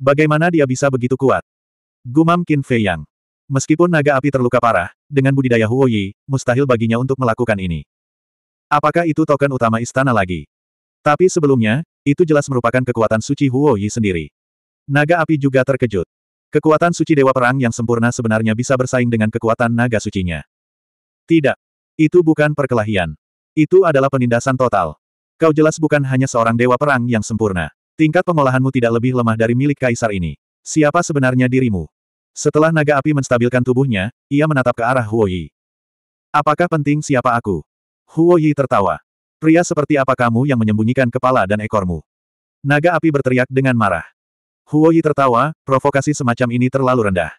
Bagaimana dia bisa begitu kuat? Gumam Qin Fei Yang. Meskipun naga api terluka parah, dengan budidaya Huo Yi, mustahil baginya untuk melakukan ini. Apakah itu token utama istana lagi? Tapi sebelumnya, itu jelas merupakan kekuatan suci Huo Yi sendiri. Naga api juga terkejut. Kekuatan suci Dewa Perang yang sempurna sebenarnya bisa bersaing dengan kekuatan naga sucinya. Tidak. Itu bukan perkelahian. Itu adalah penindasan total. Kau jelas bukan hanya seorang Dewa Perang yang sempurna. Tingkat pengolahanmu tidak lebih lemah dari milik kaisar ini. Siapa sebenarnya dirimu? Setelah naga api menstabilkan tubuhnya, ia menatap ke arah Huoyi. Apakah penting siapa aku? Huoyi tertawa. Pria seperti apa kamu yang menyembunyikan kepala dan ekormu? Naga api berteriak dengan marah. Huoyi tertawa, provokasi semacam ini terlalu rendah.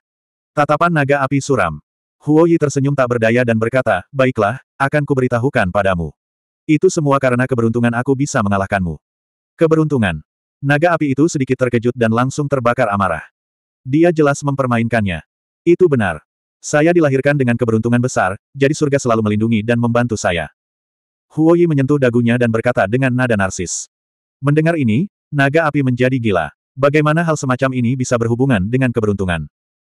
Tatapan naga api suram. Huoyi tersenyum tak berdaya dan berkata, baiklah, akan kuberitahukan padamu. Itu semua karena keberuntungan aku bisa mengalahkanmu. Keberuntungan. Naga api itu sedikit terkejut dan langsung terbakar amarah. Dia jelas mempermainkannya. Itu benar. Saya dilahirkan dengan keberuntungan besar, jadi surga selalu melindungi dan membantu saya. Huoyi menyentuh dagunya dan berkata dengan nada narsis. Mendengar ini, naga api menjadi gila. Bagaimana hal semacam ini bisa berhubungan dengan keberuntungan?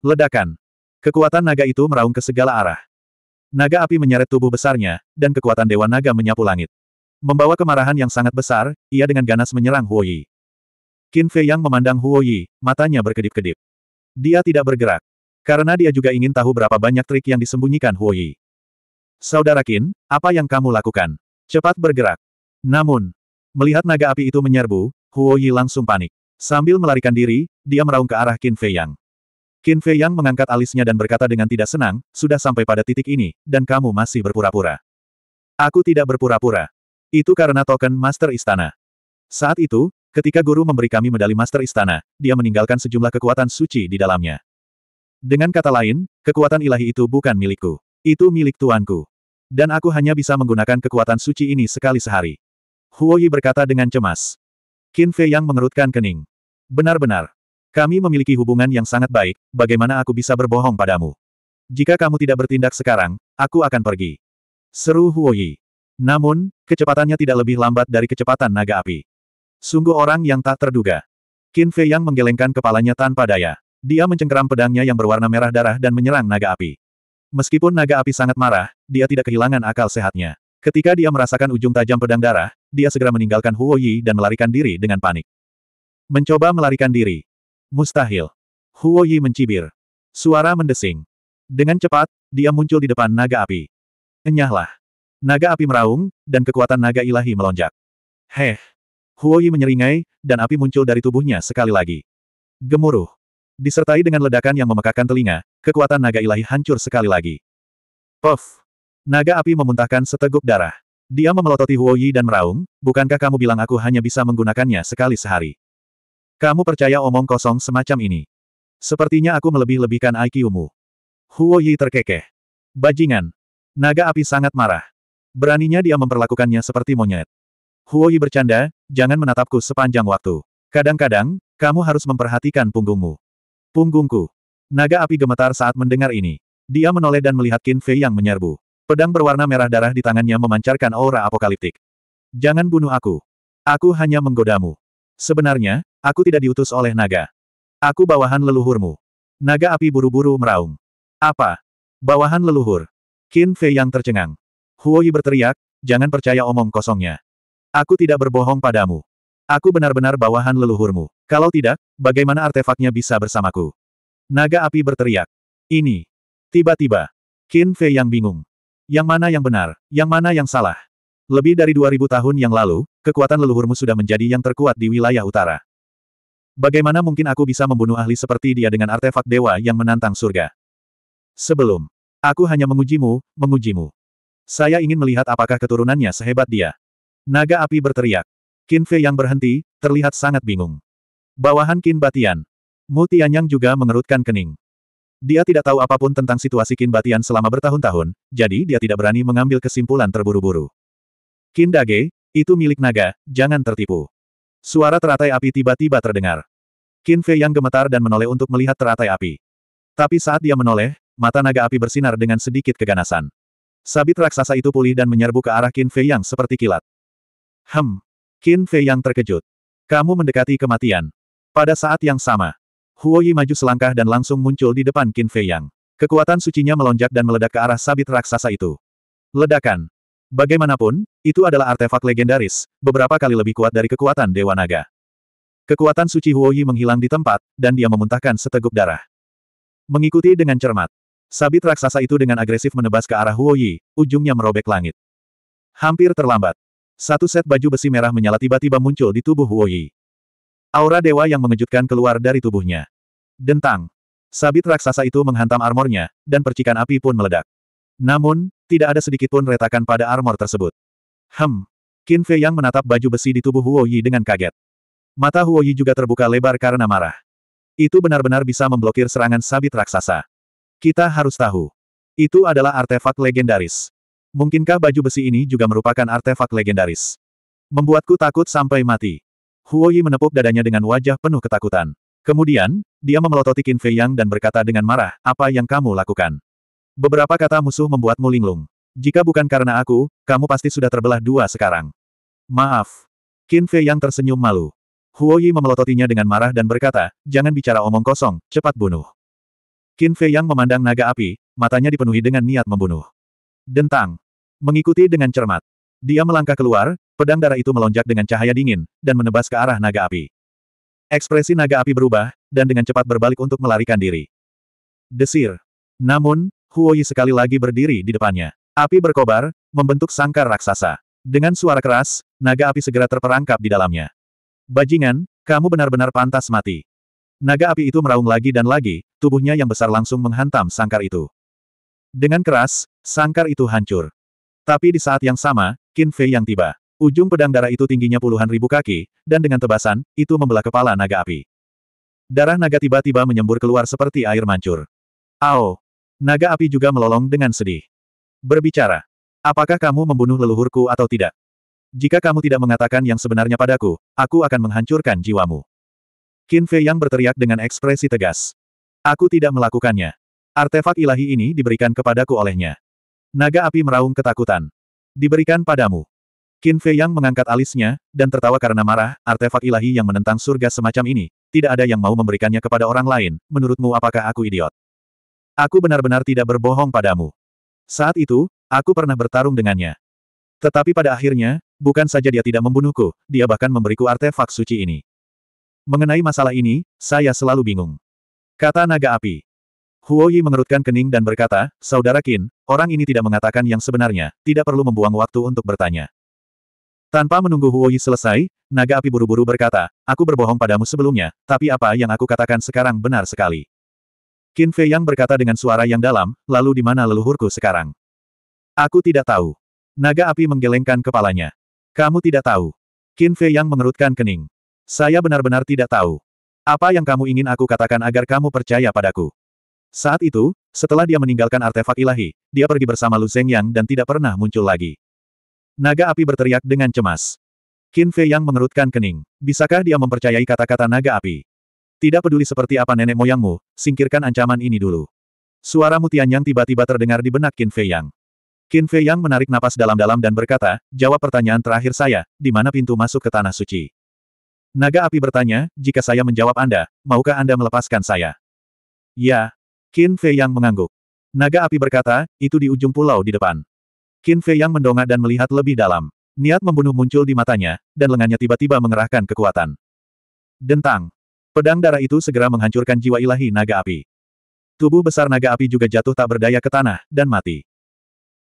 Ledakan. Kekuatan naga itu meraung ke segala arah. Naga api menyeret tubuh besarnya, dan kekuatan dewa naga menyapu langit. Membawa kemarahan yang sangat besar, ia dengan ganas menyerang Huoyi. Qin Fei yang memandang Huo Yi, matanya berkedip-kedip. Dia tidak bergerak. Karena dia juga ingin tahu berapa banyak trik yang disembunyikan Huo Yi. Saudara Qin, apa yang kamu lakukan? Cepat bergerak. Namun, melihat naga api itu menyerbu, Huo Yi langsung panik. Sambil melarikan diri, dia meraung ke arah Qin Fei Yang. Qin Fei Yang mengangkat alisnya dan berkata dengan tidak senang, sudah sampai pada titik ini, dan kamu masih berpura-pura. Aku tidak berpura-pura. Itu karena token Master Istana. Saat itu, Ketika guru memberi kami medali Master Istana, dia meninggalkan sejumlah kekuatan suci di dalamnya. Dengan kata lain, kekuatan ilahi itu bukan milikku. Itu milik tuanku. Dan aku hanya bisa menggunakan kekuatan suci ini sekali sehari. Huoyi berkata dengan cemas. Qin Fei yang mengerutkan kening. Benar-benar. Kami memiliki hubungan yang sangat baik, bagaimana aku bisa berbohong padamu? Jika kamu tidak bertindak sekarang, aku akan pergi. Seru Huoyi. Namun, kecepatannya tidak lebih lambat dari kecepatan naga api. Sungguh orang yang tak terduga. Qin Fei Yang menggelengkan kepalanya tanpa daya. Dia mencengkeram pedangnya yang berwarna merah darah dan menyerang naga api. Meskipun naga api sangat marah, dia tidak kehilangan akal sehatnya. Ketika dia merasakan ujung tajam pedang darah, dia segera meninggalkan Huo Yi dan melarikan diri dengan panik. Mencoba melarikan diri. Mustahil. Huo Yi mencibir. Suara mendesing. Dengan cepat, dia muncul di depan naga api. Enyahlah. Naga api meraung, dan kekuatan naga ilahi melonjak. Heh. Huoyi menyeringai, dan api muncul dari tubuhnya sekali lagi. Gemuruh. Disertai dengan ledakan yang memekakan telinga, kekuatan naga ilahi hancur sekali lagi. Puff. Naga api memuntahkan seteguk darah. Dia memelototi Huoyi dan meraung, bukankah kamu bilang aku hanya bisa menggunakannya sekali sehari? Kamu percaya omong kosong semacam ini? Sepertinya aku melebih-lebihkan IQ-mu. Huoyi terkekeh. Bajingan. Naga api sangat marah. Beraninya dia memperlakukannya seperti monyet. Huoyi bercanda, jangan menatapku sepanjang waktu. Kadang-kadang, kamu harus memperhatikan punggungmu. Punggungku. Naga api gemetar saat mendengar ini. Dia menoleh dan melihat Qin Fei yang menyerbu. Pedang berwarna merah darah di tangannya memancarkan aura apokaliptik. Jangan bunuh aku. Aku hanya menggodamu. Sebenarnya, aku tidak diutus oleh naga. Aku bawahan leluhurmu. Naga api buru-buru meraung. Apa? Bawahan leluhur. Qin Fei yang tercengang. Huoyi berteriak, jangan percaya omong kosongnya. Aku tidak berbohong padamu. Aku benar-benar bawahan leluhurmu. Kalau tidak, bagaimana artefaknya bisa bersamaku? Naga api berteriak. Ini. Tiba-tiba. Qin Fei yang bingung. Yang mana yang benar, yang mana yang salah? Lebih dari 2000 tahun yang lalu, kekuatan leluhurmu sudah menjadi yang terkuat di wilayah utara. Bagaimana mungkin aku bisa membunuh ahli seperti dia dengan artefak dewa yang menantang surga? Sebelum, aku hanya mengujimu, mengujimu. Saya ingin melihat apakah keturunannya sehebat dia. Naga api berteriak. Qin Fei yang berhenti, terlihat sangat bingung. Bawahan Qin Batian. Mu Tianyang juga mengerutkan kening. Dia tidak tahu apapun tentang situasi Qin Batian selama bertahun-tahun, jadi dia tidak berani mengambil kesimpulan terburu-buru. Qin Dage, itu milik naga, jangan tertipu. Suara teratai api tiba-tiba terdengar. Qin Fei yang gemetar dan menoleh untuk melihat teratai api. Tapi saat dia menoleh, mata naga api bersinar dengan sedikit keganasan. Sabit raksasa itu pulih dan menyerbu ke arah Qin Fei yang seperti kilat. Hem. Qin Fei yang terkejut. Kamu mendekati kematian. Pada saat yang sama, Huo Yi maju selangkah dan langsung muncul di depan Qin Fei Yang. Kekuatan sucinya melonjak dan meledak ke arah sabit raksasa itu. Ledakan. Bagaimanapun, itu adalah artefak legendaris, beberapa kali lebih kuat dari kekuatan Dewa Naga. Kekuatan suci Huo Yi menghilang di tempat, dan dia memuntahkan seteguk darah. Mengikuti dengan cermat. Sabit raksasa itu dengan agresif menebas ke arah Huo Yi, ujungnya merobek langit. Hampir terlambat. Satu set baju besi merah menyala tiba-tiba muncul di tubuh Huoyi. Aura dewa yang mengejutkan keluar dari tubuhnya. Dentang. Sabit raksasa itu menghantam armornya, dan percikan api pun meledak. Namun, tidak ada sedikit pun retakan pada armor tersebut. Hem. Qin Fei yang menatap baju besi di tubuh Huoyi dengan kaget. Mata Huoyi juga terbuka lebar karena marah. Itu benar-benar bisa memblokir serangan sabit raksasa. Kita harus tahu. Itu adalah artefak legendaris. Mungkinkah baju besi ini juga merupakan artefak legendaris? Membuatku takut sampai mati. Huo Yi menepuk dadanya dengan wajah penuh ketakutan. Kemudian, dia memelototi Qin Fei Yang dan berkata dengan marah, apa yang kamu lakukan? Beberapa kata musuh membuatmu linglung. Jika bukan karena aku, kamu pasti sudah terbelah dua sekarang. Maaf. Qin Fei Yang tersenyum malu. Huo Yi memelototinya dengan marah dan berkata, jangan bicara omong kosong, cepat bunuh. Qin Fei Yang memandang naga api, matanya dipenuhi dengan niat membunuh. Dentang. Mengikuti dengan cermat. Dia melangkah keluar, pedang darah itu melonjak dengan cahaya dingin, dan menebas ke arah naga api. Ekspresi naga api berubah, dan dengan cepat berbalik untuk melarikan diri. Desir. Namun, Huoyi sekali lagi berdiri di depannya. Api berkobar, membentuk sangkar raksasa. Dengan suara keras, naga api segera terperangkap di dalamnya. Bajingan, kamu benar-benar pantas mati. Naga api itu meraung lagi dan lagi, tubuhnya yang besar langsung menghantam sangkar itu. Dengan keras, sangkar itu hancur. Tapi di saat yang sama, Qin Fei yang tiba. Ujung pedang darah itu tingginya puluhan ribu kaki, dan dengan tebasan, itu membelah kepala naga api. Darah naga tiba-tiba menyembur keluar seperti air mancur. Ao! Naga api juga melolong dengan sedih. Berbicara. Apakah kamu membunuh leluhurku atau tidak? Jika kamu tidak mengatakan yang sebenarnya padaku, aku akan menghancurkan jiwamu. Qin Fei yang berteriak dengan ekspresi tegas. Aku tidak melakukannya. Artefak ilahi ini diberikan kepadaku olehnya. Naga api meraung ketakutan. Diberikan padamu. Qin Fei Yang mengangkat alisnya, dan tertawa karena marah, artefak ilahi yang menentang surga semacam ini, tidak ada yang mau memberikannya kepada orang lain, menurutmu apakah aku idiot? Aku benar-benar tidak berbohong padamu. Saat itu, aku pernah bertarung dengannya. Tetapi pada akhirnya, bukan saja dia tidak membunuhku, dia bahkan memberiku artefak suci ini. Mengenai masalah ini, saya selalu bingung. Kata naga api. Huo Yi mengerutkan kening dan berkata, Saudara Qin, orang ini tidak mengatakan yang sebenarnya, tidak perlu membuang waktu untuk bertanya. Tanpa menunggu Huo Yi selesai, naga api buru-buru berkata, Aku berbohong padamu sebelumnya, tapi apa yang aku katakan sekarang benar sekali. Qin Fei Yang berkata dengan suara yang dalam, lalu di mana leluhurku sekarang? Aku tidak tahu. Naga api menggelengkan kepalanya. Kamu tidak tahu. Qin Fei Yang mengerutkan kening. Saya benar-benar tidak tahu. Apa yang kamu ingin aku katakan agar kamu percaya padaku? Saat itu, setelah dia meninggalkan artefak ilahi, dia pergi bersama Lu Zhengyang dan tidak pernah muncul lagi. Naga api berteriak dengan cemas. Qin Fei Yang mengerutkan kening. Bisakah dia mempercayai kata-kata naga api? Tidak peduli seperti apa nenek moyangmu, singkirkan ancaman ini dulu. Suara Mutian Yang tiba-tiba terdengar di benak Qin Fei Yang. Qin Fei Yang menarik napas dalam-dalam dan berkata, jawab pertanyaan terakhir saya, di mana pintu masuk ke Tanah Suci? Naga api bertanya, jika saya menjawab Anda, maukah Anda melepaskan saya? Ya, Qin Fei Yang mengangguk. Naga api berkata, itu di ujung pulau di depan. Qin Fei Yang mendongak dan melihat lebih dalam. Niat membunuh muncul di matanya, dan lengannya tiba-tiba mengerahkan kekuatan. Dentang. Pedang darah itu segera menghancurkan jiwa ilahi naga api. Tubuh besar naga api juga jatuh tak berdaya ke tanah, dan mati.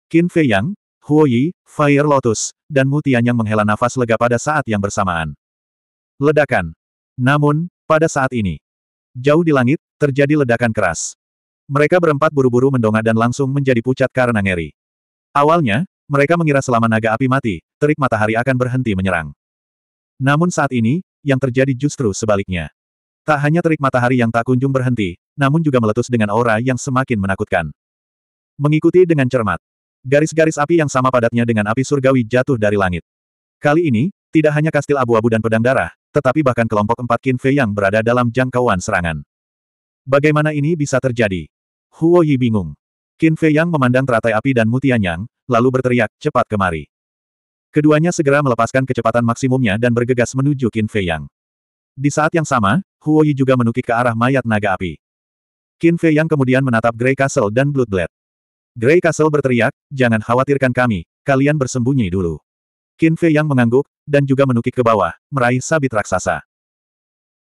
Qin Fei Yang, Huo Yi, Fire Lotus, dan Mu yang menghela nafas lega pada saat yang bersamaan. Ledakan. Namun, pada saat ini, jauh di langit, terjadi ledakan keras. Mereka berempat buru-buru mendongak dan langsung menjadi pucat karena ngeri. Awalnya, mereka mengira selama naga api mati, terik matahari akan berhenti menyerang. Namun saat ini, yang terjadi justru sebaliknya. Tak hanya terik matahari yang tak kunjung berhenti, namun juga meletus dengan aura yang semakin menakutkan. Mengikuti dengan cermat. Garis-garis api yang sama padatnya dengan api surgawi jatuh dari langit. Kali ini, tidak hanya kastil abu-abu dan pedang darah, tetapi bahkan kelompok empat kinfe yang berada dalam jangkauan serangan. Bagaimana ini bisa terjadi? Huo Yi bingung. Qin Fei Yang memandang teratai api dan mutianyang, lalu berteriak, cepat kemari. Keduanya segera melepaskan kecepatan maksimumnya dan bergegas menuju Qin Fei Yang. Di saat yang sama, Huo Yi juga menukik ke arah mayat naga api. Qin Fei Yang kemudian menatap Grey Castle dan Bloodlet. Grey Castle berteriak, jangan khawatirkan kami, kalian bersembunyi dulu. Qin Fei Yang mengangguk, dan juga menukik ke bawah, meraih sabit raksasa.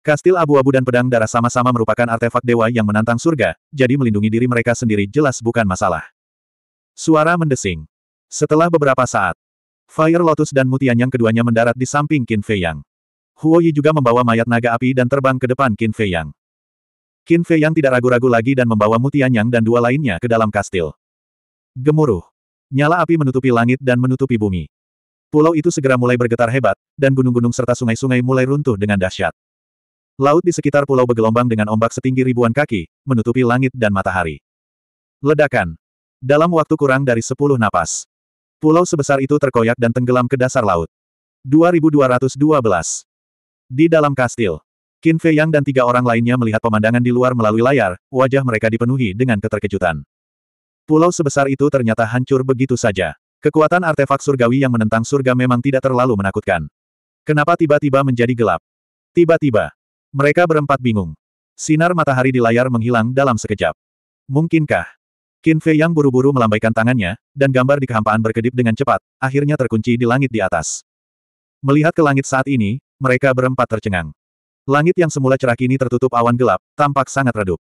Kastil abu-abu dan pedang darah sama-sama merupakan artefak dewa yang menantang surga, jadi melindungi diri mereka sendiri jelas bukan masalah. Suara mendesing. Setelah beberapa saat, Fire Lotus dan Mutian yang keduanya mendarat di samping Qin Fei Yang. Huo Yi juga membawa mayat naga api dan terbang ke depan Qin Fei Yang. Qin Fei Yang tidak ragu-ragu lagi dan membawa Mutian Yang dan dua lainnya ke dalam kastil. Gemuruh. Nyala api menutupi langit dan menutupi bumi. Pulau itu segera mulai bergetar hebat, dan gunung-gunung serta sungai-sungai mulai runtuh dengan dahsyat. Laut di sekitar pulau bergelombang dengan ombak setinggi ribuan kaki, menutupi langit dan matahari. Ledakan. Dalam waktu kurang dari sepuluh napas. Pulau sebesar itu terkoyak dan tenggelam ke dasar laut. 2212. Di dalam kastil. Qin Fei Yang dan tiga orang lainnya melihat pemandangan di luar melalui layar, wajah mereka dipenuhi dengan keterkejutan. Pulau sebesar itu ternyata hancur begitu saja. Kekuatan artefak surgawi yang menentang surga memang tidak terlalu menakutkan. Kenapa tiba-tiba menjadi gelap? Tiba-tiba, mereka berempat bingung. Sinar matahari di layar menghilang dalam sekejap. Mungkinkah? Qin Fei yang buru-buru melambaikan tangannya, dan gambar di kehampaan berkedip dengan cepat, akhirnya terkunci di langit di atas. Melihat ke langit saat ini, mereka berempat tercengang. Langit yang semula cerah kini tertutup awan gelap, tampak sangat redup.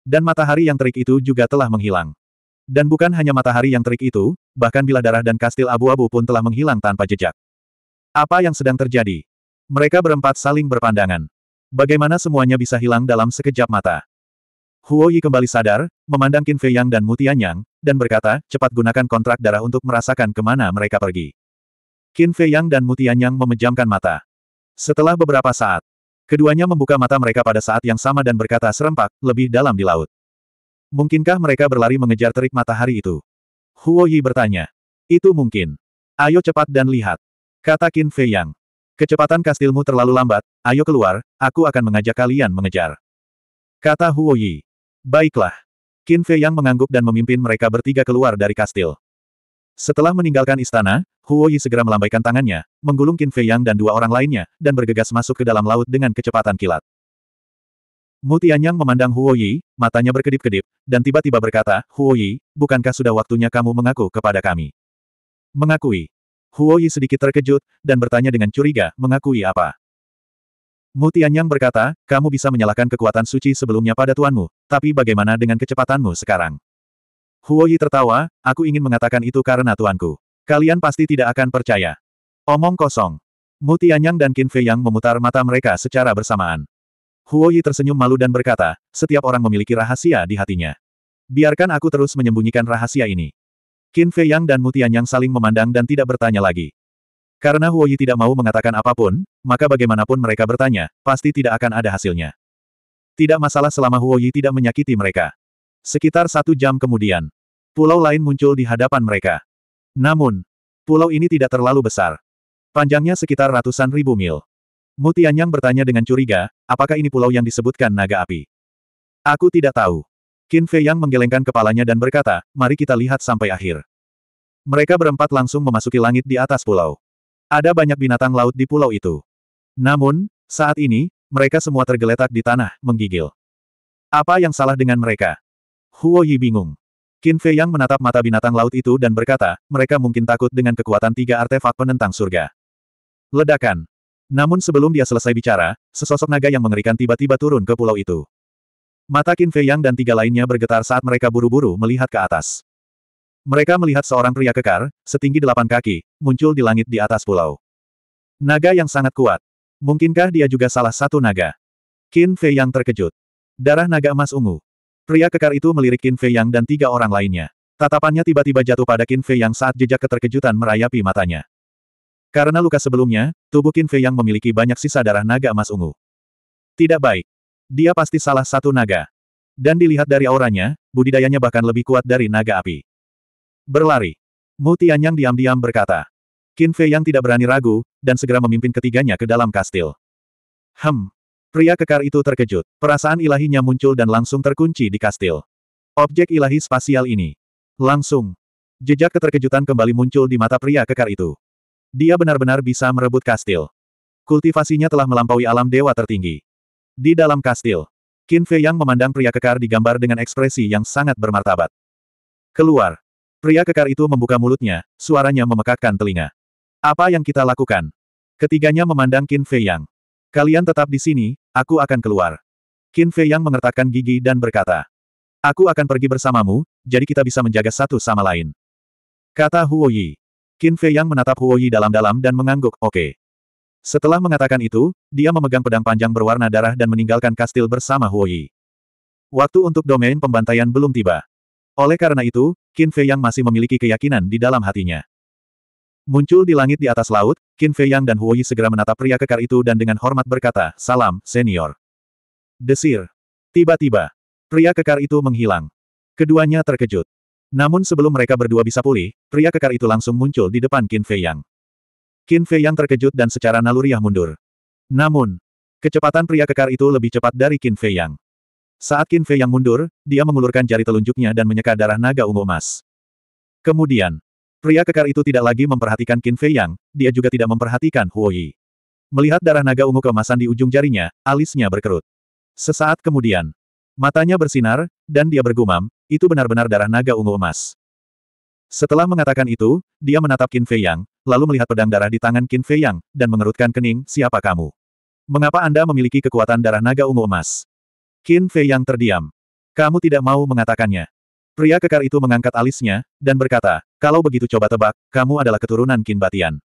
Dan matahari yang terik itu juga telah menghilang. Dan bukan hanya matahari yang terik itu, bahkan bila darah dan kastil abu-abu pun telah menghilang tanpa jejak. Apa yang sedang terjadi? Mereka berempat saling berpandangan. Bagaimana semuanya bisa hilang dalam sekejap mata? Huo Yi kembali sadar, memandang Qin Fei Yang dan Mu Yang, dan berkata, cepat gunakan kontrak darah untuk merasakan kemana mereka pergi. Qin Fei Yang dan Mu Yang memejamkan mata. Setelah beberapa saat, keduanya membuka mata mereka pada saat yang sama dan berkata serempak, lebih dalam di laut. Mungkinkah mereka berlari mengejar terik matahari itu? Huo Yi bertanya. Itu mungkin. Ayo cepat dan lihat. Kata Qin Fei Yang. Kecepatan kastilmu terlalu lambat, ayo keluar, aku akan mengajak kalian mengejar. Kata Huo Yi. Baiklah. Qin Fei Yang mengangguk dan memimpin mereka bertiga keluar dari kastil. Setelah meninggalkan istana, Huo Yi segera melambaikan tangannya, menggulung Qin Fei Yang dan dua orang lainnya, dan bergegas masuk ke dalam laut dengan kecepatan kilat. Mutianyang memandang Huo Yi, matanya berkedip-kedip, dan tiba-tiba berkata, Huo Yi, bukankah sudah waktunya kamu mengaku kepada kami? Mengakui. Huo Yi sedikit terkejut, dan bertanya dengan curiga, mengakui apa. Mu Tianyang berkata, kamu bisa menyalahkan kekuatan suci sebelumnya pada tuanmu, tapi bagaimana dengan kecepatanmu sekarang? Huo Yi tertawa, aku ingin mengatakan itu karena tuanku. Kalian pasti tidak akan percaya. Omong kosong. Mu Tianyang dan Qin Fei Yang memutar mata mereka secara bersamaan. Huo Yi tersenyum malu dan berkata, setiap orang memiliki rahasia di hatinya. Biarkan aku terus menyembunyikan rahasia ini. Qin Fei Yang dan Yang saling memandang dan tidak bertanya lagi. Karena Huo Yi tidak mau mengatakan apapun, maka bagaimanapun mereka bertanya, pasti tidak akan ada hasilnya. Tidak masalah selama Huo Yi tidak menyakiti mereka. Sekitar satu jam kemudian, pulau lain muncul di hadapan mereka. Namun, pulau ini tidak terlalu besar. Panjangnya sekitar ratusan ribu mil. Yang bertanya dengan curiga, apakah ini pulau yang disebutkan naga api? Aku tidak tahu. Qin Fei Yang menggelengkan kepalanya dan berkata, mari kita lihat sampai akhir. Mereka berempat langsung memasuki langit di atas pulau. Ada banyak binatang laut di pulau itu. Namun, saat ini, mereka semua tergeletak di tanah, menggigil. Apa yang salah dengan mereka? Huo Yi bingung. Qin Fei Yang menatap mata binatang laut itu dan berkata, mereka mungkin takut dengan kekuatan tiga artefak penentang surga. Ledakan. Namun sebelum dia selesai bicara, sesosok naga yang mengerikan tiba-tiba turun ke pulau itu. Mata Qin Fei Yang dan tiga lainnya bergetar saat mereka buru-buru melihat ke atas. Mereka melihat seorang pria kekar, setinggi delapan kaki, muncul di langit di atas pulau. Naga yang sangat kuat. Mungkinkah dia juga salah satu naga? Qin Fei Yang terkejut. Darah naga emas ungu. Pria kekar itu melirik Qin Fei Yang dan tiga orang lainnya. Tatapannya tiba-tiba jatuh pada Qin Fei Yang saat jejak keterkejutan merayapi matanya. Karena luka sebelumnya, tubuh Qin Fei Yang memiliki banyak sisa darah naga emas ungu. Tidak baik. Dia pasti salah satu naga. Dan dilihat dari auranya, budidayanya bahkan lebih kuat dari naga api. Berlari. Mu Tianyang diam-diam berkata. Qin Fei yang tidak berani ragu, dan segera memimpin ketiganya ke dalam kastil. Hem. Pria kekar itu terkejut. Perasaan ilahinya muncul dan langsung terkunci di kastil. Objek ilahi spasial ini. Langsung. Jejak keterkejutan kembali muncul di mata pria kekar itu. Dia benar-benar bisa merebut kastil. Kultivasinya telah melampaui alam dewa tertinggi. Di dalam kastil, Qin Fei Yang memandang pria kekar digambar dengan ekspresi yang sangat bermartabat. Keluar. Pria kekar itu membuka mulutnya, suaranya memekakkan telinga. Apa yang kita lakukan? Ketiganya memandang Qin Fei Yang. Kalian tetap di sini, aku akan keluar. Qin Fei Yang mengertakkan gigi dan berkata. Aku akan pergi bersamamu, jadi kita bisa menjaga satu sama lain. Kata Huo Yi. Qin Fei Yang menatap Huo Yi dalam-dalam dan mengangguk, oke. Okay. Setelah mengatakan itu, dia memegang pedang panjang berwarna darah dan meninggalkan kastil bersama Huoyi. Waktu untuk domain pembantaian belum tiba. Oleh karena itu, Qin Fei Yang masih memiliki keyakinan di dalam hatinya. Muncul di langit di atas laut, Qin Fei Yang dan Huoyi segera menatap pria kekar itu dan dengan hormat berkata, Salam, senior. Desir. Tiba-tiba, pria kekar itu menghilang. Keduanya terkejut. Namun sebelum mereka berdua bisa pulih, pria kekar itu langsung muncul di depan Qin Fei Yang. Qin Fei yang terkejut dan secara naluriah mundur. Namun, kecepatan pria kekar itu lebih cepat dari Qin Fei yang. Saat Qin Fei yang mundur, dia mengulurkan jari telunjuknya dan menyeka darah naga ungu emas. Kemudian, pria kekar itu tidak lagi memperhatikan Qin Fei yang, dia juga tidak memperhatikan Huo Yi. Melihat darah naga ungu kemasan di ujung jarinya, alisnya berkerut. Sesaat kemudian, matanya bersinar, dan dia bergumam, itu benar-benar darah naga ungu emas. Setelah mengatakan itu, dia menatap Qin Fei Yang, lalu melihat pedang darah di tangan Qin Fei Yang, dan mengerutkan kening, siapa kamu? Mengapa Anda memiliki kekuatan darah naga ungu emas? Qin Fei Yang terdiam. Kamu tidak mau mengatakannya. Pria kekar itu mengangkat alisnya, dan berkata, kalau begitu coba tebak, kamu adalah keturunan Qin Batian.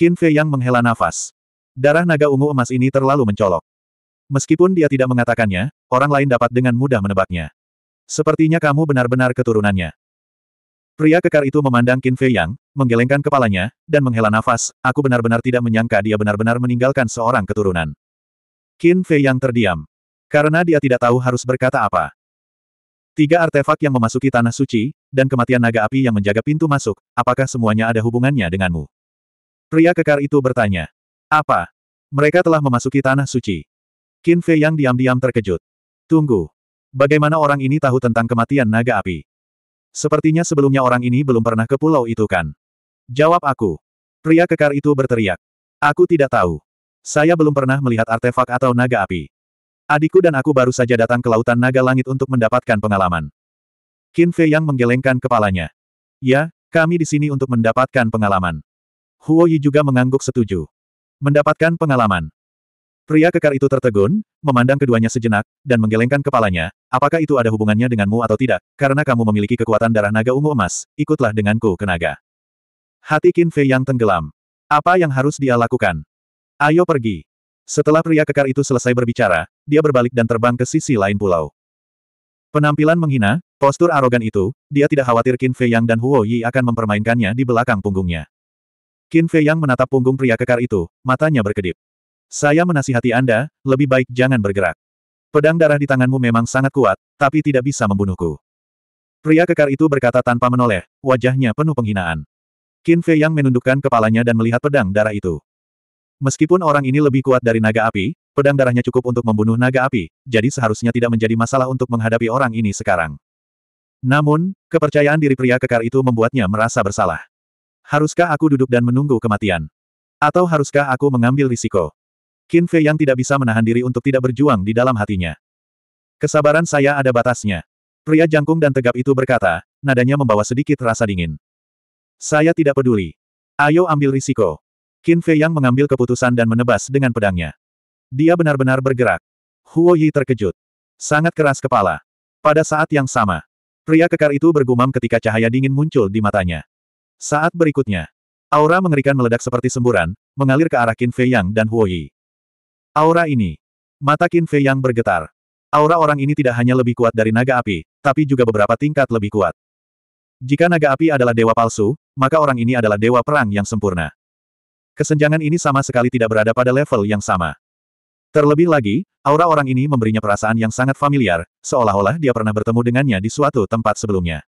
Qin Fei Yang menghela nafas. Darah naga ungu emas ini terlalu mencolok. Meskipun dia tidak mengatakannya, orang lain dapat dengan mudah menebaknya. Sepertinya kamu benar-benar keturunannya. Pria kekar itu memandang Qin Fei Yang, menggelengkan kepalanya, dan menghela nafas, aku benar-benar tidak menyangka dia benar-benar meninggalkan seorang keturunan. Qin Fei Yang terdiam. Karena dia tidak tahu harus berkata apa. Tiga artefak yang memasuki Tanah Suci, dan kematian naga api yang menjaga pintu masuk, apakah semuanya ada hubungannya denganmu? Pria kekar itu bertanya. Apa? Mereka telah memasuki Tanah Suci. Qin Fei yang diam-diam terkejut. Tunggu. Bagaimana orang ini tahu tentang kematian naga api? Sepertinya sebelumnya orang ini belum pernah ke pulau itu kan? Jawab aku. Pria kekar itu berteriak. Aku tidak tahu. Saya belum pernah melihat artefak atau naga api. Adikku dan aku baru saja datang ke lautan naga langit untuk mendapatkan pengalaman. Qin Fei yang menggelengkan kepalanya. Ya, kami di sini untuk mendapatkan pengalaman. Huo Yi juga mengangguk setuju. Mendapatkan pengalaman. Pria kekar itu tertegun, memandang keduanya sejenak, dan menggelengkan kepalanya, apakah itu ada hubungannya denganmu atau tidak, karena kamu memiliki kekuatan darah naga ungu emas, ikutlah denganku ke naga. Hati Qin Fei yang tenggelam. Apa yang harus dia lakukan? Ayo pergi. Setelah pria kekar itu selesai berbicara, dia berbalik dan terbang ke sisi lain pulau. Penampilan menghina, postur arogan itu, dia tidak khawatir Qin Fei Yang dan Huo Yi akan mempermainkannya di belakang punggungnya. Qin Fei Yang menatap punggung pria kekar itu, matanya berkedip. Saya menasihati Anda, lebih baik jangan bergerak. Pedang darah di tanganmu memang sangat kuat, tapi tidak bisa membunuhku. Pria kekar itu berkata tanpa menoleh, wajahnya penuh penghinaan. Qin Fei yang menundukkan kepalanya dan melihat pedang darah itu. Meskipun orang ini lebih kuat dari naga api, pedang darahnya cukup untuk membunuh naga api, jadi seharusnya tidak menjadi masalah untuk menghadapi orang ini sekarang. Namun, kepercayaan diri pria kekar itu membuatnya merasa bersalah. Haruskah aku duduk dan menunggu kematian? Atau haruskah aku mengambil risiko? Qin Fei yang tidak bisa menahan diri untuk tidak berjuang di dalam hatinya. Kesabaran saya ada batasnya. Pria jangkung dan tegap itu berkata, nadanya membawa sedikit rasa dingin. Saya tidak peduli. Ayo ambil risiko. Qin Fei yang mengambil keputusan dan menebas dengan pedangnya. Dia benar-benar bergerak. Huo Yi terkejut. Sangat keras kepala. Pada saat yang sama, pria kekar itu bergumam ketika cahaya dingin muncul di matanya. Saat berikutnya, aura mengerikan meledak seperti semburan, mengalir ke arah Qin Fei Yang dan Huo Yi. Aura ini. Mata Qin Fei yang bergetar. Aura orang ini tidak hanya lebih kuat dari naga api, tapi juga beberapa tingkat lebih kuat. Jika naga api adalah dewa palsu, maka orang ini adalah dewa perang yang sempurna. Kesenjangan ini sama sekali tidak berada pada level yang sama. Terlebih lagi, aura orang ini memberinya perasaan yang sangat familiar, seolah-olah dia pernah bertemu dengannya di suatu tempat sebelumnya.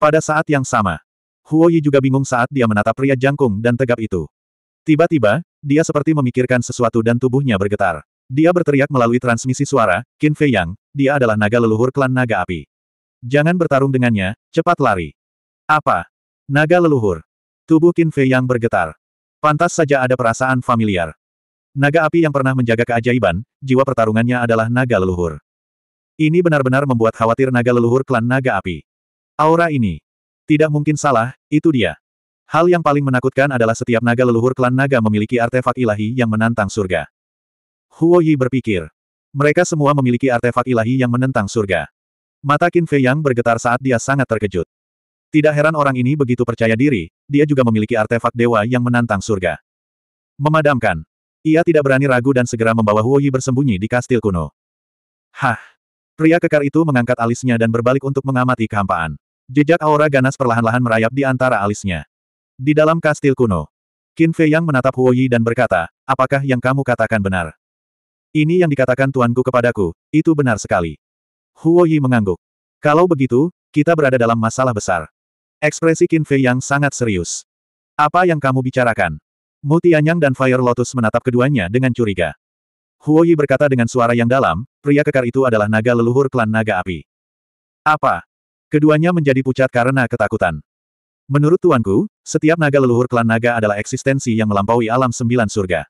Pada saat yang sama, Huo Yi juga bingung saat dia menatap pria jangkung dan tegap itu. Tiba-tiba, dia seperti memikirkan sesuatu dan tubuhnya bergetar. Dia berteriak melalui transmisi suara, Qin Fei Yang, dia adalah naga leluhur klan naga api. Jangan bertarung dengannya, cepat lari. Apa? Naga leluhur. Tubuh Qin Fei Yang bergetar. Pantas saja ada perasaan familiar. Naga api yang pernah menjaga keajaiban, jiwa pertarungannya adalah naga leluhur. Ini benar-benar membuat khawatir naga leluhur klan naga api. Aura ini. Tidak mungkin salah, itu dia. Hal yang paling menakutkan adalah setiap naga leluhur klan naga memiliki artefak ilahi yang menantang surga. Huo Yi berpikir. Mereka semua memiliki artefak ilahi yang menentang surga. Mata Qin Fei Yang bergetar saat dia sangat terkejut. Tidak heran orang ini begitu percaya diri, dia juga memiliki artefak dewa yang menantang surga. Memadamkan. Ia tidak berani ragu dan segera membawa Huo Yi bersembunyi di kastil kuno. Hah! Pria kekar itu mengangkat alisnya dan berbalik untuk mengamati kehampaan. Jejak aura ganas perlahan-lahan merayap di antara alisnya. Di dalam kastil kuno, Qin Fei Yang menatap Huo Yi dan berkata, apakah yang kamu katakan benar? Ini yang dikatakan tuanku kepadaku, itu benar sekali. Huo Yi mengangguk. Kalau begitu, kita berada dalam masalah besar. Ekspresi Qin Fei Yang sangat serius. Apa yang kamu bicarakan? Mutianyang dan Fire Lotus menatap keduanya dengan curiga. Huo Yi berkata dengan suara yang dalam, pria kekar itu adalah naga leluhur klan naga api. Apa? Keduanya menjadi pucat karena ketakutan. Menurut tuanku, setiap naga leluhur klan naga adalah eksistensi yang melampaui alam sembilan surga.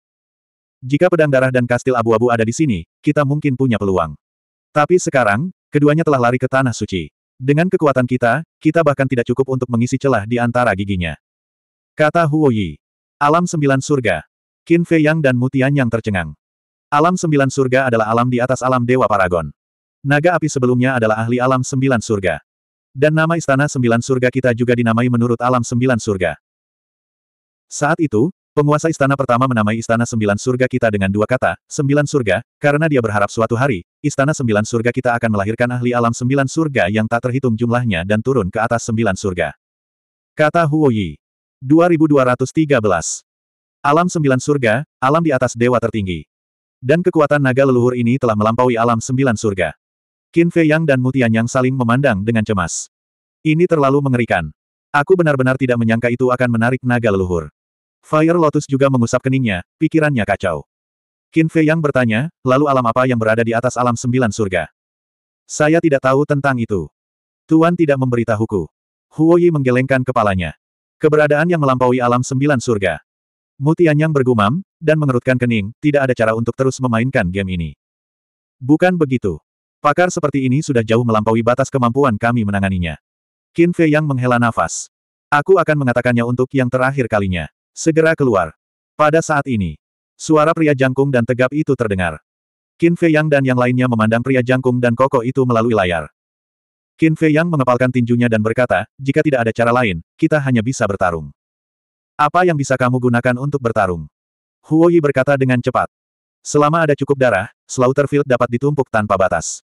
Jika pedang darah dan kastil abu-abu ada di sini, kita mungkin punya peluang. Tapi sekarang, keduanya telah lari ke tanah suci. Dengan kekuatan kita, kita bahkan tidak cukup untuk mengisi celah di antara giginya. Kata Huo Yi. Alam sembilan surga. Qin Fei Yang dan Mutian Yang tercengang. Alam sembilan surga adalah alam di atas alam Dewa Paragon. Naga api sebelumnya adalah ahli alam sembilan surga. Dan nama Istana Sembilan Surga kita juga dinamai menurut alam Sembilan Surga. Saat itu, penguasa istana pertama menamai Istana Sembilan Surga kita dengan dua kata, Sembilan Surga, karena dia berharap suatu hari, Istana Sembilan Surga kita akan melahirkan ahli alam Sembilan Surga yang tak terhitung jumlahnya dan turun ke atas Sembilan Surga. Kata Huoyi. 2213. Alam Sembilan Surga, alam di atas dewa tertinggi. Dan kekuatan naga leluhur ini telah melampaui alam Sembilan Surga. Qin Fei Yang dan Mutian Yang saling memandang dengan cemas. Ini terlalu mengerikan. Aku benar-benar tidak menyangka itu akan menarik naga leluhur. Fire Lotus juga mengusap keningnya, pikirannya kacau. Qin Fei Yang bertanya, lalu alam apa yang berada di atas alam sembilan surga? Saya tidak tahu tentang itu. Tuan tidak memberitahuku. Huo Yi menggelengkan kepalanya. Keberadaan yang melampaui alam sembilan surga. Mutian Yang bergumam, dan mengerutkan kening, tidak ada cara untuk terus memainkan game ini. Bukan begitu. Pakar seperti ini sudah jauh melampaui batas kemampuan kami menanganinya. Qin Fei yang menghela nafas. Aku akan mengatakannya untuk yang terakhir kalinya. Segera keluar. Pada saat ini, suara pria jangkung dan tegap itu terdengar. Qin Fei Yang dan yang lainnya memandang pria jangkung dan koko itu melalui layar. Qin Fei Yang mengepalkan tinjunya dan berkata, jika tidak ada cara lain, kita hanya bisa bertarung. Apa yang bisa kamu gunakan untuk bertarung? Huo Yi berkata dengan cepat. Selama ada cukup darah, Slaughterfield dapat ditumpuk tanpa batas.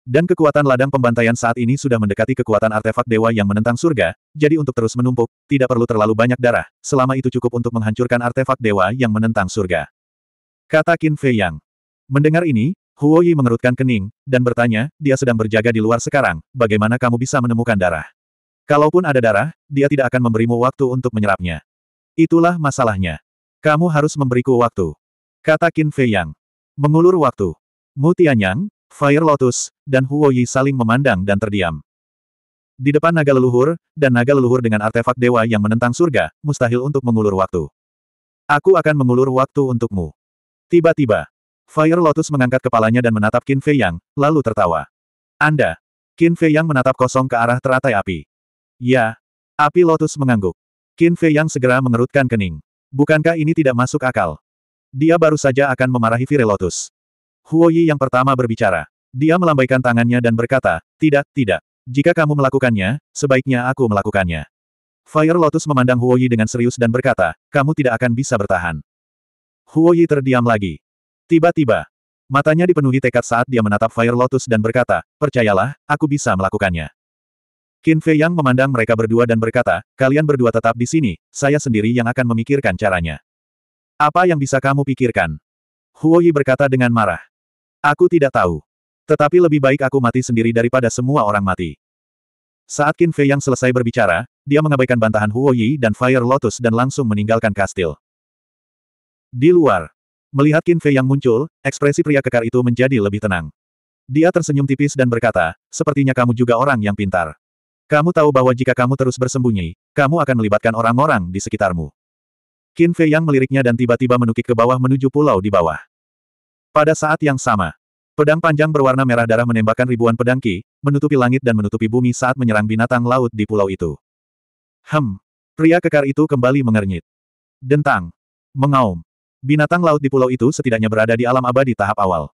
Dan kekuatan ladang pembantaian saat ini sudah mendekati kekuatan artefak dewa yang menentang surga, jadi untuk terus menumpuk, tidak perlu terlalu banyak darah, selama itu cukup untuk menghancurkan artefak dewa yang menentang surga. Kata Qin Fei Yang. Mendengar ini, Huo Yi mengerutkan kening, dan bertanya, dia sedang berjaga di luar sekarang, bagaimana kamu bisa menemukan darah? Kalaupun ada darah, dia tidak akan memberimu waktu untuk menyerapnya. Itulah masalahnya. Kamu harus memberiku waktu. Kata Qin Fei Yang. Mengulur waktu. Mu Tianyang, Fire Lotus, dan Huo Yi saling memandang dan terdiam. Di depan naga leluhur, dan naga leluhur dengan artefak dewa yang menentang surga, mustahil untuk mengulur waktu. Aku akan mengulur waktu untukmu. Tiba-tiba, Fire Lotus mengangkat kepalanya dan menatap Qin Fei Yang, lalu tertawa. Anda. Qin Fei Yang menatap kosong ke arah teratai api. Ya. Api Lotus mengangguk. Qin Fei Yang segera mengerutkan kening. Bukankah ini tidak masuk akal? Dia baru saja akan memarahi Fire Lotus. Huo Yi yang pertama berbicara. Dia melambaikan tangannya dan berkata, tidak, tidak. Jika kamu melakukannya, sebaiknya aku melakukannya. Fire Lotus memandang Huo Yi dengan serius dan berkata, kamu tidak akan bisa bertahan. Huo Yi terdiam lagi. Tiba-tiba, matanya dipenuhi tekad saat dia menatap Fire Lotus dan berkata, percayalah, aku bisa melakukannya. Qin Fei Yang memandang mereka berdua dan berkata, kalian berdua tetap di sini, saya sendiri yang akan memikirkan caranya. Apa yang bisa kamu pikirkan? Huo Yi berkata dengan marah. Aku tidak tahu. Tetapi lebih baik aku mati sendiri daripada semua orang mati. Saat Qin Fei yang selesai berbicara, dia mengabaikan bantahan Huo Yi dan Fire Lotus dan langsung meninggalkan kastil. Di luar, melihat Qin Fei yang muncul, ekspresi pria kekar itu menjadi lebih tenang. Dia tersenyum tipis dan berkata, sepertinya kamu juga orang yang pintar. Kamu tahu bahwa jika kamu terus bersembunyi, kamu akan melibatkan orang-orang di sekitarmu. Qin Fei yang meliriknya dan tiba-tiba menukik ke bawah menuju pulau di bawah. Pada saat yang sama, pedang panjang berwarna merah darah menembakkan ribuan pedangki, menutupi langit dan menutupi bumi saat menyerang binatang laut di pulau itu. Hem, pria kekar itu kembali mengernyit. Dentang, mengaum. Binatang laut di pulau itu setidaknya berada di alam abadi tahap awal.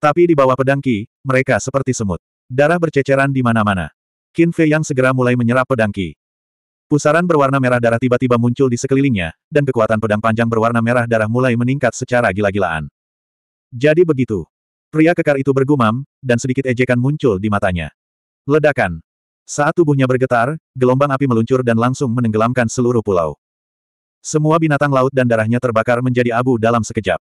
Tapi di bawah pedangki, mereka seperti semut. Darah berceceran di mana-mana. Qin Fei yang segera mulai menyerap pedangki. Pusaran berwarna merah darah tiba-tiba muncul di sekelilingnya, dan kekuatan pedang panjang berwarna merah darah mulai meningkat secara gila-gilaan. Jadi begitu. Pria kekar itu bergumam, dan sedikit ejekan muncul di matanya. Ledakan. Saat tubuhnya bergetar, gelombang api meluncur dan langsung menenggelamkan seluruh pulau. Semua binatang laut dan darahnya terbakar menjadi abu dalam sekejap.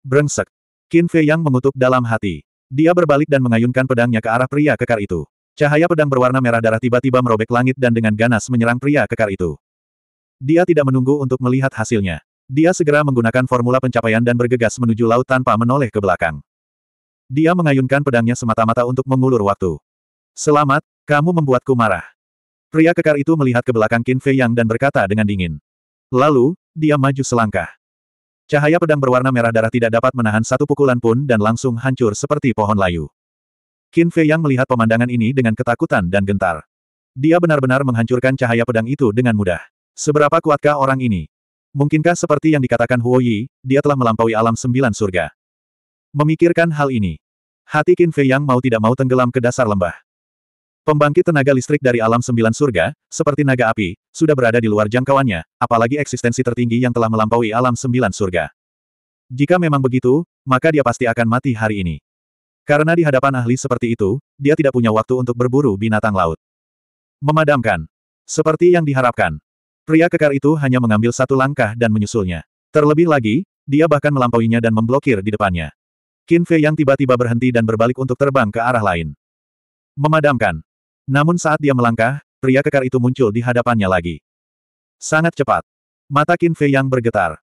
Brengsek. Qin Fei Yang mengutuk dalam hati. Dia berbalik dan mengayunkan pedangnya ke arah pria kekar itu. Cahaya pedang berwarna merah darah tiba-tiba merobek langit dan dengan ganas menyerang pria kekar itu. Dia tidak menunggu untuk melihat hasilnya. Dia segera menggunakan formula pencapaian dan bergegas menuju laut tanpa menoleh ke belakang. Dia mengayunkan pedangnya semata-mata untuk mengulur waktu. Selamat, kamu membuatku marah. Pria kekar itu melihat ke belakang Qin Fei Yang dan berkata dengan dingin. Lalu, dia maju selangkah. Cahaya pedang berwarna merah darah tidak dapat menahan satu pukulan pun dan langsung hancur seperti pohon layu. Qin Fei Yang melihat pemandangan ini dengan ketakutan dan gentar. Dia benar-benar menghancurkan cahaya pedang itu dengan mudah. Seberapa kuatkah orang ini? Mungkinkah seperti yang dikatakan Huo Yi, dia telah melampaui alam sembilan surga? Memikirkan hal ini, hati Qin Fei Yang mau tidak mau tenggelam ke dasar lembah. Pembangkit tenaga listrik dari alam sembilan surga, seperti naga api, sudah berada di luar jangkauannya, apalagi eksistensi tertinggi yang telah melampaui alam sembilan surga. Jika memang begitu, maka dia pasti akan mati hari ini. Karena di hadapan ahli seperti itu, dia tidak punya waktu untuk berburu binatang laut. Memadamkan. Seperti yang diharapkan. Pria kekar itu hanya mengambil satu langkah dan menyusulnya. Terlebih lagi, dia bahkan melampauinya dan memblokir di depannya. Qin Fei yang tiba-tiba berhenti dan berbalik untuk terbang ke arah lain. Memadamkan. Namun saat dia melangkah, pria kekar itu muncul di hadapannya lagi. Sangat cepat. Mata Qin Fei yang bergetar.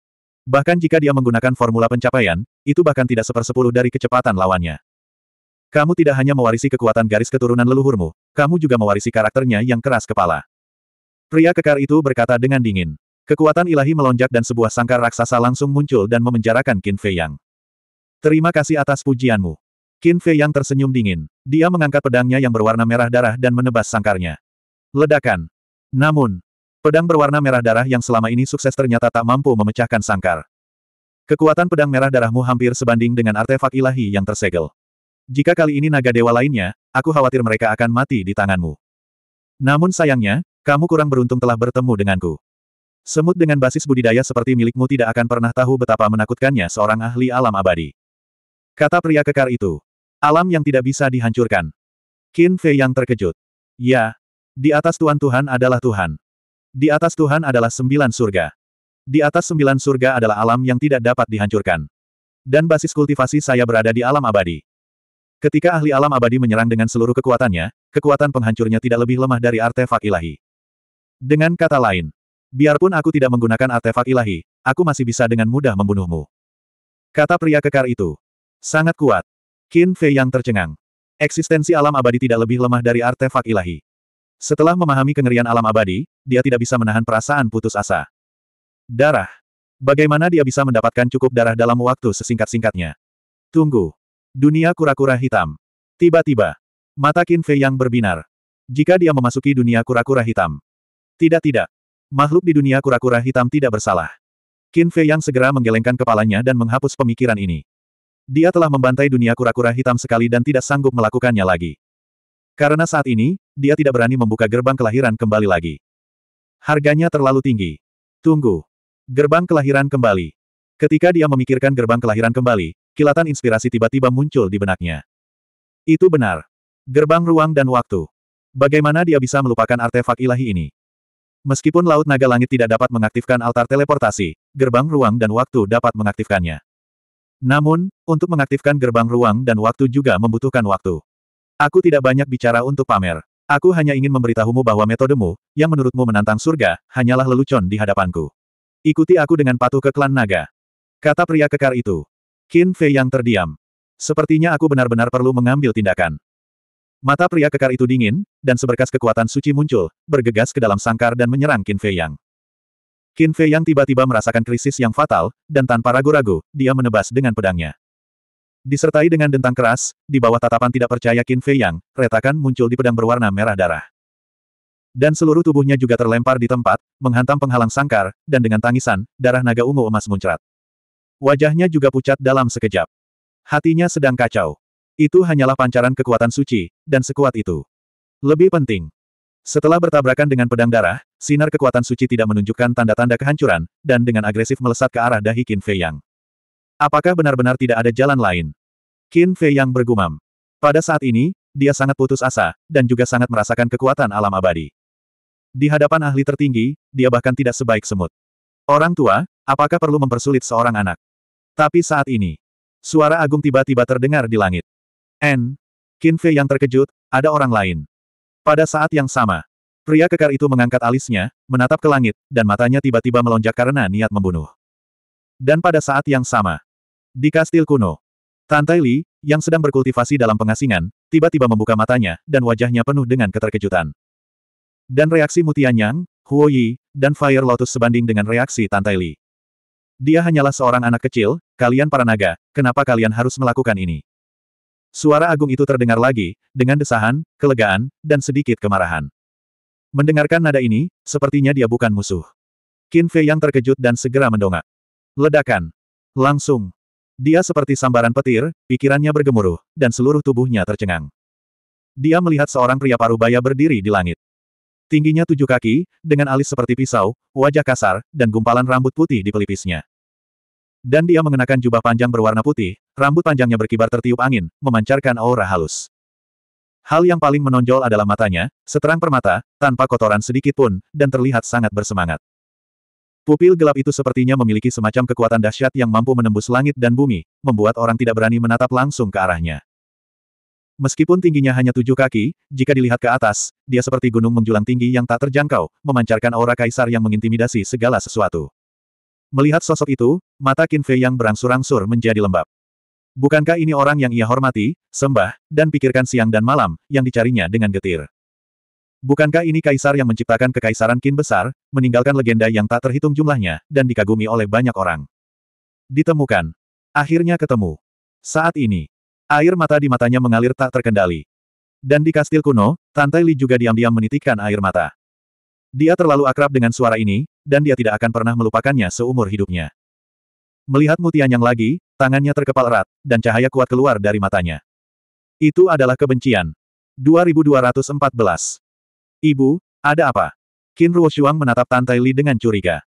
Bahkan jika dia menggunakan formula pencapaian, itu bahkan tidak sepersepuluh dari kecepatan lawannya. Kamu tidak hanya mewarisi kekuatan garis keturunan leluhurmu, kamu juga mewarisi karakternya yang keras kepala. Pria kekar itu berkata dengan dingin. Kekuatan ilahi melonjak dan sebuah sangkar raksasa langsung muncul dan memenjarakan Qin Fei Yang. Terima kasih atas pujianmu. Qin Fei Yang tersenyum dingin. Dia mengangkat pedangnya yang berwarna merah darah dan menebas sangkarnya. Ledakan. Namun, pedang berwarna merah darah yang selama ini sukses ternyata tak mampu memecahkan sangkar. Kekuatan pedang merah darahmu hampir sebanding dengan artefak ilahi yang tersegel. Jika kali ini naga dewa lainnya, aku khawatir mereka akan mati di tanganmu. Namun sayangnya, kamu kurang beruntung telah bertemu denganku. Semut dengan basis budidaya seperti milikmu tidak akan pernah tahu betapa menakutkannya seorang ahli alam abadi. Kata pria kekar itu. Alam yang tidak bisa dihancurkan. Qin Fei yang terkejut. Ya, di atas tuan Tuhan adalah Tuhan. Di atas Tuhan adalah sembilan surga. Di atas sembilan surga adalah alam yang tidak dapat dihancurkan. Dan basis kultivasi saya berada di alam abadi. Ketika ahli alam abadi menyerang dengan seluruh kekuatannya, kekuatan penghancurnya tidak lebih lemah dari artefak ilahi. Dengan kata lain, biarpun aku tidak menggunakan artefak ilahi, aku masih bisa dengan mudah membunuhmu. Kata pria kekar itu. Sangat kuat. Qin Fei yang tercengang. Eksistensi alam abadi tidak lebih lemah dari artefak ilahi. Setelah memahami kengerian alam abadi, dia tidak bisa menahan perasaan putus asa. Darah. Bagaimana dia bisa mendapatkan cukup darah dalam waktu sesingkat-singkatnya? Tunggu. Dunia kura-kura hitam. Tiba-tiba. Mata Qin Fei yang berbinar. Jika dia memasuki dunia kura-kura hitam, tidak-tidak. Makhluk di dunia kura-kura hitam tidak bersalah. Qin Fei Yang segera menggelengkan kepalanya dan menghapus pemikiran ini. Dia telah membantai dunia kura-kura hitam sekali dan tidak sanggup melakukannya lagi. Karena saat ini, dia tidak berani membuka gerbang kelahiran kembali lagi. Harganya terlalu tinggi. Tunggu. Gerbang kelahiran kembali. Ketika dia memikirkan gerbang kelahiran kembali, kilatan inspirasi tiba-tiba muncul di benaknya. Itu benar. Gerbang ruang dan waktu. Bagaimana dia bisa melupakan artefak ilahi ini? Meskipun Laut Naga Langit tidak dapat mengaktifkan altar teleportasi, gerbang ruang dan waktu dapat mengaktifkannya. Namun, untuk mengaktifkan gerbang ruang dan waktu juga membutuhkan waktu. Aku tidak banyak bicara untuk pamer. Aku hanya ingin memberitahumu bahwa metodemu, yang menurutmu menantang surga, hanyalah lelucon di hadapanku. Ikuti aku dengan patuh ke klan naga. Kata pria kekar itu. Qin Fei yang terdiam. Sepertinya aku benar-benar perlu mengambil tindakan. Mata pria kekar itu dingin, dan seberkas kekuatan suci muncul, bergegas ke dalam sangkar dan menyerang Qin Fei Yang. Qin Fei Yang tiba-tiba merasakan krisis yang fatal, dan tanpa ragu-ragu, dia menebas dengan pedangnya. Disertai dengan dentang keras, di bawah tatapan tidak percaya Qin Fei Yang, retakan muncul di pedang berwarna merah darah. Dan seluruh tubuhnya juga terlempar di tempat, menghantam penghalang sangkar, dan dengan tangisan, darah naga ungu emas muncrat. Wajahnya juga pucat dalam sekejap. Hatinya sedang kacau. Itu hanyalah pancaran kekuatan suci, dan sekuat itu. Lebih penting. Setelah bertabrakan dengan pedang darah, sinar kekuatan suci tidak menunjukkan tanda-tanda kehancuran, dan dengan agresif melesat ke arah dahi Qin Fei Yang. Apakah benar-benar tidak ada jalan lain? Qin Fei Yang bergumam. Pada saat ini, dia sangat putus asa, dan juga sangat merasakan kekuatan alam abadi. Di hadapan ahli tertinggi, dia bahkan tidak sebaik semut. Orang tua, apakah perlu mempersulit seorang anak? Tapi saat ini, suara agung tiba-tiba terdengar di langit. N. Fei yang terkejut, ada orang lain. Pada saat yang sama, pria kekar itu mengangkat alisnya, menatap ke langit, dan matanya tiba-tiba melonjak karena niat membunuh. Dan pada saat yang sama, di kastil kuno, Tai Li, yang sedang berkultivasi dalam pengasingan, tiba-tiba membuka matanya, dan wajahnya penuh dengan keterkejutan. Dan reaksi Mutianyang, Huo Yi, dan Fire Lotus sebanding dengan reaksi Tai Li. Dia hanyalah seorang anak kecil, kalian para naga, kenapa kalian harus melakukan ini? Suara agung itu terdengar lagi, dengan desahan, kelegaan, dan sedikit kemarahan. Mendengarkan nada ini, sepertinya dia bukan musuh. Qin Fei yang terkejut dan segera mendongak. Ledakan. Langsung. Dia seperti sambaran petir, pikirannya bergemuruh, dan seluruh tubuhnya tercengang. Dia melihat seorang pria parubaya berdiri di langit. Tingginya tujuh kaki, dengan alis seperti pisau, wajah kasar, dan gumpalan rambut putih di pelipisnya. Dan dia mengenakan jubah panjang berwarna putih, rambut panjangnya berkibar tertiup angin, memancarkan aura halus. Hal yang paling menonjol adalah matanya, seterang permata, tanpa kotoran sedikit pun, dan terlihat sangat bersemangat. Pupil gelap itu sepertinya memiliki semacam kekuatan dahsyat yang mampu menembus langit dan bumi, membuat orang tidak berani menatap langsung ke arahnya. Meskipun tingginya hanya tujuh kaki, jika dilihat ke atas, dia seperti gunung menjulang tinggi yang tak terjangkau, memancarkan aura kaisar yang mengintimidasi segala sesuatu. Melihat sosok itu, mata Qin Fei yang berangsur-angsur menjadi lembab. Bukankah ini orang yang ia hormati, sembah, dan pikirkan siang dan malam, yang dicarinya dengan getir? Bukankah ini kaisar yang menciptakan kekaisaran Qin besar, meninggalkan legenda yang tak terhitung jumlahnya, dan dikagumi oleh banyak orang? Ditemukan. Akhirnya ketemu. Saat ini, air mata di matanya mengalir tak terkendali. Dan di kastil kuno, Tantai Li juga diam-diam menitikkan air mata. Dia terlalu akrab dengan suara ini, dan dia tidak akan pernah melupakannya seumur hidupnya. Melihat Mutianyang lagi, tangannya terkepal erat, dan cahaya kuat keluar dari matanya. Itu adalah kebencian. 2214. Ibu, ada apa? Qin Ruoshuang menatap Tan Tai Li dengan curiga.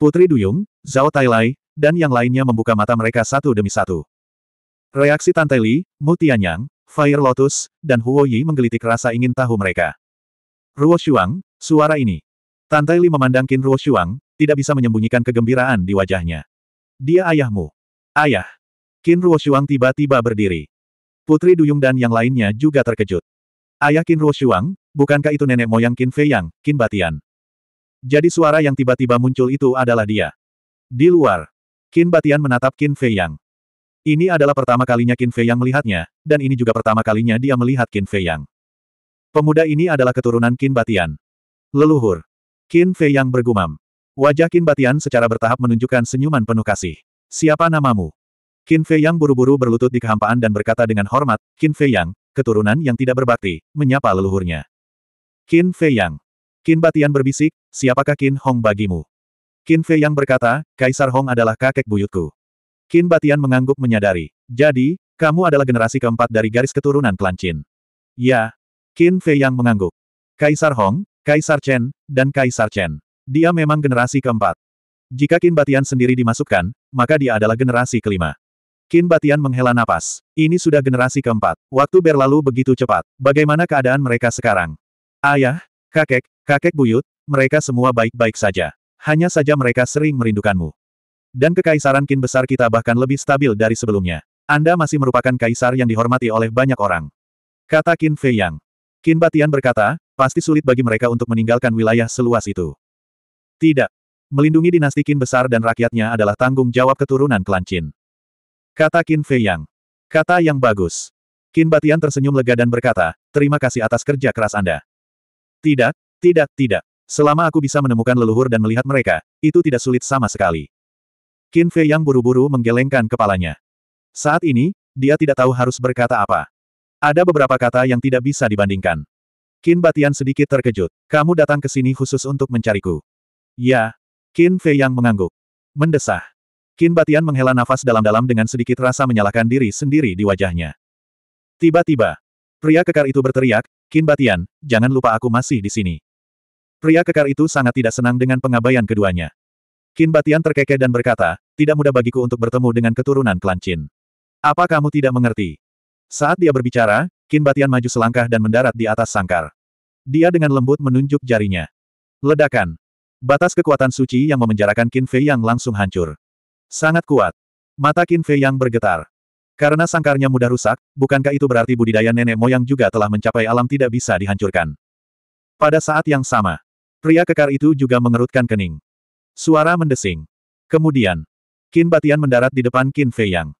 Putri Duyung, Zhao Tai Lai, dan yang lainnya membuka mata mereka satu demi satu. Reaksi Tan Tai Li, Mutianyang, Fire Lotus, dan Huo Yi menggelitik rasa ingin tahu mereka. Ruoshuang, Suara ini. Tantai Li memandang Qin Ruo Shuang, tidak bisa menyembunyikan kegembiraan di wajahnya. Dia ayahmu. Ayah. Qin Ruo Shuang tiba-tiba berdiri. Putri Duyung dan yang lainnya juga terkejut. Ayah Qin Ruo Shuang, bukankah itu nenek moyang Qin Fei Yang, Qin Batian? Jadi suara yang tiba-tiba muncul itu adalah dia. Di luar, Qin Batian menatap Qin Fei Yang. Ini adalah pertama kalinya Qin Fei Yang melihatnya, dan ini juga pertama kalinya dia melihat Qin Fei Yang. Pemuda ini adalah keturunan Qin Batian. Leluhur. Qin Fei yang bergumam. Wajah Qin Batian secara bertahap menunjukkan senyuman penuh kasih. Siapa namamu? Qin Fei yang buru-buru berlutut di kehampaan dan berkata dengan hormat, Qin Fei yang, keturunan yang tidak berbakti, menyapa leluhurnya. Qin Fei yang. Qin Batian berbisik, siapakah Qin Hong bagimu? Qin Fei yang berkata, Kaisar Hong adalah kakek buyutku. Qin Batian mengangguk menyadari. Jadi, kamu adalah generasi keempat dari garis keturunan klan Qin. Ya. Qin Fei yang mengangguk. Kaisar Hong, Kaisar Chen, dan Kaisar Chen. Dia memang generasi keempat. Jika Qin Batian sendiri dimasukkan, maka dia adalah generasi kelima. Qin Batian menghela napas. Ini sudah generasi keempat. Waktu berlalu begitu cepat. Bagaimana keadaan mereka sekarang? Ayah, kakek, kakek buyut, mereka semua baik-baik saja. Hanya saja mereka sering merindukanmu. Dan kekaisaran Qin besar kita bahkan lebih stabil dari sebelumnya. Anda masih merupakan kaisar yang dihormati oleh banyak orang. Kata Qin Fei Yang. Qin Batian berkata, Pasti sulit bagi mereka untuk meninggalkan wilayah seluas itu. Tidak. Melindungi dinasti Qin besar dan rakyatnya adalah tanggung jawab keturunan klan Qin. Kata Qin Fei Yang. Kata yang bagus. Qin Batian tersenyum lega dan berkata, terima kasih atas kerja keras Anda. Tidak, tidak, tidak. Selama aku bisa menemukan leluhur dan melihat mereka, itu tidak sulit sama sekali. Qin Fei Yang buru-buru menggelengkan kepalanya. Saat ini, dia tidak tahu harus berkata apa. Ada beberapa kata yang tidak bisa dibandingkan. Qin Batian sedikit terkejut. Kamu datang ke sini khusus untuk mencariku. Ya. Qin Fei yang mengangguk. Mendesah. Qin Batian menghela nafas dalam-dalam dengan sedikit rasa menyalahkan diri sendiri di wajahnya. Tiba-tiba, pria kekar itu berteriak, Qin Batian, jangan lupa aku masih di sini. Pria kekar itu sangat tidak senang dengan pengabaian keduanya. Qin Batian terkekeh dan berkata, tidak mudah bagiku untuk bertemu dengan keturunan klan Qin. Apa kamu tidak mengerti? Saat dia berbicara, Kin Batian maju selangkah dan mendarat di atas sangkar. Dia dengan lembut menunjuk jarinya. Ledakan. Batas kekuatan suci yang memenjarakan Qin Fei Yang langsung hancur. Sangat kuat. Mata Qin Fei Yang bergetar. Karena sangkarnya mudah rusak, bukankah itu berarti budidaya nenek moyang juga telah mencapai alam tidak bisa dihancurkan? Pada saat yang sama, pria kekar itu juga mengerutkan kening. Suara mendesing. Kemudian, Qin Batian mendarat di depan Qin Fei Yang.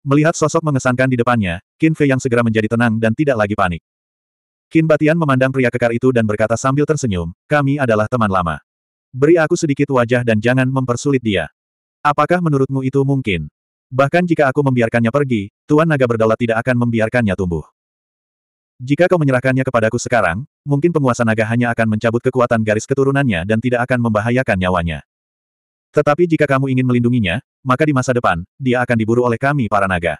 Melihat sosok mengesankan di depannya, Qin Fei yang segera menjadi tenang dan tidak lagi panik. Qin Batian memandang pria kekar itu dan berkata sambil tersenyum, kami adalah teman lama. Beri aku sedikit wajah dan jangan mempersulit dia. Apakah menurutmu itu mungkin? Bahkan jika aku membiarkannya pergi, Tuan Naga berdaulat tidak akan membiarkannya tumbuh. Jika kau menyerahkannya kepadaku sekarang, mungkin penguasa naga hanya akan mencabut kekuatan garis keturunannya dan tidak akan membahayakan nyawanya. Tetapi jika kamu ingin melindunginya, maka di masa depan, dia akan diburu oleh kami para naga.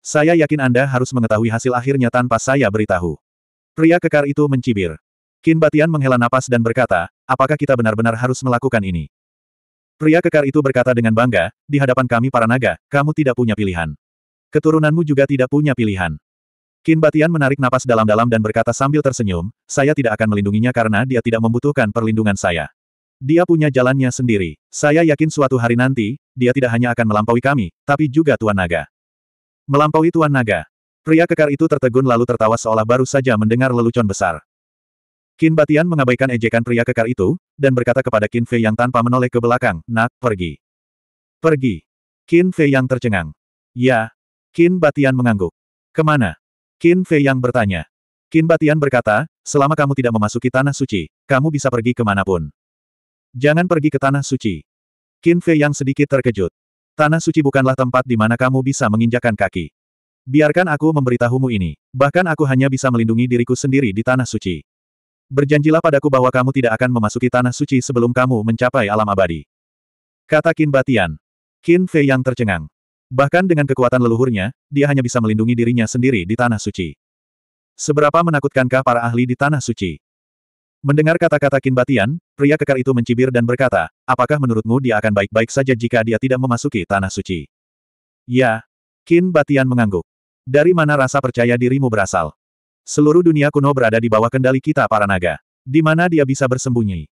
Saya yakin Anda harus mengetahui hasil akhirnya tanpa saya beritahu. Pria kekar itu mencibir. Kin Batian menghela napas dan berkata, apakah kita benar-benar harus melakukan ini? Pria kekar itu berkata dengan bangga, di hadapan kami para naga, kamu tidak punya pilihan. Keturunanmu juga tidak punya pilihan. Kin Batian menarik napas dalam-dalam dan berkata sambil tersenyum, saya tidak akan melindunginya karena dia tidak membutuhkan perlindungan saya. Dia punya jalannya sendiri. Saya yakin suatu hari nanti, dia tidak hanya akan melampaui kami, tapi juga Tuan Naga. Melampaui Tuan Naga. Pria kekar itu tertegun lalu tertawa seolah baru saja mendengar lelucon besar. Kin Batian mengabaikan ejekan pria kekar itu, dan berkata kepada Kin Fei yang tanpa menoleh ke belakang, nak, pergi. Pergi. Kin Fei yang tercengang. Ya. Kin Batian mengangguk. Kemana? Kin Fei yang bertanya. Kin Batian berkata, selama kamu tidak memasuki tanah suci, kamu bisa pergi kemanapun. Jangan pergi ke tanah suci. Qin Fei yang sedikit terkejut. Tanah suci bukanlah tempat di mana kamu bisa menginjakan kaki. Biarkan aku memberitahumu ini. Bahkan aku hanya bisa melindungi diriku sendiri di tanah suci. Berjanjilah padaku bahwa kamu tidak akan memasuki tanah suci sebelum kamu mencapai alam abadi. Kata Qin Batian. Qin Fei yang tercengang. Bahkan dengan kekuatan leluhurnya, dia hanya bisa melindungi dirinya sendiri di tanah suci. Seberapa menakutkankah para ahli di tanah suci? Mendengar kata-kata Kin Batian, pria kekar itu mencibir dan berkata, apakah menurutmu dia akan baik-baik saja jika dia tidak memasuki tanah suci? Ya. Kin Batian mengangguk. Dari mana rasa percaya dirimu berasal? Seluruh dunia kuno berada di bawah kendali kita para naga. Di mana dia bisa bersembunyi?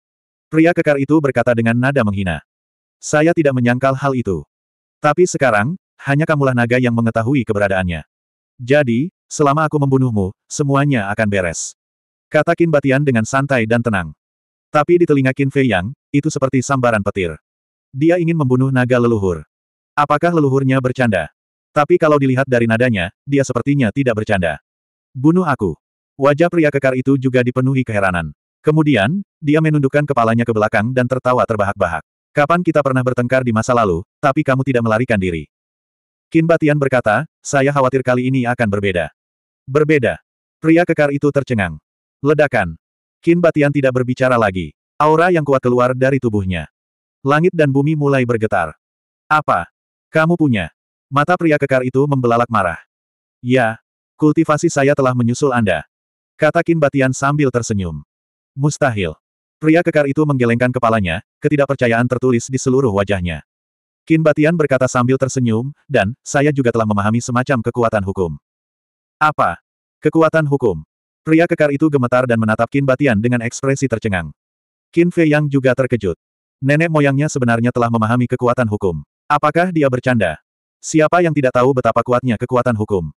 Pria kekar itu berkata dengan nada menghina. Saya tidak menyangkal hal itu. Tapi sekarang, hanya kamulah naga yang mengetahui keberadaannya. Jadi, selama aku membunuhmu, semuanya akan beres. Kata Qin Batian dengan santai dan tenang. Tapi di telinga Qin Fei Yang, itu seperti sambaran petir. Dia ingin membunuh naga leluhur. Apakah leluhurnya bercanda? Tapi kalau dilihat dari nadanya, dia sepertinya tidak bercanda. Bunuh aku. Wajah pria kekar itu juga dipenuhi keheranan. Kemudian, dia menundukkan kepalanya ke belakang dan tertawa terbahak-bahak. Kapan kita pernah bertengkar di masa lalu, tapi kamu tidak melarikan diri. Qin Batian berkata, saya khawatir kali ini akan berbeda. Berbeda. Pria kekar itu tercengang. Ledakan. Qin Batian tidak berbicara lagi. Aura yang kuat keluar dari tubuhnya. Langit dan bumi mulai bergetar. Apa? Kamu punya? Mata pria kekar itu membelalak marah. Ya, kultivasi saya telah menyusul Anda. Kata Qin Batian sambil tersenyum. Mustahil. Pria kekar itu menggelengkan kepalanya, ketidakpercayaan tertulis di seluruh wajahnya. Qin Batian berkata sambil tersenyum, dan, saya juga telah memahami semacam kekuatan hukum. Apa? Kekuatan hukum. Pria kekar itu gemetar dan menatap Qin Batian dengan ekspresi tercengang. Qin Fei Yang juga terkejut. Nenek moyangnya sebenarnya telah memahami kekuatan hukum. Apakah dia bercanda? Siapa yang tidak tahu betapa kuatnya kekuatan hukum?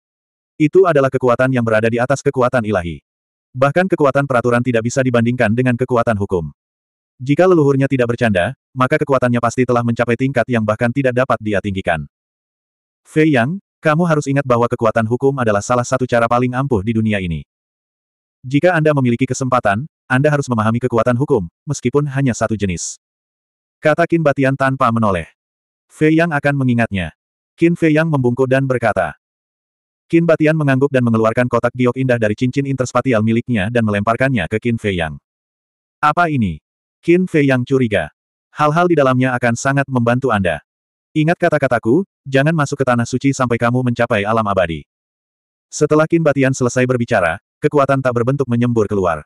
Itu adalah kekuatan yang berada di atas kekuatan ilahi. Bahkan kekuatan peraturan tidak bisa dibandingkan dengan kekuatan hukum. Jika leluhurnya tidak bercanda, maka kekuatannya pasti telah mencapai tingkat yang bahkan tidak dapat dia tinggikan. Fei Yang, kamu harus ingat bahwa kekuatan hukum adalah salah satu cara paling ampuh di dunia ini. Jika Anda memiliki kesempatan, Anda harus memahami kekuatan hukum, meskipun hanya satu jenis. Kata Qin Batian tanpa menoleh. Fei Yang akan mengingatnya. Qin Fei Yang membungkuk dan berkata. Qin Batian mengangguk dan mengeluarkan kotak giok indah dari cincin interspatial miliknya dan melemparkannya ke Qin Fei Yang. Apa ini? Qin Fei Yang curiga. Hal-hal di dalamnya akan sangat membantu Anda. Ingat kata-kataku, jangan masuk ke tanah suci sampai kamu mencapai alam abadi. Setelah Qin Batian selesai berbicara, Kekuatan tak berbentuk menyembur keluar.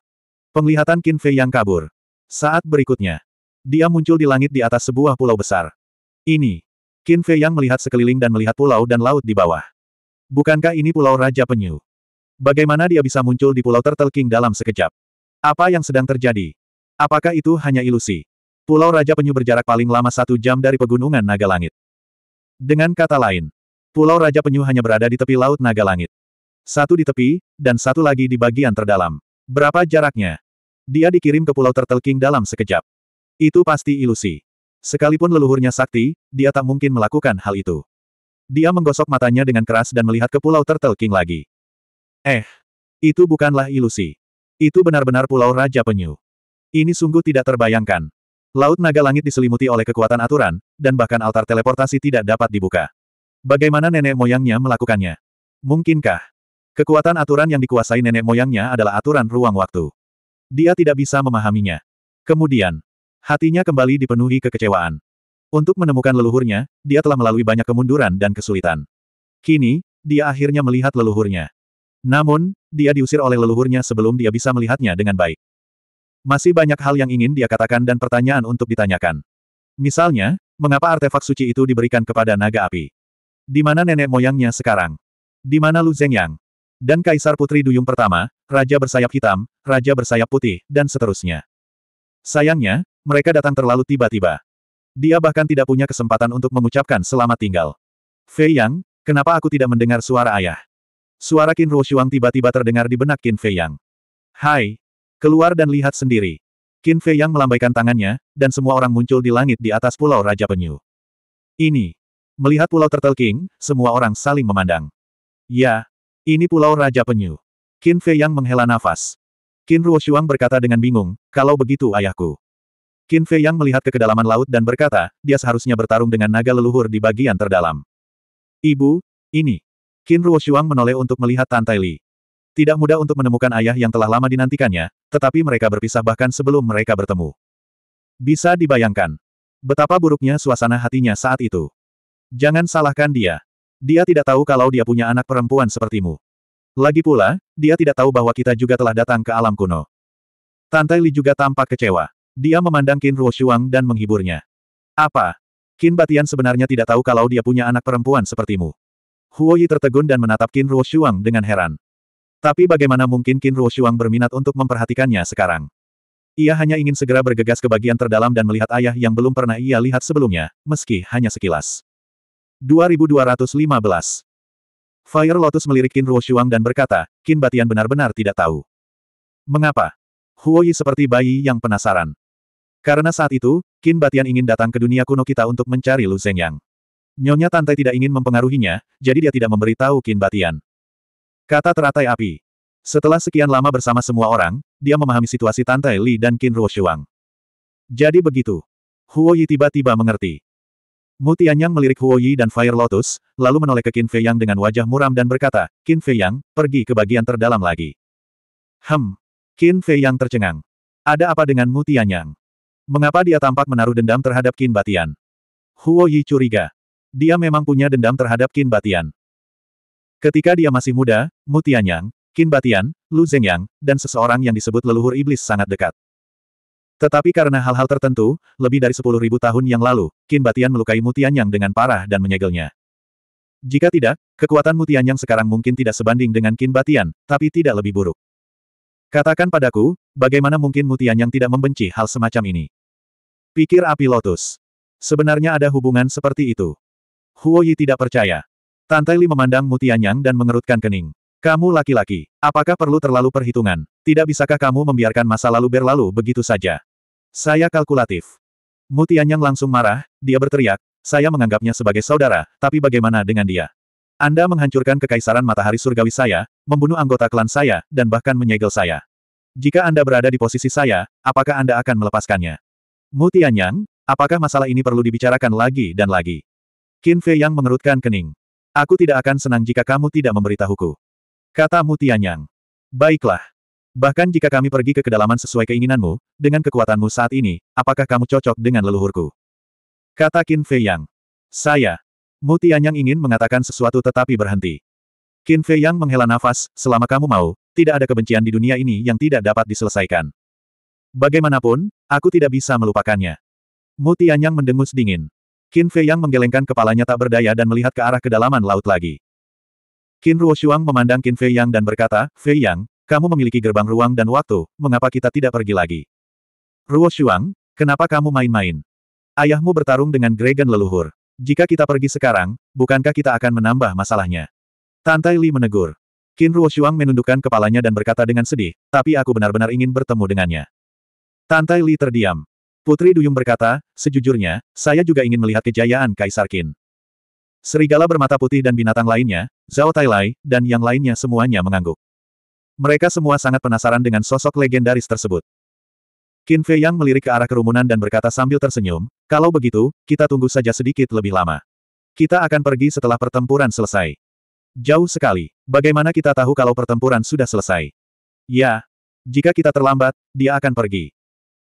Penglihatan Qin Fei yang kabur. Saat berikutnya, dia muncul di langit di atas sebuah pulau besar. Ini. Qin Fei yang melihat sekeliling dan melihat pulau dan laut di bawah. Bukankah ini pulau Raja Penyu? Bagaimana dia bisa muncul di pulau Turtle King dalam sekejap? Apa yang sedang terjadi? Apakah itu hanya ilusi? Pulau Raja Penyu berjarak paling lama satu jam dari pegunungan Naga Langit. Dengan kata lain, Pulau Raja Penyu hanya berada di tepi Laut Naga Langit. Satu di tepi, dan satu lagi di bagian terdalam. Berapa jaraknya? Dia dikirim ke Pulau Turtle King dalam sekejap. Itu pasti ilusi. Sekalipun leluhurnya sakti, dia tak mungkin melakukan hal itu. Dia menggosok matanya dengan keras dan melihat ke Pulau Turtle King lagi. Eh, itu bukanlah ilusi. Itu benar-benar Pulau Raja Penyu. Ini sungguh tidak terbayangkan. Laut naga langit diselimuti oleh kekuatan aturan, dan bahkan altar teleportasi tidak dapat dibuka. Bagaimana nenek moyangnya melakukannya? Mungkinkah? Kekuatan aturan yang dikuasai nenek moyangnya adalah aturan ruang waktu. Dia tidak bisa memahaminya. Kemudian, hatinya kembali dipenuhi kekecewaan. Untuk menemukan leluhurnya, dia telah melalui banyak kemunduran dan kesulitan. Kini, dia akhirnya melihat leluhurnya. Namun, dia diusir oleh leluhurnya sebelum dia bisa melihatnya dengan baik. Masih banyak hal yang ingin dia katakan dan pertanyaan untuk ditanyakan. Misalnya, mengapa artefak suci itu diberikan kepada naga api? Di mana nenek moyangnya sekarang? Di mana Lu Zhengyang? Dan Kaisar Putri Duyung pertama, Raja Bersayap Hitam, Raja Bersayap Putih, dan seterusnya. Sayangnya, mereka datang terlalu tiba-tiba. Dia bahkan tidak punya kesempatan untuk mengucapkan selamat tinggal. Fei Yang, kenapa aku tidak mendengar suara ayah? Suara Qin Shuang tiba-tiba terdengar di benak Qin Fei Yang. Hai! Keluar dan lihat sendiri. Qin Fei Yang melambaikan tangannya, dan semua orang muncul di langit di atas pulau Raja Penyu. Ini. Melihat pulau Turtle King, semua orang saling memandang. Ya, ini pulau Raja Penyu. Qin Fei Yang menghela nafas. Qin Shuang berkata dengan bingung, kalau begitu ayahku. Qin Fei Yang melihat ke kedalaman laut dan berkata, dia seharusnya bertarung dengan naga leluhur di bagian terdalam. Ibu, ini. Qin Shuang menoleh untuk melihat Tantai Li. Tidak mudah untuk menemukan ayah yang telah lama dinantikannya, tetapi mereka berpisah bahkan sebelum mereka bertemu. Bisa dibayangkan. Betapa buruknya suasana hatinya saat itu. Jangan salahkan dia. Dia tidak tahu kalau dia punya anak perempuan sepertimu. Lagi pula, dia tidak tahu bahwa kita juga telah datang ke alam kuno. Tante Li juga tampak kecewa. Dia memandang Qin Ruoshuang dan menghiburnya. Apa? Qin Batian sebenarnya tidak tahu kalau dia punya anak perempuan sepertimu. Huo Yi tertegun dan menatap Qin Ruoshuang dengan heran. Tapi bagaimana mungkin Qin Ruoshuang berminat untuk memperhatikannya sekarang? Ia hanya ingin segera bergegas ke bagian terdalam dan melihat ayah yang belum pernah ia lihat sebelumnya, meski hanya sekilas. 2215. Fire Lotus melirik Qin Ruoshuang dan berkata, Qin Batian benar-benar tidak tahu. Mengapa? Huoyi seperti bayi yang penasaran. Karena saat itu, Qin Batian ingin datang ke dunia kuno kita untuk mencari Lu Zengyang. Nyonya Tantai tidak ingin mempengaruhinya, jadi dia tidak memberitahu Qin Batian. Kata teratai api. Setelah sekian lama bersama semua orang, dia memahami situasi Tantai Li dan Qin Ruoshuang. Jadi begitu. Huoyi tiba-tiba mengerti. Mu Tianyang melirik Yi dan Fire Lotus, lalu menoleh ke Qin Fei Yang dengan wajah muram dan berkata, Qin Fei Yang, pergi ke bagian terdalam lagi. Hem. Qin Fei Yang tercengang. Ada apa dengan Mu Tianyang? Mengapa dia tampak menaruh dendam terhadap Qin Batian? Huo Yi curiga. Dia memang punya dendam terhadap Qin Batian. Ketika dia masih muda, Mu Tianyang, Qin Batian, Lu Zhengyang, dan seseorang yang disebut leluhur iblis sangat dekat. Tetapi karena hal-hal tertentu, lebih dari sepuluh ribu tahun yang lalu, Qin Batian melukai Mutianyang dengan parah dan menyegelnya. Jika tidak, kekuatan Mutianyang sekarang mungkin tidak sebanding dengan Qin Batian, tapi tidak lebih buruk. Katakan padaku, bagaimana mungkin Mutianyang tidak membenci hal semacam ini? Pikir api lotus. Sebenarnya ada hubungan seperti itu. Huo Yi tidak percaya. Tantai Li memandang Mutianyang dan mengerutkan kening. Kamu laki-laki, apakah perlu terlalu perhitungan? Tidak bisakah kamu membiarkan masa lalu berlalu begitu saja? Saya kalkulatif. Mutianyang langsung marah, dia berteriak, saya menganggapnya sebagai saudara, tapi bagaimana dengan dia? Anda menghancurkan kekaisaran matahari surgawi saya, membunuh anggota klan saya, dan bahkan menyegel saya. Jika Anda berada di posisi saya, apakah Anda akan melepaskannya? Mutianyang, apakah masalah ini perlu dibicarakan lagi dan lagi? Qin Fei Yang mengerutkan kening. Aku tidak akan senang jika kamu tidak memberitahuku. Kata Mutianyang. Baiklah. Bahkan jika kami pergi ke kedalaman sesuai keinginanmu, dengan kekuatanmu saat ini, apakah kamu cocok dengan leluhurku? Kata Qin Fei Yang. Saya. Mu Tianyang ingin mengatakan sesuatu tetapi berhenti. Qin Fei Yang menghela nafas, selama kamu mau, tidak ada kebencian di dunia ini yang tidak dapat diselesaikan. Bagaimanapun, aku tidak bisa melupakannya. Mu Tianyang mendengus dingin. Qin Fei Yang menggelengkan kepalanya tak berdaya dan melihat ke arah kedalaman laut lagi. Qin Ruoshuang memandang Qin Fei Yang dan berkata, Fei Yang, kamu memiliki gerbang ruang dan waktu, mengapa kita tidak pergi lagi? Ruo Shuang, kenapa kamu main-main? Ayahmu bertarung dengan Gregan leluhur. Jika kita pergi sekarang, bukankah kita akan menambah masalahnya? Tantai Li menegur. Qin Ruo Shuang menundukkan kepalanya dan berkata dengan sedih, tapi aku benar-benar ingin bertemu dengannya. Tantai Li terdiam. Putri Duyung berkata, sejujurnya, saya juga ingin melihat kejayaan Kaisar Qin. Serigala bermata putih dan binatang lainnya, Zhao Tailai, dan yang lainnya semuanya mengangguk. Mereka semua sangat penasaran dengan sosok legendaris tersebut. Qin Fei Yang melirik ke arah kerumunan dan berkata sambil tersenyum, kalau begitu, kita tunggu saja sedikit lebih lama. Kita akan pergi setelah pertempuran selesai. Jauh sekali. Bagaimana kita tahu kalau pertempuran sudah selesai? Ya. Jika kita terlambat, dia akan pergi.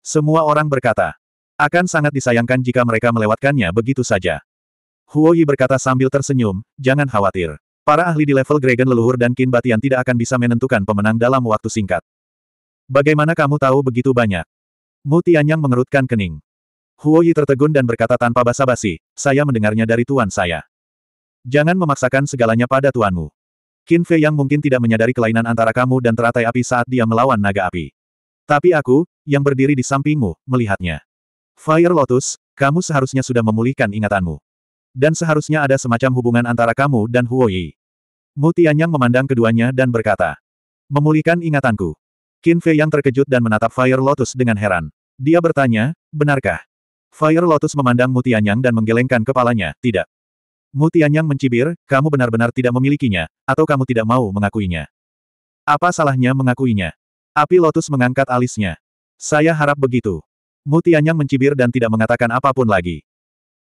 Semua orang berkata. Akan sangat disayangkan jika mereka melewatkannya begitu saja. Huo Yi berkata sambil tersenyum, jangan khawatir. Para ahli di level Dragon leluhur dan Kin Batian tidak akan bisa menentukan pemenang dalam waktu singkat. Bagaimana kamu tahu begitu banyak? Mu Tianyang mengerutkan kening. Huo Yi tertegun dan berkata tanpa basa-basi, saya mendengarnya dari tuan saya. Jangan memaksakan segalanya pada tuanmu. Qin Fei yang mungkin tidak menyadari kelainan antara kamu dan teratai api saat dia melawan naga api. Tapi aku, yang berdiri di sampingmu, melihatnya. Fire Lotus, kamu seharusnya sudah memulihkan ingatanmu. Dan seharusnya ada semacam hubungan antara kamu dan Huo Yi. Mu Tianyang memandang keduanya dan berkata. Memulihkan ingatanku. Qin Fei yang terkejut dan menatap Fire Lotus dengan heran. Dia bertanya, benarkah? Fire Lotus memandang Mu Tianyang dan menggelengkan kepalanya, tidak. Mu Tianyang mencibir, kamu benar-benar tidak memilikinya, atau kamu tidak mau mengakuinya. Apa salahnya mengakuinya? Api Lotus mengangkat alisnya. Saya harap begitu. Mu Tianyang mencibir dan tidak mengatakan apapun lagi.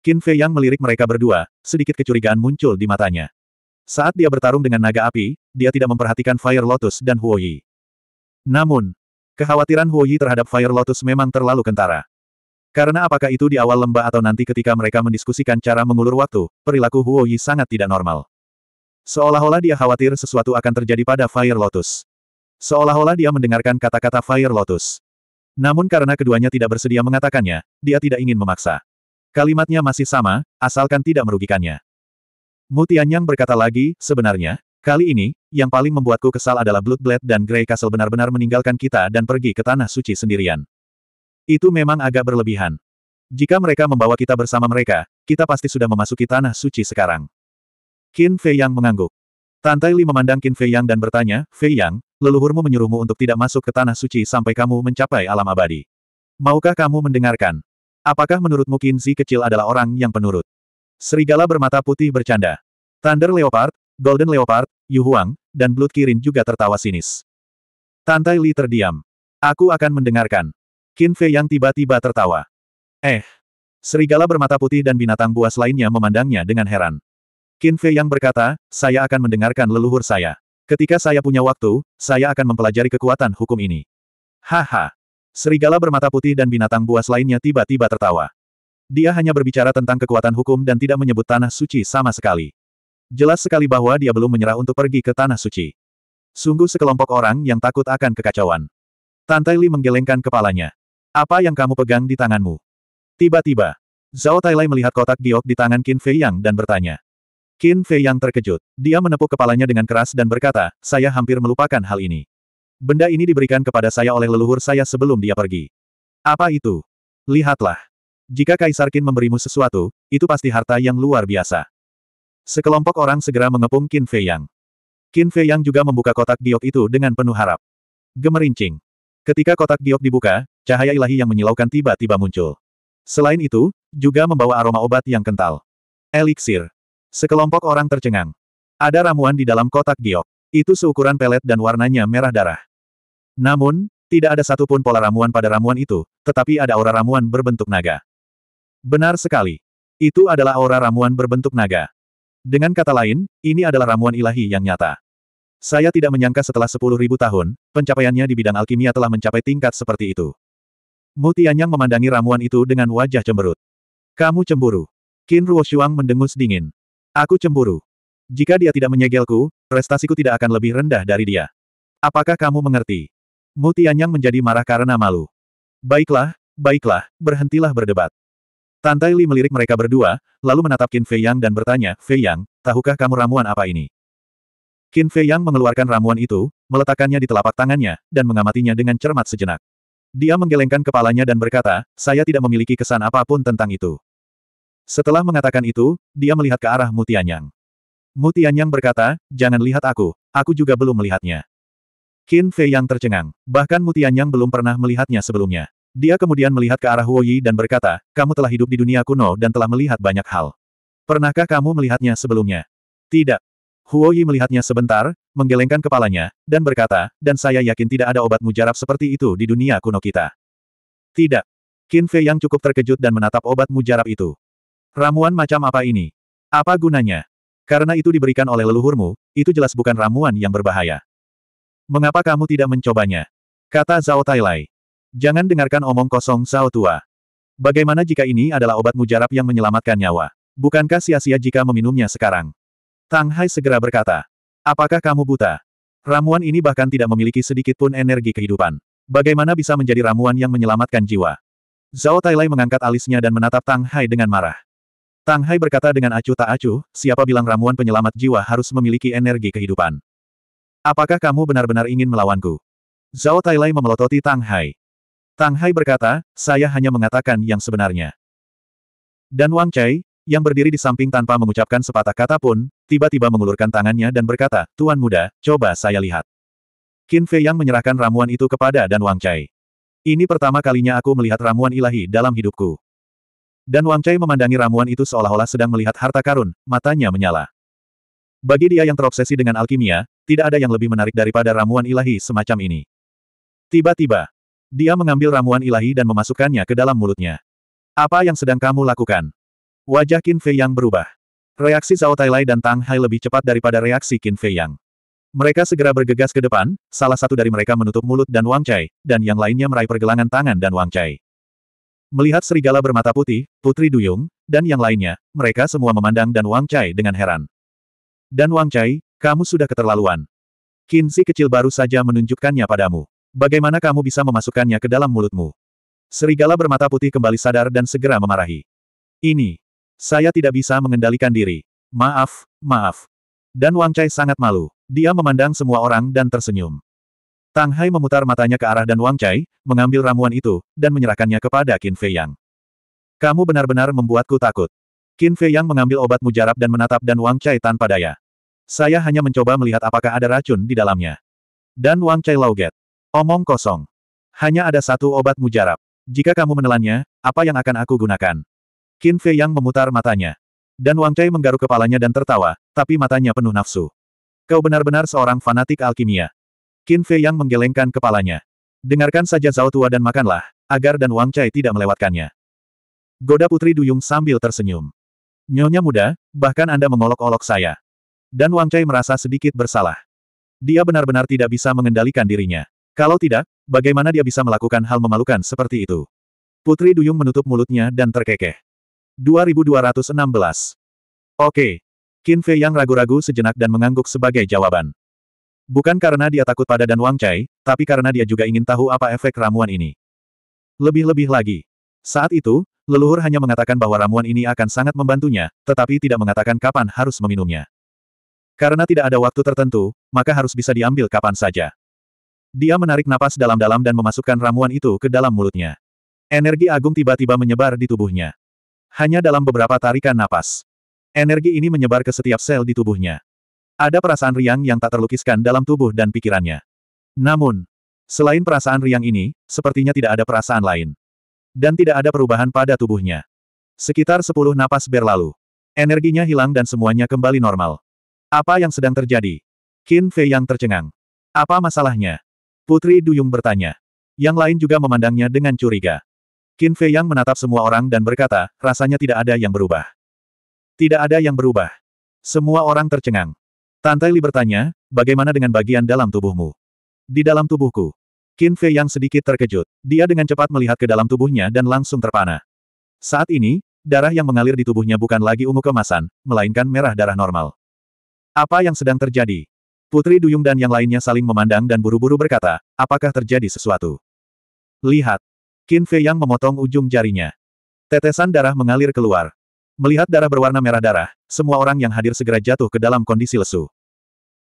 Qin Fei Yang melirik mereka berdua, sedikit kecurigaan muncul di matanya. Saat dia bertarung dengan naga api, dia tidak memperhatikan Fire Lotus dan Huo Yi. Namun, kekhawatiran Huo Yi terhadap Fire Lotus memang terlalu kentara. Karena apakah itu di awal lembah atau nanti ketika mereka mendiskusikan cara mengulur waktu, perilaku Huo Yi sangat tidak normal. Seolah-olah dia khawatir sesuatu akan terjadi pada Fire Lotus. Seolah-olah dia mendengarkan kata-kata Fire Lotus. Namun karena keduanya tidak bersedia mengatakannya, dia tidak ingin memaksa. Kalimatnya masih sama, asalkan tidak merugikannya. Mutianyang berkata lagi, sebenarnya, kali ini, yang paling membuatku kesal adalah Bloodblade dan Grey Castle benar-benar meninggalkan kita dan pergi ke Tanah Suci sendirian. Itu memang agak berlebihan. Jika mereka membawa kita bersama mereka, kita pasti sudah memasuki Tanah Suci sekarang. Qin Fei Yang mengangguk. Tantai Li memandang Qin Fei Yang dan bertanya, Fei Yang, leluhurmu menyuruhmu untuk tidak masuk ke Tanah Suci sampai kamu mencapai alam abadi. Maukah kamu mendengarkan? Apakah menurutmu Kinzi kecil adalah orang yang penurut? Serigala bermata putih bercanda. Thunder Leopard, Golden Leopard, Yu Huang, dan Blood Kirin juga tertawa sinis. Tantai Li terdiam. Aku akan mendengarkan. Qin Fei yang tiba-tiba tertawa. Eh. Serigala bermata putih dan binatang buas lainnya memandangnya dengan heran. Qin Fei yang berkata, saya akan mendengarkan leluhur saya. Ketika saya punya waktu, saya akan mempelajari kekuatan hukum ini. Haha. Serigala bermata putih dan binatang buas lainnya tiba-tiba tertawa. Dia hanya berbicara tentang kekuatan hukum dan tidak menyebut tanah suci sama sekali. Jelas sekali bahwa dia belum menyerah untuk pergi ke tanah suci. Sungguh sekelompok orang yang takut akan kekacauan. Tantai Li menggelengkan kepalanya. Apa yang kamu pegang di tanganmu? Tiba-tiba, Zhao Tailai melihat kotak giok di tangan Qin Fei Yang dan bertanya. Qin Fei Yang terkejut. Dia menepuk kepalanya dengan keras dan berkata, saya hampir melupakan hal ini. Benda ini diberikan kepada saya oleh leluhur saya sebelum dia pergi. Apa itu? Lihatlah. Jika Kaisar Qin memberimu sesuatu, itu pasti harta yang luar biasa. Sekelompok orang segera mengepung Qin Fei Yang. Qin Fei Yang juga membuka kotak giok itu dengan penuh harap. Gemerincing. Ketika kotak giok dibuka, cahaya ilahi yang menyilaukan tiba-tiba muncul. Selain itu, juga membawa aroma obat yang kental. Eliksir. Sekelompok orang tercengang. Ada ramuan di dalam kotak giok. Itu seukuran pelet dan warnanya merah darah. Namun, tidak ada satupun pola ramuan pada ramuan itu, tetapi ada aura ramuan berbentuk naga. Benar sekali. Itu adalah aura ramuan berbentuk naga. Dengan kata lain, ini adalah ramuan ilahi yang nyata. Saya tidak menyangka setelah sepuluh ribu tahun, pencapaiannya di bidang alkimia telah mencapai tingkat seperti itu. Mutianyang memandangi ramuan itu dengan wajah cemberut. Kamu cemburu. Qin Ruoshuang mendengus dingin. Aku cemburu. Jika dia tidak menyegelku, prestasiku tidak akan lebih rendah dari dia. Apakah kamu mengerti? Mu menjadi marah karena malu. Baiklah, baiklah, berhentilah berdebat. Tai Li melirik mereka berdua, lalu menatap Qin Fei Yang dan bertanya, Fei Yang, tahukah kamu ramuan apa ini? Qin Fei Yang mengeluarkan ramuan itu, meletakkannya di telapak tangannya, dan mengamatinya dengan cermat sejenak. Dia menggelengkan kepalanya dan berkata, saya tidak memiliki kesan apapun tentang itu. Setelah mengatakan itu, dia melihat ke arah Mutianyang. Mutianyang berkata, jangan lihat aku, aku juga belum melihatnya. Qin Fei yang tercengang. Bahkan Mutian yang belum pernah melihatnya sebelumnya. Dia kemudian melihat ke arah Huoyi dan berkata, kamu telah hidup di dunia kuno dan telah melihat banyak hal. Pernahkah kamu melihatnya sebelumnya? Tidak. Huoyi melihatnya sebentar, menggelengkan kepalanya, dan berkata, dan saya yakin tidak ada obat mujarab seperti itu di dunia kuno kita. Tidak. Qin Fei yang cukup terkejut dan menatap obat mujarab itu. Ramuan macam apa ini? Apa gunanya? Karena itu diberikan oleh leluhurmu, itu jelas bukan ramuan yang berbahaya. Mengapa kamu tidak mencobanya? Kata Zhao Tailai. Jangan dengarkan omong kosong Zhao Tua. Bagaimana jika ini adalah obat mujarab yang menyelamatkan nyawa? Bukankah sia-sia jika meminumnya sekarang? Tang Hai segera berkata. Apakah kamu buta? Ramuan ini bahkan tidak memiliki sedikit pun energi kehidupan. Bagaimana bisa menjadi ramuan yang menyelamatkan jiwa? Zhao Tailai mengangkat alisnya dan menatap Tang Hai dengan marah. Tang Hai berkata dengan acuh tak acuh, siapa bilang ramuan penyelamat jiwa harus memiliki energi kehidupan. Apakah kamu benar-benar ingin melawanku? Zhao Tailai memelototi Tang Hai. Tang Hai berkata, saya hanya mengatakan yang sebenarnya. Dan Wang Chai, yang berdiri di samping tanpa mengucapkan sepatah kata pun, tiba-tiba mengulurkan tangannya dan berkata, Tuan muda, coba saya lihat. Qin Fei yang menyerahkan ramuan itu kepada Dan Wang Chai. Ini pertama kalinya aku melihat ramuan ilahi dalam hidupku. Dan Wang Chai memandangi ramuan itu seolah-olah sedang melihat harta karun, matanya menyala. Bagi dia yang terobsesi dengan alkimia, tidak ada yang lebih menarik daripada ramuan ilahi semacam ini. Tiba-tiba, dia mengambil ramuan ilahi dan memasukkannya ke dalam mulutnya. Apa yang sedang kamu lakukan? Wajah Qin Fei Yang berubah. Reaksi Zhao Tailai dan Tang Hai lebih cepat daripada reaksi Qin Fei Yang. Mereka segera bergegas ke depan, salah satu dari mereka menutup mulut dan Wang Chai, dan yang lainnya meraih pergelangan tangan dan Wang Chai. Melihat serigala bermata putih, Putri Duyung, dan yang lainnya, mereka semua memandang dan Wang Chai dengan heran. Dan Wang Chai, kamu sudah keterlaluan. Kinsi kecil baru saja menunjukkannya padamu. Bagaimana kamu bisa memasukkannya ke dalam mulutmu? Serigala bermata putih kembali sadar dan segera memarahi. Ini. Saya tidak bisa mengendalikan diri. Maaf, maaf. Dan Wang Chai sangat malu. Dia memandang semua orang dan tersenyum. Tang Hai memutar matanya ke arah dan Wang Chai, mengambil ramuan itu, dan menyerahkannya kepada Qin Fei Yang. Kamu benar-benar membuatku takut. Qin Fei Yang mengambil obat mujarab dan menatap dan Wang Chai tanpa daya. Saya hanya mencoba melihat apakah ada racun di dalamnya. Dan Wang Chai Lauget. Omong kosong. Hanya ada satu obat mujarab. Jika kamu menelannya, apa yang akan aku gunakan? Qin Fei yang memutar matanya. Dan Wang Chai menggaruk kepalanya dan tertawa, tapi matanya penuh nafsu. Kau benar-benar seorang fanatik alkimia. Qin Fei yang menggelengkan kepalanya. Dengarkan saja Zhao Tua dan makanlah, agar dan Wang Chai tidak melewatkannya. Goda Putri Duyung sambil tersenyum. Nyonya muda, bahkan Anda mengolok-olok saya dan Wang Chai merasa sedikit bersalah. Dia benar-benar tidak bisa mengendalikan dirinya. Kalau tidak, bagaimana dia bisa melakukan hal memalukan seperti itu? Putri Duyung menutup mulutnya dan terkekeh. 2216 Oke. Qin Fei yang ragu-ragu sejenak dan mengangguk sebagai jawaban. Bukan karena dia takut pada Dan Wang Chai, tapi karena dia juga ingin tahu apa efek ramuan ini. Lebih-lebih lagi. Saat itu, leluhur hanya mengatakan bahwa ramuan ini akan sangat membantunya, tetapi tidak mengatakan kapan harus meminumnya. Karena tidak ada waktu tertentu, maka harus bisa diambil kapan saja. Dia menarik napas dalam-dalam dan memasukkan ramuan itu ke dalam mulutnya. Energi agung tiba-tiba menyebar di tubuhnya. Hanya dalam beberapa tarikan napas. Energi ini menyebar ke setiap sel di tubuhnya. Ada perasaan riang yang tak terlukiskan dalam tubuh dan pikirannya. Namun, selain perasaan riang ini, sepertinya tidak ada perasaan lain. Dan tidak ada perubahan pada tubuhnya. Sekitar sepuluh napas berlalu. Energinya hilang dan semuanya kembali normal. Apa yang sedang terjadi? Qin Fei yang tercengang. Apa masalahnya? Putri Duyung bertanya. Yang lain juga memandangnya dengan curiga. Qin Fei yang menatap semua orang dan berkata, rasanya tidak ada yang berubah. Tidak ada yang berubah. Semua orang tercengang. Tante Li bertanya, bagaimana dengan bagian dalam tubuhmu? Di dalam tubuhku. Qin Fei yang sedikit terkejut. Dia dengan cepat melihat ke dalam tubuhnya dan langsung terpana. Saat ini, darah yang mengalir di tubuhnya bukan lagi ungu kemasan, melainkan merah darah normal. Apa yang sedang terjadi? Putri Duyung dan yang lainnya saling memandang dan buru-buru berkata, apakah terjadi sesuatu? Lihat. Qin Fei Yang memotong ujung jarinya. Tetesan darah mengalir keluar. Melihat darah berwarna merah darah, semua orang yang hadir segera jatuh ke dalam kondisi lesu.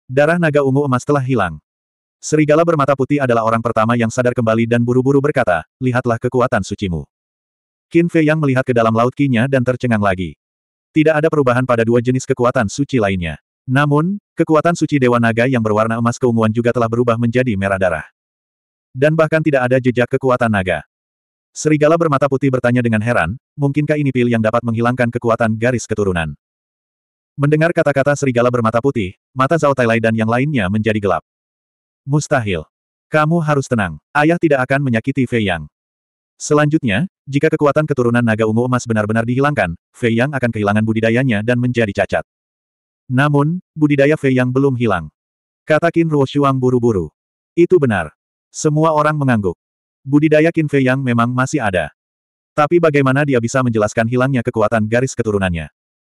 Darah naga ungu emas telah hilang. Serigala bermata putih adalah orang pertama yang sadar kembali dan buru-buru berkata, lihatlah kekuatan sucimu. Qin Fei Yang melihat ke dalam laut kinya dan tercengang lagi. Tidak ada perubahan pada dua jenis kekuatan suci lainnya. Namun, kekuatan suci Dewa Naga yang berwarna emas keunguan juga telah berubah menjadi merah darah. Dan bahkan tidak ada jejak kekuatan naga. Serigala bermata putih bertanya dengan heran, mungkinkah ini pil yang dapat menghilangkan kekuatan garis keturunan? Mendengar kata-kata serigala bermata putih, mata Zhao Tailai dan yang lainnya menjadi gelap. Mustahil. Kamu harus tenang. Ayah tidak akan menyakiti Fei Yang. Selanjutnya, jika kekuatan keturunan naga ungu emas benar-benar dihilangkan, Fei Yang akan kehilangan budidayanya dan menjadi cacat. Namun, budidaya Fei yang belum hilang. Kata Qin Ruo Shuang buru-buru. Itu benar. Semua orang mengangguk. Budidaya Qin Fei yang memang masih ada. Tapi bagaimana dia bisa menjelaskan hilangnya kekuatan garis keturunannya?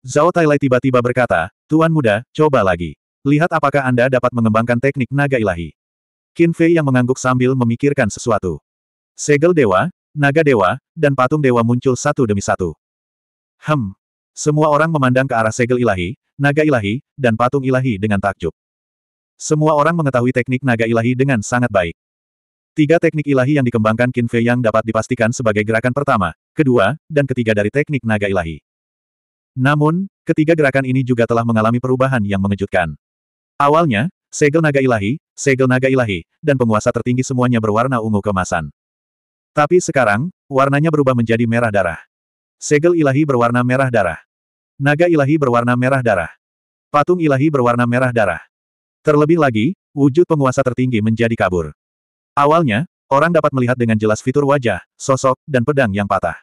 Zhao Tailai tiba-tiba berkata, Tuan muda, coba lagi. Lihat apakah Anda dapat mengembangkan teknik naga ilahi. Qin Fei yang mengangguk sambil memikirkan sesuatu. Segel dewa, naga dewa, dan patung dewa muncul satu demi satu. Hmm. Semua orang memandang ke arah segel ilahi, naga ilahi, dan patung ilahi dengan takjub. Semua orang mengetahui teknik naga ilahi dengan sangat baik. Tiga teknik ilahi yang dikembangkan Qin Fei yang dapat dipastikan sebagai gerakan pertama, kedua, dan ketiga dari teknik naga ilahi. Namun, ketiga gerakan ini juga telah mengalami perubahan yang mengejutkan. Awalnya, segel naga ilahi, segel naga ilahi, dan penguasa tertinggi semuanya berwarna ungu kemasan. Tapi sekarang, warnanya berubah menjadi merah darah. Segel ilahi berwarna merah darah. Naga ilahi berwarna merah darah. Patung ilahi berwarna merah darah. Terlebih lagi, wujud penguasa tertinggi menjadi kabur. Awalnya, orang dapat melihat dengan jelas fitur wajah, sosok, dan pedang yang patah.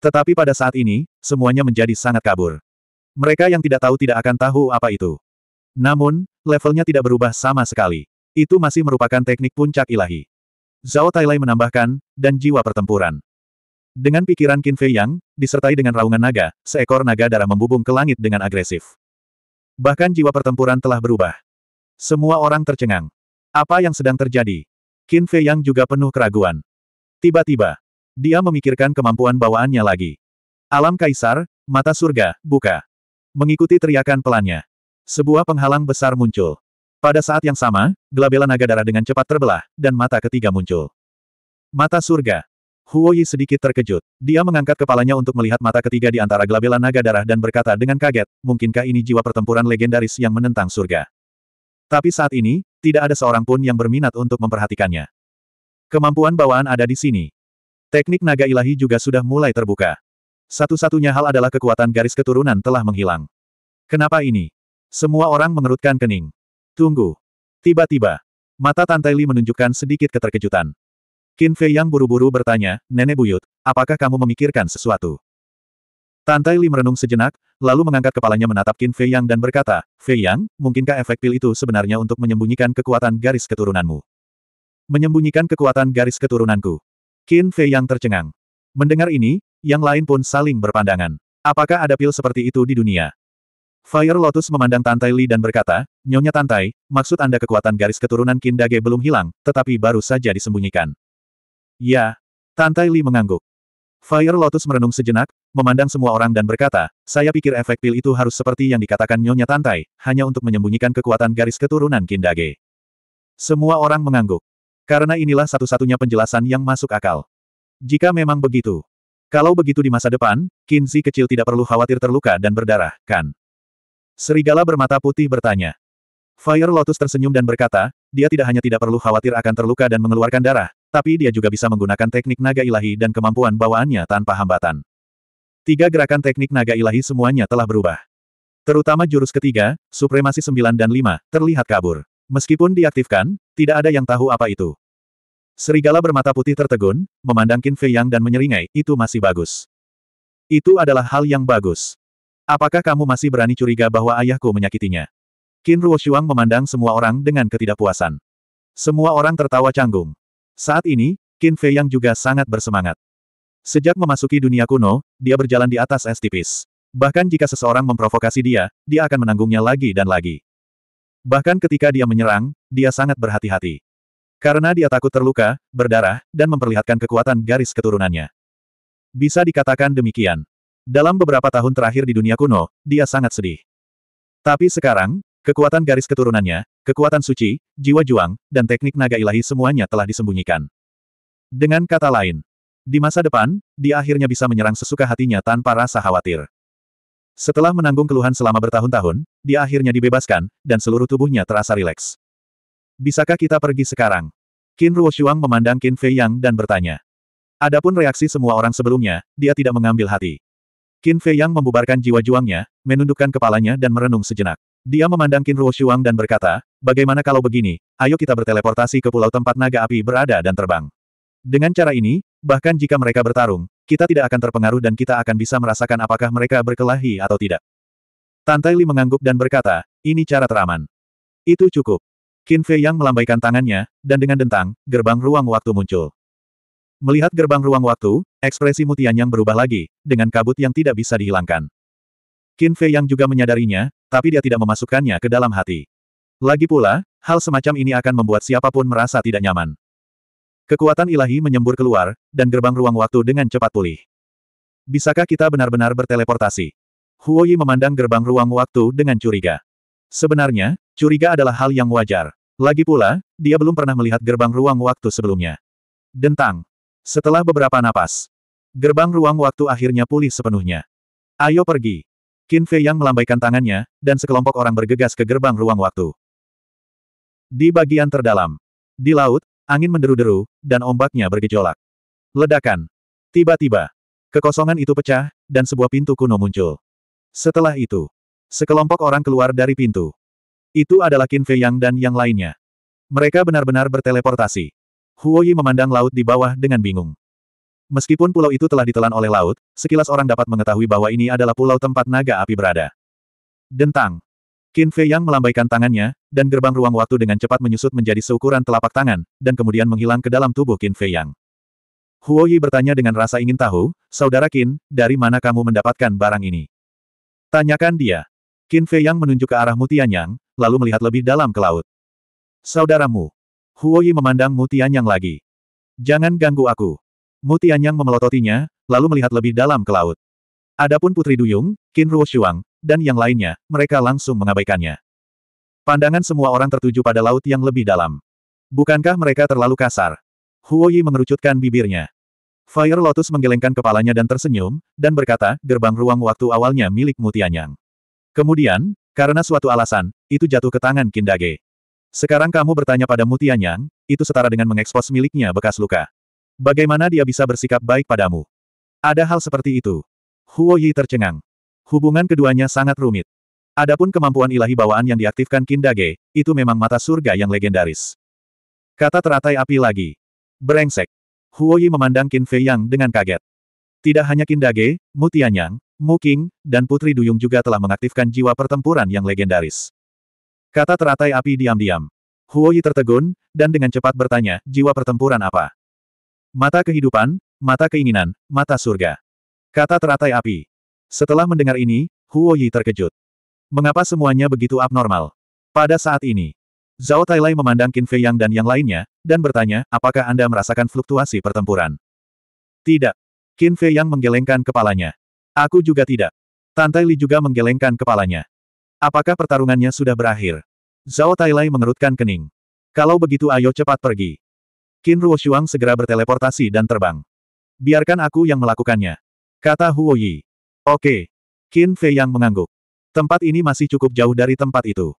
Tetapi pada saat ini, semuanya menjadi sangat kabur. Mereka yang tidak tahu tidak akan tahu apa itu. Namun, levelnya tidak berubah sama sekali. Itu masih merupakan teknik puncak ilahi. Zhao Tailai menambahkan, dan jiwa pertempuran. Dengan pikiran Qin Fei Yang, disertai dengan raungan naga, seekor naga darah membubung ke langit dengan agresif. Bahkan jiwa pertempuran telah berubah. Semua orang tercengang. Apa yang sedang terjadi? Qin Fei Yang juga penuh keraguan. Tiba-tiba, dia memikirkan kemampuan bawaannya lagi. Alam kaisar, mata surga, buka. Mengikuti teriakan pelannya. Sebuah penghalang besar muncul. Pada saat yang sama, gelabela naga darah dengan cepat terbelah, dan mata ketiga muncul. Mata surga. Huo Yi sedikit terkejut. Dia mengangkat kepalanya untuk melihat mata ketiga di antara gelabela naga darah dan berkata dengan kaget, mungkinkah ini jiwa pertempuran legendaris yang menentang surga? Tapi saat ini, tidak ada seorang pun yang berminat untuk memperhatikannya. Kemampuan bawaan ada di sini. Teknik naga ilahi juga sudah mulai terbuka. Satu-satunya hal adalah kekuatan garis keturunan telah menghilang. Kenapa ini? Semua orang mengerutkan kening. Tunggu. Tiba-tiba, mata Tantai Li menunjukkan sedikit keterkejutan. Qin Fei yang buru-buru bertanya, Nenek Buyut, apakah kamu memikirkan sesuatu? Tai Li merenung sejenak, lalu mengangkat kepalanya menatap Qin Fei Yang dan berkata, Fei Yang, mungkinkah efek pil itu sebenarnya untuk menyembunyikan kekuatan garis keturunanmu? Menyembunyikan kekuatan garis keturunanku. Qin Fei Yang tercengang. Mendengar ini, yang lain pun saling berpandangan. Apakah ada pil seperti itu di dunia? Fire Lotus memandang Tai Li dan berkata, Nyonya Tai, maksud Anda kekuatan garis keturunan Dage belum hilang, tetapi baru saja disembunyikan. Ya. Tantai Li mengangguk. Fire Lotus merenung sejenak, memandang semua orang dan berkata, saya pikir efek pil itu harus seperti yang dikatakan Nyonya Tantai, hanya untuk menyembunyikan kekuatan garis keturunan Kindage. Semua orang mengangguk. Karena inilah satu-satunya penjelasan yang masuk akal. Jika memang begitu. Kalau begitu di masa depan, Kinzi kecil tidak perlu khawatir terluka dan berdarah, kan? Serigala bermata putih bertanya. Fire Lotus tersenyum dan berkata, dia tidak hanya tidak perlu khawatir akan terluka dan mengeluarkan darah, tapi dia juga bisa menggunakan teknik naga ilahi dan kemampuan bawaannya tanpa hambatan. Tiga gerakan teknik naga ilahi semuanya telah berubah. Terutama jurus ketiga, Supremasi sembilan dan lima, terlihat kabur. Meskipun diaktifkan, tidak ada yang tahu apa itu. Serigala bermata putih tertegun, memandang Qin Fei Yang dan menyeringai, itu masih bagus. Itu adalah hal yang bagus. Apakah kamu masih berani curiga bahwa ayahku menyakitinya? Qin Ruo Shuang memandang semua orang dengan ketidakpuasan. Semua orang tertawa canggung. Saat ini, Qin Fei yang juga sangat bersemangat. Sejak memasuki dunia kuno, dia berjalan di atas es tipis. Bahkan jika seseorang memprovokasi dia, dia akan menanggungnya lagi dan lagi. Bahkan ketika dia menyerang, dia sangat berhati-hati. Karena dia takut terluka, berdarah, dan memperlihatkan kekuatan garis keturunannya. Bisa dikatakan demikian. Dalam beberapa tahun terakhir di dunia kuno, dia sangat sedih. Tapi sekarang, Kekuatan garis keturunannya, kekuatan suci, jiwa juang, dan teknik naga ilahi semuanya telah disembunyikan. Dengan kata lain, di masa depan, dia akhirnya bisa menyerang sesuka hatinya tanpa rasa khawatir. Setelah menanggung keluhan selama bertahun-tahun, dia akhirnya dibebaskan, dan seluruh tubuhnya terasa rileks. Bisakah kita pergi sekarang? Qin Ruoshuang memandang Qin Fei Yang dan bertanya. Adapun reaksi semua orang sebelumnya, dia tidak mengambil hati. Qin Fei Yang membubarkan jiwa juangnya, menundukkan kepalanya dan merenung sejenak. Dia memandang Qin Shuang dan berkata, bagaimana kalau begini, ayo kita berteleportasi ke pulau tempat naga api berada dan terbang. Dengan cara ini, bahkan jika mereka bertarung, kita tidak akan terpengaruh dan kita akan bisa merasakan apakah mereka berkelahi atau tidak. Tantai Li mengangguk dan berkata, ini cara teraman. Itu cukup. Qin Fei yang melambaikan tangannya, dan dengan dentang, gerbang ruang waktu muncul. Melihat gerbang ruang waktu, ekspresi Mutian yang berubah lagi, dengan kabut yang tidak bisa dihilangkan. Qin Fei yang juga menyadarinya, tapi dia tidak memasukkannya ke dalam hati. Lagi pula, hal semacam ini akan membuat siapapun merasa tidak nyaman. Kekuatan ilahi menyembur keluar, dan gerbang ruang waktu dengan cepat pulih. Bisakah kita benar-benar berteleportasi? Huoyi memandang gerbang ruang waktu dengan curiga. Sebenarnya, curiga adalah hal yang wajar. Lagi pula, dia belum pernah melihat gerbang ruang waktu sebelumnya. Dentang. Setelah beberapa napas, gerbang ruang waktu akhirnya pulih sepenuhnya. Ayo pergi. Qin Fei yang melambaikan tangannya, dan sekelompok orang bergegas ke gerbang ruang waktu. Di bagian terdalam. Di laut, angin menderu-deru, dan ombaknya bergejolak. Ledakan. Tiba-tiba. Kekosongan itu pecah, dan sebuah pintu kuno muncul. Setelah itu, sekelompok orang keluar dari pintu. Itu adalah Qin Fei Yang dan yang lainnya. Mereka benar-benar berteleportasi. Huoyi memandang laut di bawah dengan bingung. Meskipun pulau itu telah ditelan oleh laut, sekilas orang dapat mengetahui bahwa ini adalah pulau tempat naga api berada. Dentang. Qin Fei Yang melambaikan tangannya, dan gerbang ruang waktu dengan cepat menyusut menjadi seukuran telapak tangan, dan kemudian menghilang ke dalam tubuh Qin Fei Yang. Huo Yi bertanya dengan rasa ingin tahu, Saudara Qin, dari mana kamu mendapatkan barang ini? Tanyakan dia. Qin Fei Yang menunjuk ke arah Mutianyang, lalu melihat lebih dalam ke laut. Saudaramu. Huo Yi memandang Mutianyang lagi. Jangan ganggu aku. Mu Tianyang memelototinya, lalu melihat lebih dalam ke laut. Adapun Putri Duyung, Qin Ruoshuang, dan yang lainnya, mereka langsung mengabaikannya. Pandangan semua orang tertuju pada laut yang lebih dalam. Bukankah mereka terlalu kasar? Huo Yi mengerucutkan bibirnya. Fire Lotus menggelengkan kepalanya dan tersenyum, dan berkata, gerbang ruang waktu awalnya milik Mutianyang. Kemudian, karena suatu alasan, itu jatuh ke tangan Kindage. Sekarang kamu bertanya pada Mutianyang, itu setara dengan mengekspos miliknya bekas luka. Bagaimana dia bisa bersikap baik padamu? Ada hal seperti itu. Huo Yi tercengang. Hubungan keduanya sangat rumit. Adapun kemampuan ilahi bawaan yang diaktifkan Kindage, itu memang mata surga yang legendaris. Kata teratai api lagi. Brengsek. Huo Yi memandang Qin Fei Yang dengan kaget. Tidak hanya Kindage, Mu Tianyang, Mu King, dan Putri Duyung juga telah mengaktifkan jiwa pertempuran yang legendaris. Kata teratai api diam-diam. Huo Yi tertegun, dan dengan cepat bertanya, jiwa pertempuran apa? Mata kehidupan, mata keinginan, mata surga. Kata teratai api. Setelah mendengar ini, Huo Yi terkejut. Mengapa semuanya begitu abnormal? Pada saat ini, Zhao Tailai memandang Qin Fei Yang dan yang lainnya, dan bertanya, apakah Anda merasakan fluktuasi pertempuran? Tidak. Qin Fei Yang menggelengkan kepalanya. Aku juga tidak. Tan Tai Li juga menggelengkan kepalanya. Apakah pertarungannya sudah berakhir? Zhao Tailai mengerutkan kening. Kalau begitu ayo cepat pergi. Qin Shuang segera berteleportasi dan terbang. Biarkan aku yang melakukannya. Kata Huo Yi. Oke. Qin Fei yang mengangguk. Tempat ini masih cukup jauh dari tempat itu.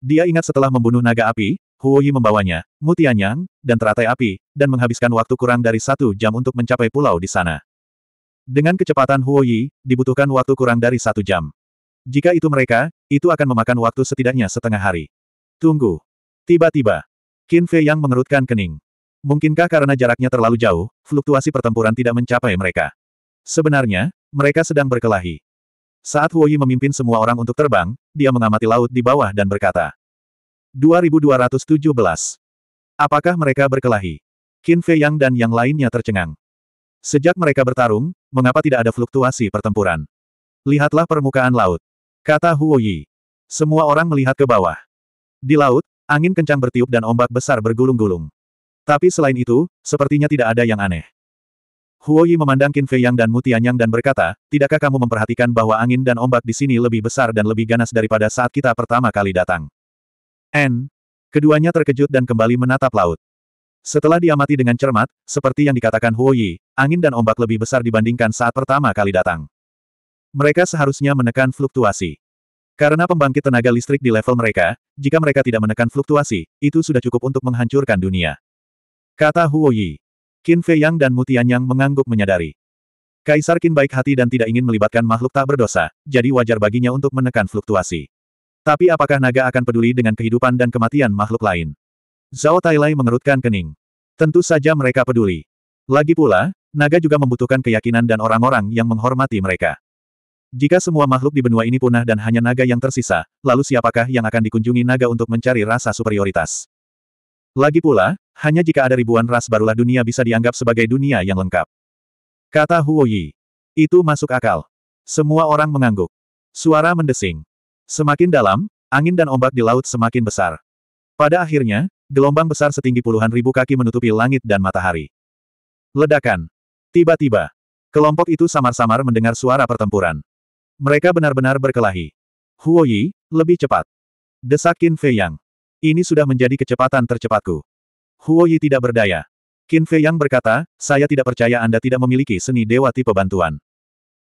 Dia ingat setelah membunuh naga api, Huo Yi membawanya, mutianyang, dan teratai api, dan menghabiskan waktu kurang dari satu jam untuk mencapai pulau di sana. Dengan kecepatan Huo Yi, dibutuhkan waktu kurang dari satu jam. Jika itu mereka, itu akan memakan waktu setidaknya setengah hari. Tunggu. Tiba-tiba, Qin Fei yang mengerutkan kening. Mungkinkah karena jaraknya terlalu jauh, fluktuasi pertempuran tidak mencapai mereka? Sebenarnya, mereka sedang berkelahi. Saat Huoyi memimpin semua orang untuk terbang, dia mengamati laut di bawah dan berkata. 2217. Apakah mereka berkelahi? Qin Fei Yang dan yang lainnya tercengang. Sejak mereka bertarung, mengapa tidak ada fluktuasi pertempuran? Lihatlah permukaan laut. Kata Huoyi. Semua orang melihat ke bawah. Di laut, Angin kencang bertiup dan ombak besar bergulung-gulung. Tapi selain itu, sepertinya tidak ada yang aneh. Huo Yi memandang Qin Fei Yang dan Mutianyang dan berkata, tidakkah kamu memperhatikan bahwa angin dan ombak di sini lebih besar dan lebih ganas daripada saat kita pertama kali datang? N. Keduanya terkejut dan kembali menatap laut. Setelah diamati dengan cermat, seperti yang dikatakan Huo Yi, angin dan ombak lebih besar dibandingkan saat pertama kali datang. Mereka seharusnya menekan fluktuasi. Karena pembangkit tenaga listrik di level mereka, jika mereka tidak menekan fluktuasi, itu sudah cukup untuk menghancurkan dunia. Kata Huo Yi. Qin Fei Yang dan Mutian Yang mengangguk menyadari. Kaisar Qin baik hati dan tidak ingin melibatkan makhluk tak berdosa, jadi wajar baginya untuk menekan fluktuasi. Tapi apakah naga akan peduli dengan kehidupan dan kematian makhluk lain? Zhao Tailai mengerutkan kening. Tentu saja mereka peduli. Lagi pula, naga juga membutuhkan keyakinan dan orang-orang yang menghormati mereka. Jika semua makhluk di benua ini punah dan hanya naga yang tersisa, lalu siapakah yang akan dikunjungi naga untuk mencari rasa superioritas? Lagi pula, hanya jika ada ribuan ras barulah dunia bisa dianggap sebagai dunia yang lengkap. Kata Huo Yi. Itu masuk akal. Semua orang mengangguk. Suara mendesing. Semakin dalam, angin dan ombak di laut semakin besar. Pada akhirnya, gelombang besar setinggi puluhan ribu kaki menutupi langit dan matahari. Ledakan. Tiba-tiba, kelompok itu samar-samar mendengar suara pertempuran. Mereka benar-benar berkelahi. Huo Yi, lebih cepat. Desak Qin Fei Yang. Ini sudah menjadi kecepatan tercepatku. Huo Yi tidak berdaya. Qin Fei Yang berkata, saya tidak percaya Anda tidak memiliki seni dewa tipe bantuan.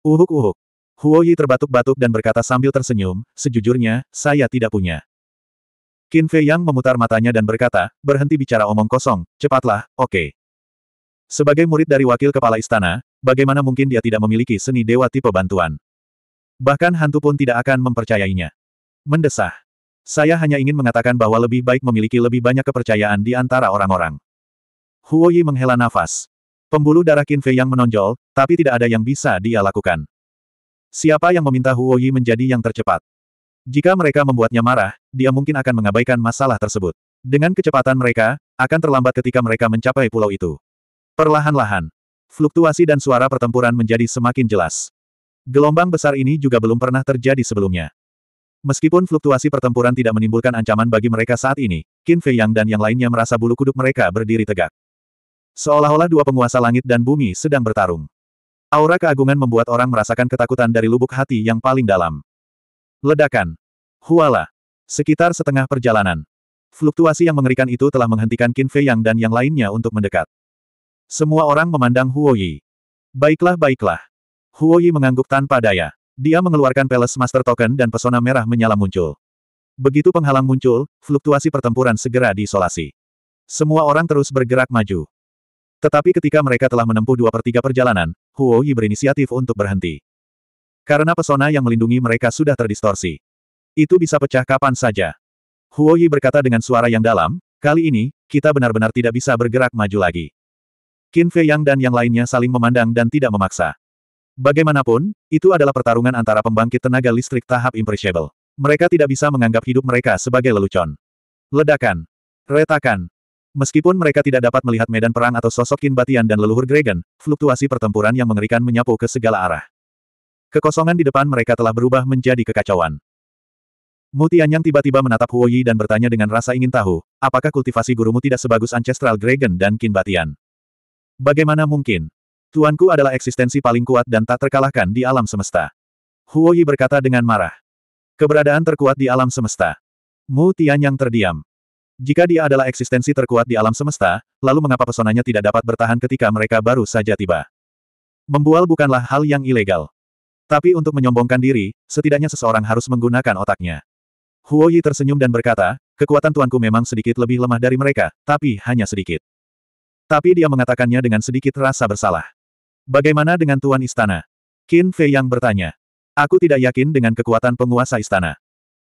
Uhuk-uhuk. Huo Yi terbatuk-batuk dan berkata sambil tersenyum, sejujurnya, saya tidak punya. Qin Fei Yang memutar matanya dan berkata, berhenti bicara omong kosong, cepatlah, oke. Okay. Sebagai murid dari wakil kepala istana, bagaimana mungkin dia tidak memiliki seni dewa tipe bantuan? Bahkan hantu pun tidak akan mempercayainya. Mendesah. Saya hanya ingin mengatakan bahwa lebih baik memiliki lebih banyak kepercayaan di antara orang-orang. Huo Yi menghela nafas. Pembuluh darah Qin Fei yang menonjol, tapi tidak ada yang bisa dia lakukan. Siapa yang meminta Huo Yi menjadi yang tercepat? Jika mereka membuatnya marah, dia mungkin akan mengabaikan masalah tersebut. Dengan kecepatan mereka, akan terlambat ketika mereka mencapai pulau itu. Perlahan-lahan, fluktuasi dan suara pertempuran menjadi semakin jelas. Gelombang besar ini juga belum pernah terjadi sebelumnya. Meskipun fluktuasi pertempuran tidak menimbulkan ancaman bagi mereka saat ini, Qin Fei Yang dan yang lainnya merasa bulu kuduk mereka berdiri tegak. Seolah-olah dua penguasa langit dan bumi sedang bertarung. Aura keagungan membuat orang merasakan ketakutan dari lubuk hati yang paling dalam. Ledakan. Huala. Sekitar setengah perjalanan. Fluktuasi yang mengerikan itu telah menghentikan Qin Fei Yang dan yang lainnya untuk mendekat. Semua orang memandang Huo Yi. Baiklah baiklah. Huoyi mengangguk tanpa daya. Dia mengeluarkan Peles Master Token dan pesona merah menyala muncul. Begitu penghalang muncul, fluktuasi pertempuran segera diisolasi. Semua orang terus bergerak maju. Tetapi ketika mereka telah menempuh dua per tiga perjalanan, Huo Yi berinisiatif untuk berhenti. Karena pesona yang melindungi mereka sudah terdistorsi. Itu bisa pecah kapan saja. Huo Yi berkata dengan suara yang dalam, kali ini, kita benar-benar tidak bisa bergerak maju lagi. Qin Fei Yang dan yang lainnya saling memandang dan tidak memaksa. Bagaimanapun, itu adalah pertarungan antara pembangkit tenaga listrik tahap imperishable. Mereka tidak bisa menganggap hidup mereka sebagai lelucon. Ledakan. Retakan. Meskipun mereka tidak dapat melihat medan perang atau sosok Kinbatian dan leluhur Gregen, fluktuasi pertempuran yang mengerikan menyapu ke segala arah. Kekosongan di depan mereka telah berubah menjadi kekacauan. Mutian yang tiba-tiba menatap Huoyi dan bertanya dengan rasa ingin tahu, apakah kultivasi gurumu tidak sebagus Ancestral Dragon dan Kinbatian? Bagaimana mungkin? Tuanku adalah eksistensi paling kuat dan tak terkalahkan di alam semesta. Huo Yi berkata dengan marah. Keberadaan terkuat di alam semesta. Mu Tian yang terdiam. Jika dia adalah eksistensi terkuat di alam semesta, lalu mengapa pesonanya tidak dapat bertahan ketika mereka baru saja tiba? Membual bukanlah hal yang ilegal. Tapi untuk menyombongkan diri, setidaknya seseorang harus menggunakan otaknya. Huo Yi tersenyum dan berkata, kekuatan tuanku memang sedikit lebih lemah dari mereka, tapi hanya sedikit. Tapi dia mengatakannya dengan sedikit rasa bersalah. Bagaimana dengan Tuan Istana? Qin Fei yang bertanya. Aku tidak yakin dengan kekuatan penguasa istana.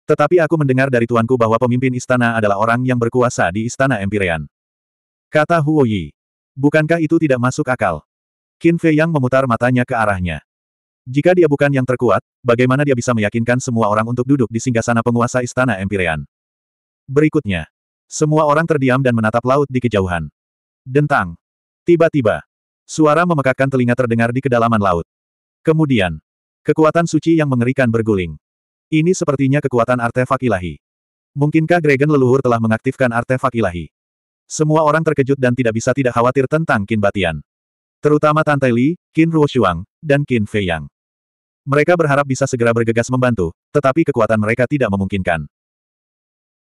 Tetapi aku mendengar dari tuanku bahwa pemimpin istana adalah orang yang berkuasa di istana Empyrean. Kata Huo Yi. Bukankah itu tidak masuk akal? Qin Fei yang memutar matanya ke arahnya. Jika dia bukan yang terkuat, bagaimana dia bisa meyakinkan semua orang untuk duduk di singgasana penguasa istana Empyrean? Berikutnya. Semua orang terdiam dan menatap laut di kejauhan. Dentang. Tiba-tiba, Suara memekakkan telinga terdengar di kedalaman laut. Kemudian, kekuatan suci yang mengerikan berguling. Ini sepertinya kekuatan artefak ilahi. Mungkinkah Gregen leluhur telah mengaktifkan artefak ilahi? Semua orang terkejut dan tidak bisa tidak khawatir tentang Qin Batian. Terutama Tante Li, Qin Ruoshuang, dan Qin Feiyang. Mereka berharap bisa segera bergegas membantu, tetapi kekuatan mereka tidak memungkinkan.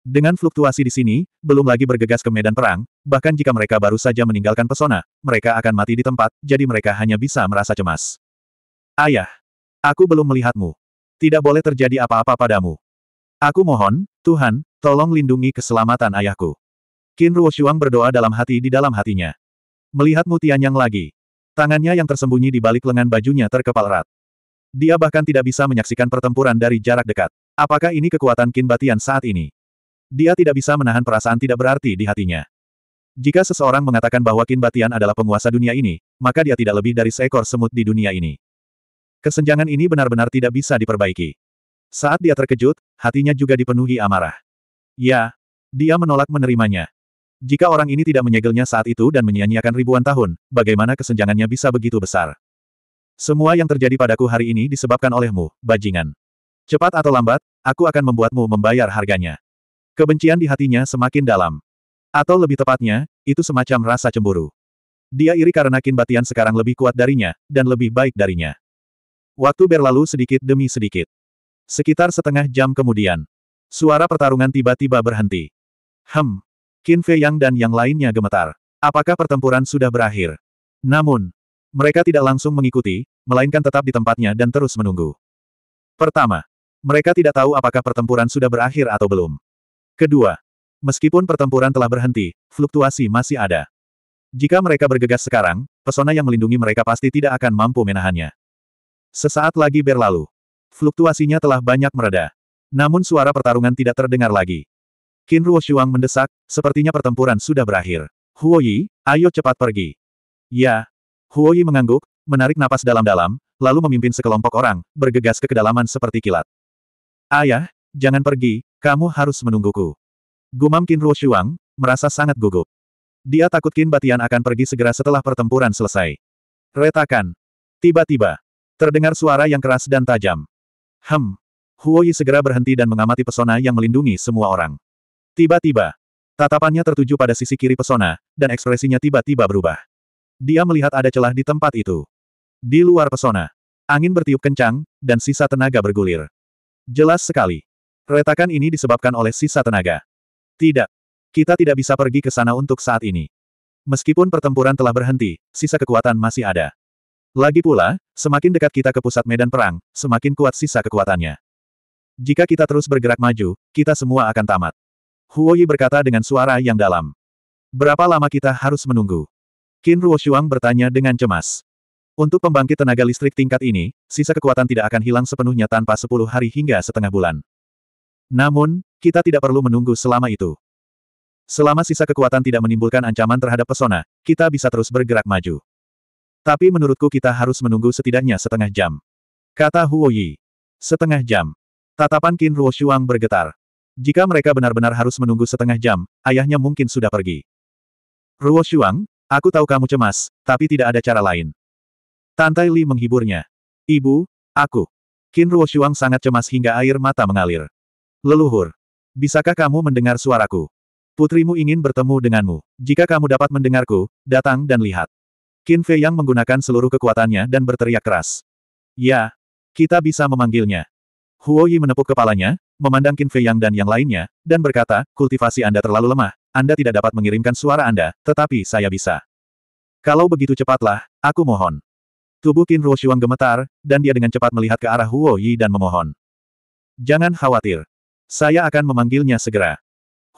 Dengan fluktuasi di sini, belum lagi bergegas ke medan perang, bahkan jika mereka baru saja meninggalkan pesona, mereka akan mati di tempat, jadi mereka hanya bisa merasa cemas. Ayah, aku belum melihatmu. Tidak boleh terjadi apa-apa padamu. Aku mohon, Tuhan, tolong lindungi keselamatan ayahku. Qin Ruoshuang berdoa dalam hati di dalam hatinya. Melihatmu yang lagi. Tangannya yang tersembunyi di balik lengan bajunya terkepal erat. Dia bahkan tidak bisa menyaksikan pertempuran dari jarak dekat. Apakah ini kekuatan Qin Batian saat ini? Dia tidak bisa menahan perasaan tidak berarti di hatinya. Jika seseorang mengatakan bahwa Qin Batian adalah penguasa dunia ini, maka dia tidak lebih dari seekor semut di dunia ini. Kesenjangan ini benar-benar tidak bisa diperbaiki. Saat dia terkejut, hatinya juga dipenuhi amarah. Ya, dia menolak menerimanya. Jika orang ini tidak menyegelnya saat itu dan menyia-nyiakan ribuan tahun, bagaimana kesenjangannya bisa begitu besar? Semua yang terjadi padaku hari ini disebabkan olehmu, bajingan. Cepat atau lambat, aku akan membuatmu membayar harganya. Kebencian di hatinya semakin dalam. Atau lebih tepatnya, itu semacam rasa cemburu. Dia iri karena Kin Batian sekarang lebih kuat darinya, dan lebih baik darinya. Waktu berlalu sedikit demi sedikit. Sekitar setengah jam kemudian, suara pertarungan tiba-tiba berhenti. Hem, Qin Fei Yang dan yang lainnya gemetar. Apakah pertempuran sudah berakhir? Namun, mereka tidak langsung mengikuti, melainkan tetap di tempatnya dan terus menunggu. Pertama, mereka tidak tahu apakah pertempuran sudah berakhir atau belum. Kedua, meskipun pertempuran telah berhenti, fluktuasi masih ada. Jika mereka bergegas sekarang, pesona yang melindungi mereka pasti tidak akan mampu menahannya. Sesaat lagi berlalu. Fluktuasinya telah banyak mereda. Namun suara pertarungan tidak terdengar lagi. Qin Shuang mendesak, sepertinya pertempuran sudah berakhir. Huo Yi, ayo cepat pergi. Ya. Huo Yi mengangguk, menarik napas dalam-dalam, lalu memimpin sekelompok orang, bergegas ke kedalaman seperti kilat. Ayah, jangan pergi, kamu harus menungguku. Gumam Qin Shuang, merasa sangat gugup. Dia takut Qin Batian akan pergi segera setelah pertempuran selesai. Retakan. Tiba-tiba. Terdengar suara yang keras dan tajam. Hem. Yi segera berhenti dan mengamati pesona yang melindungi semua orang. Tiba-tiba. Tatapannya tertuju pada sisi kiri pesona, dan ekspresinya tiba-tiba berubah. Dia melihat ada celah di tempat itu. Di luar pesona. Angin bertiup kencang, dan sisa tenaga bergulir. Jelas sekali. Retakan ini disebabkan oleh sisa tenaga. Tidak. Kita tidak bisa pergi ke sana untuk saat ini. Meskipun pertempuran telah berhenti, sisa kekuatan masih ada. Lagi pula, semakin dekat kita ke pusat medan perang, semakin kuat sisa kekuatannya. Jika kita terus bergerak maju, kita semua akan tamat. Huoyi berkata dengan suara yang dalam. Berapa lama kita harus menunggu? Qin Ruoshuang bertanya dengan cemas. Untuk pembangkit tenaga listrik tingkat ini, sisa kekuatan tidak akan hilang sepenuhnya tanpa 10 hari hingga setengah bulan. Namun, kita tidak perlu menunggu selama itu. Selama sisa kekuatan tidak menimbulkan ancaman terhadap pesona, kita bisa terus bergerak maju. Tapi menurutku kita harus menunggu setidaknya setengah jam. Kata Huo Yi. Setengah jam. Tatapan Qin Ruo Shuang bergetar. Jika mereka benar-benar harus menunggu setengah jam, ayahnya mungkin sudah pergi. Ruo Shuang, aku tahu kamu cemas, tapi tidak ada cara lain. Tantai Li menghiburnya. Ibu, aku. Qin Ruo Shuang sangat cemas hingga air mata mengalir. Leluhur. Bisakah kamu mendengar suaraku? Putrimu ingin bertemu denganmu. Jika kamu dapat mendengarku, datang dan lihat. Qin Fei Yang menggunakan seluruh kekuatannya dan berteriak keras. Ya, kita bisa memanggilnya. Huo Yi menepuk kepalanya, memandang Qin Fei Yang dan yang lainnya, dan berkata, kultivasi Anda terlalu lemah, Anda tidak dapat mengirimkan suara Anda, tetapi saya bisa. Kalau begitu cepatlah, aku mohon. Tubuh Qin Ruo Shuang gemetar, dan dia dengan cepat melihat ke arah Huo Yi dan memohon. Jangan khawatir. Saya akan memanggilnya segera.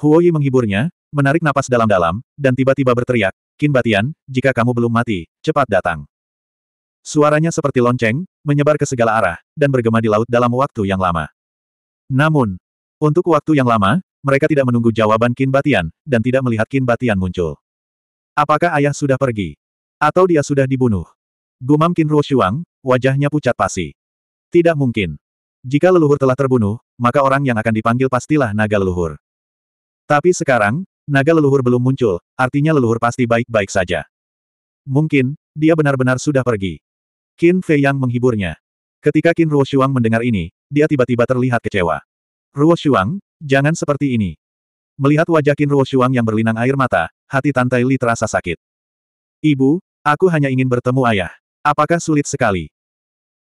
Huoyi menghiburnya, menarik napas dalam-dalam, dan tiba-tiba berteriak, Kin Batian, jika kamu belum mati, cepat datang. Suaranya seperti lonceng, menyebar ke segala arah, dan bergema di laut dalam waktu yang lama. Namun, untuk waktu yang lama, mereka tidak menunggu jawaban Kin Batian, dan tidak melihat Kin Batian muncul. Apakah ayah sudah pergi? Atau dia sudah dibunuh? Gumam Kin Ruo Shuang, wajahnya pucat pasi. Tidak mungkin. Jika leluhur telah terbunuh, maka orang yang akan dipanggil pastilah naga leluhur. Tapi sekarang, naga leluhur belum muncul, artinya leluhur pasti baik-baik saja. Mungkin, dia benar-benar sudah pergi. Qin Fei Yang menghiburnya. Ketika Qin Ruo Shuang mendengar ini, dia tiba-tiba terlihat kecewa. Ruo Shuang, jangan seperti ini. Melihat wajah Qin Ruo Shuang yang berlinang air mata, hati Tantai Li terasa sakit. Ibu, aku hanya ingin bertemu ayah. Apakah sulit sekali?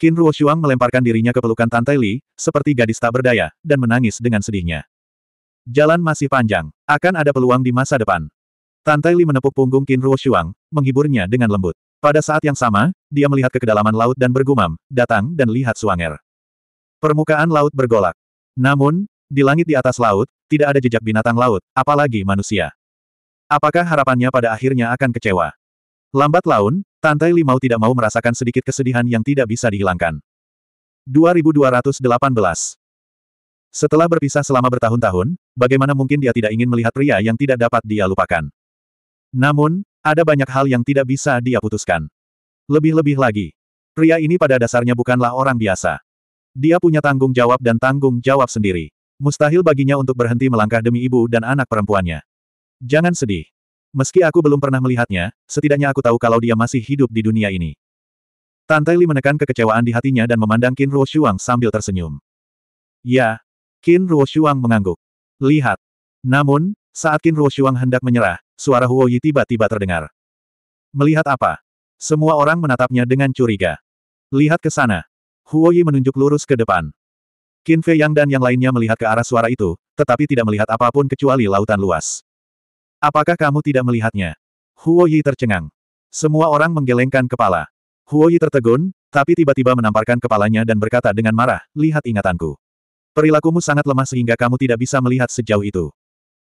Qin Shuang melemparkan dirinya ke pelukan Tante Li, seperti gadis tak berdaya, dan menangis dengan sedihnya. Jalan masih panjang, akan ada peluang di masa depan. Tante Li menepuk punggung Qin Shuang, menghiburnya dengan lembut. Pada saat yang sama, dia melihat ke kedalaman laut dan bergumam, datang dan lihat Suanger. Permukaan laut bergolak. Namun, di langit di atas laut, tidak ada jejak binatang laut, apalagi manusia. Apakah harapannya pada akhirnya akan kecewa? Lambat laun, Tantai Limau tidak mau merasakan sedikit kesedihan yang tidak bisa dihilangkan. 2218 Setelah berpisah selama bertahun-tahun, bagaimana mungkin dia tidak ingin melihat pria yang tidak dapat dia lupakan. Namun, ada banyak hal yang tidak bisa dia putuskan. Lebih-lebih lagi, pria ini pada dasarnya bukanlah orang biasa. Dia punya tanggung jawab dan tanggung jawab sendiri. Mustahil baginya untuk berhenti melangkah demi ibu dan anak perempuannya. Jangan sedih. Meski aku belum pernah melihatnya, setidaknya aku tahu kalau dia masih hidup di dunia ini. Tante Li menekan kekecewaan di hatinya dan memandang Qin Ruo Shuang sambil tersenyum. Ya, Qin Ruo Shuang mengangguk. Lihat. Namun, saat Qin Ruo Shuang hendak menyerah, suara Huo Yi tiba-tiba terdengar. Melihat apa? Semua orang menatapnya dengan curiga. Lihat ke sana. Huo Yi menunjuk lurus ke depan. Qin Fei Yang dan yang lainnya melihat ke arah suara itu, tetapi tidak melihat apapun kecuali lautan luas. Apakah kamu tidak melihatnya? Huo Yi tercengang. Semua orang menggelengkan kepala. Huo Yi tertegun, tapi tiba-tiba menamparkan kepalanya dan berkata dengan marah, lihat ingatanku. Perilakumu sangat lemah sehingga kamu tidak bisa melihat sejauh itu.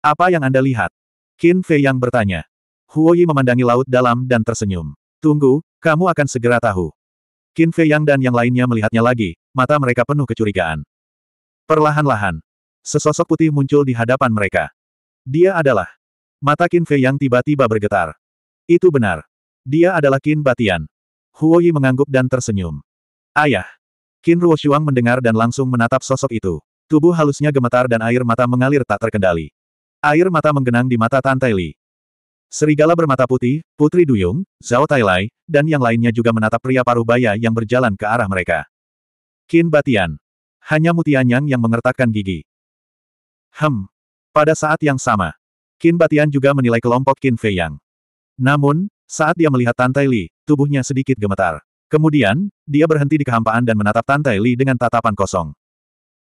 Apa yang Anda lihat? Qin Fei yang bertanya. Huo Yi memandangi laut dalam dan tersenyum. Tunggu, kamu akan segera tahu. Qin Fei Yang dan yang lainnya melihatnya lagi, mata mereka penuh kecurigaan. Perlahan-lahan, sesosok putih muncul di hadapan mereka. Dia adalah Mata Qin Fei yang tiba-tiba bergetar. Itu benar. Dia adalah Qin Batian. Huo Yi mengangguk dan tersenyum. Ayah. Qin Ruo Shuang mendengar dan langsung menatap sosok itu. Tubuh halusnya gemetar dan air mata mengalir tak terkendali. Air mata menggenang di mata Tai Li. Serigala bermata putih, Putri Duyung, Zhao Tailai, dan yang lainnya juga menatap pria paruh baya yang berjalan ke arah mereka. Qin Batian. Hanya Mutianyang yang mengertakkan gigi. Hem. Pada saat yang sama, Qin Batian juga menilai kelompok Qin Fei Yang. Namun, saat dia melihat Tai Li, tubuhnya sedikit gemetar. Kemudian, dia berhenti di kehampaan dan menatap Tai Li dengan tatapan kosong.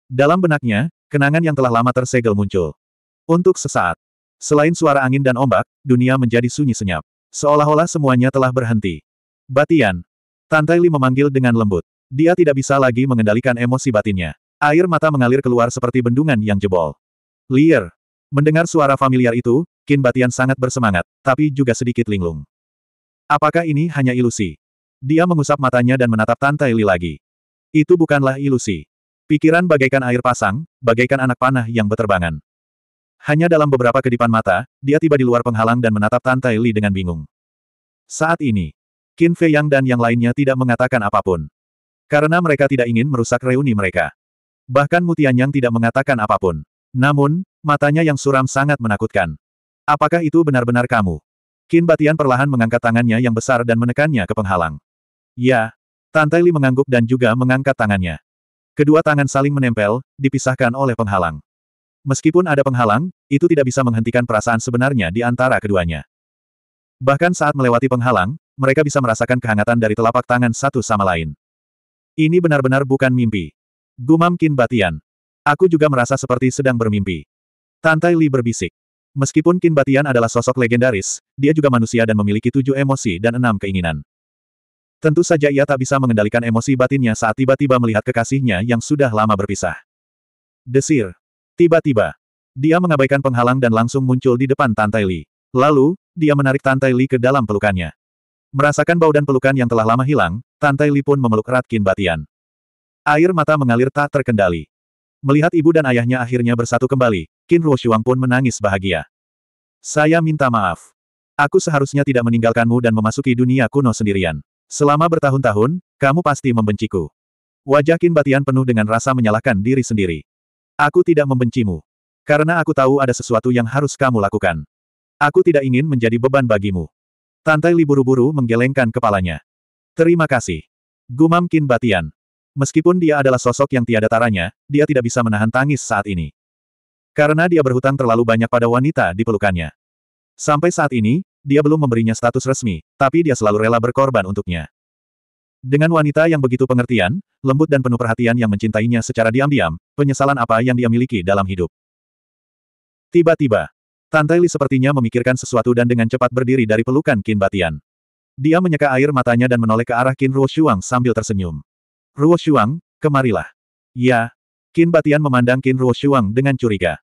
Dalam benaknya, kenangan yang telah lama tersegel muncul. Untuk sesaat, selain suara angin dan ombak, dunia menjadi sunyi senyap. Seolah-olah semuanya telah berhenti. Batian. Tai Li memanggil dengan lembut. Dia tidak bisa lagi mengendalikan emosi batinnya. Air mata mengalir keluar seperti bendungan yang jebol. Liar, Mendengar suara familiar itu, Kin Batian sangat bersemangat, tapi juga sedikit linglung. Apakah ini hanya ilusi? Dia mengusap matanya dan menatap Tante Li lagi. Itu bukanlah ilusi. Pikiran bagaikan air pasang, bagaikan anak panah yang berterbangan. Hanya dalam beberapa kedipan mata, dia tiba di luar penghalang dan menatap Tante Li dengan bingung. Saat ini, Qin Fei Yang dan yang lainnya tidak mengatakan apapun. Karena mereka tidak ingin merusak reuni mereka. Bahkan Mutian Yang tidak mengatakan apapun. Namun, Matanya yang suram sangat menakutkan. Apakah itu benar-benar kamu? Qin Batian perlahan mengangkat tangannya yang besar dan menekannya ke penghalang. Ya. Tante Li mengangguk dan juga mengangkat tangannya. Kedua tangan saling menempel, dipisahkan oleh penghalang. Meskipun ada penghalang, itu tidak bisa menghentikan perasaan sebenarnya di antara keduanya. Bahkan saat melewati penghalang, mereka bisa merasakan kehangatan dari telapak tangan satu sama lain. Ini benar-benar bukan mimpi. Gumam Qin Batian. Aku juga merasa seperti sedang bermimpi. Tantai Li berbisik. Meskipun Qin Batian adalah sosok legendaris, dia juga manusia dan memiliki tujuh emosi dan enam keinginan. Tentu saja ia tak bisa mengendalikan emosi batinnya saat tiba-tiba melihat kekasihnya yang sudah lama berpisah. Desir. Tiba-tiba. Dia mengabaikan penghalang dan langsung muncul di depan Tantai Li. Lalu, dia menarik Tantai Li ke dalam pelukannya. Merasakan bau dan pelukan yang telah lama hilang, Tantai Li pun memeluk erat Qin Batian. Air mata mengalir tak terkendali. Melihat ibu dan ayahnya akhirnya bersatu kembali, Qin Ruoshuang pun menangis bahagia. Saya minta maaf. Aku seharusnya tidak meninggalkanmu dan memasuki dunia kuno sendirian. Selama bertahun-tahun, kamu pasti membenciku. Wajah Qin Batian penuh dengan rasa menyalahkan diri sendiri. Aku tidak membencimu. Karena aku tahu ada sesuatu yang harus kamu lakukan. Aku tidak ingin menjadi beban bagimu. Tantai Li buru-buru menggelengkan kepalanya. Terima kasih. Gumam Qin Batian. Meskipun dia adalah sosok yang tiada taranya, dia tidak bisa menahan tangis saat ini. Karena dia berhutang terlalu banyak pada wanita di pelukannya. Sampai saat ini, dia belum memberinya status resmi, tapi dia selalu rela berkorban untuknya. Dengan wanita yang begitu pengertian, lembut dan penuh perhatian yang mencintainya secara diam-diam, penyesalan apa yang dia miliki dalam hidup. Tiba-tiba, Tante Li sepertinya memikirkan sesuatu dan dengan cepat berdiri dari pelukan Qin Batian. Dia menyeka air matanya dan menoleh ke arah Qin Ruoshuang sambil tersenyum. Ruoshuang, kemarilah. Ya. Qin Batian memandang Qin Ruoshuang dengan curiga.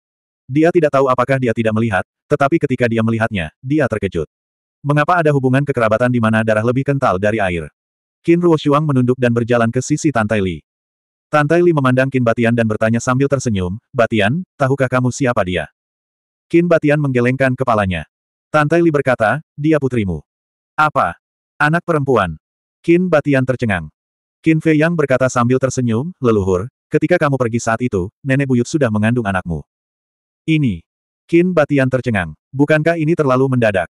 Dia tidak tahu apakah dia tidak melihat, tetapi ketika dia melihatnya, dia terkejut. Mengapa ada hubungan kekerabatan di mana darah lebih kental dari air? Qin Ruoshuang menunduk dan berjalan ke sisi Tantai Li. Tantai Li memandang Qin Batian dan bertanya sambil tersenyum, Batian, tahukah kamu siapa dia? Qin Batian menggelengkan kepalanya. Tantai Li berkata, dia putrimu. Apa? Anak perempuan. Qin Batian tercengang. Qin Fei Yang berkata sambil tersenyum, leluhur, ketika kamu pergi saat itu, nenek buyut sudah mengandung anakmu. Ini. Qin Batian tercengang. Bukankah ini terlalu mendadak?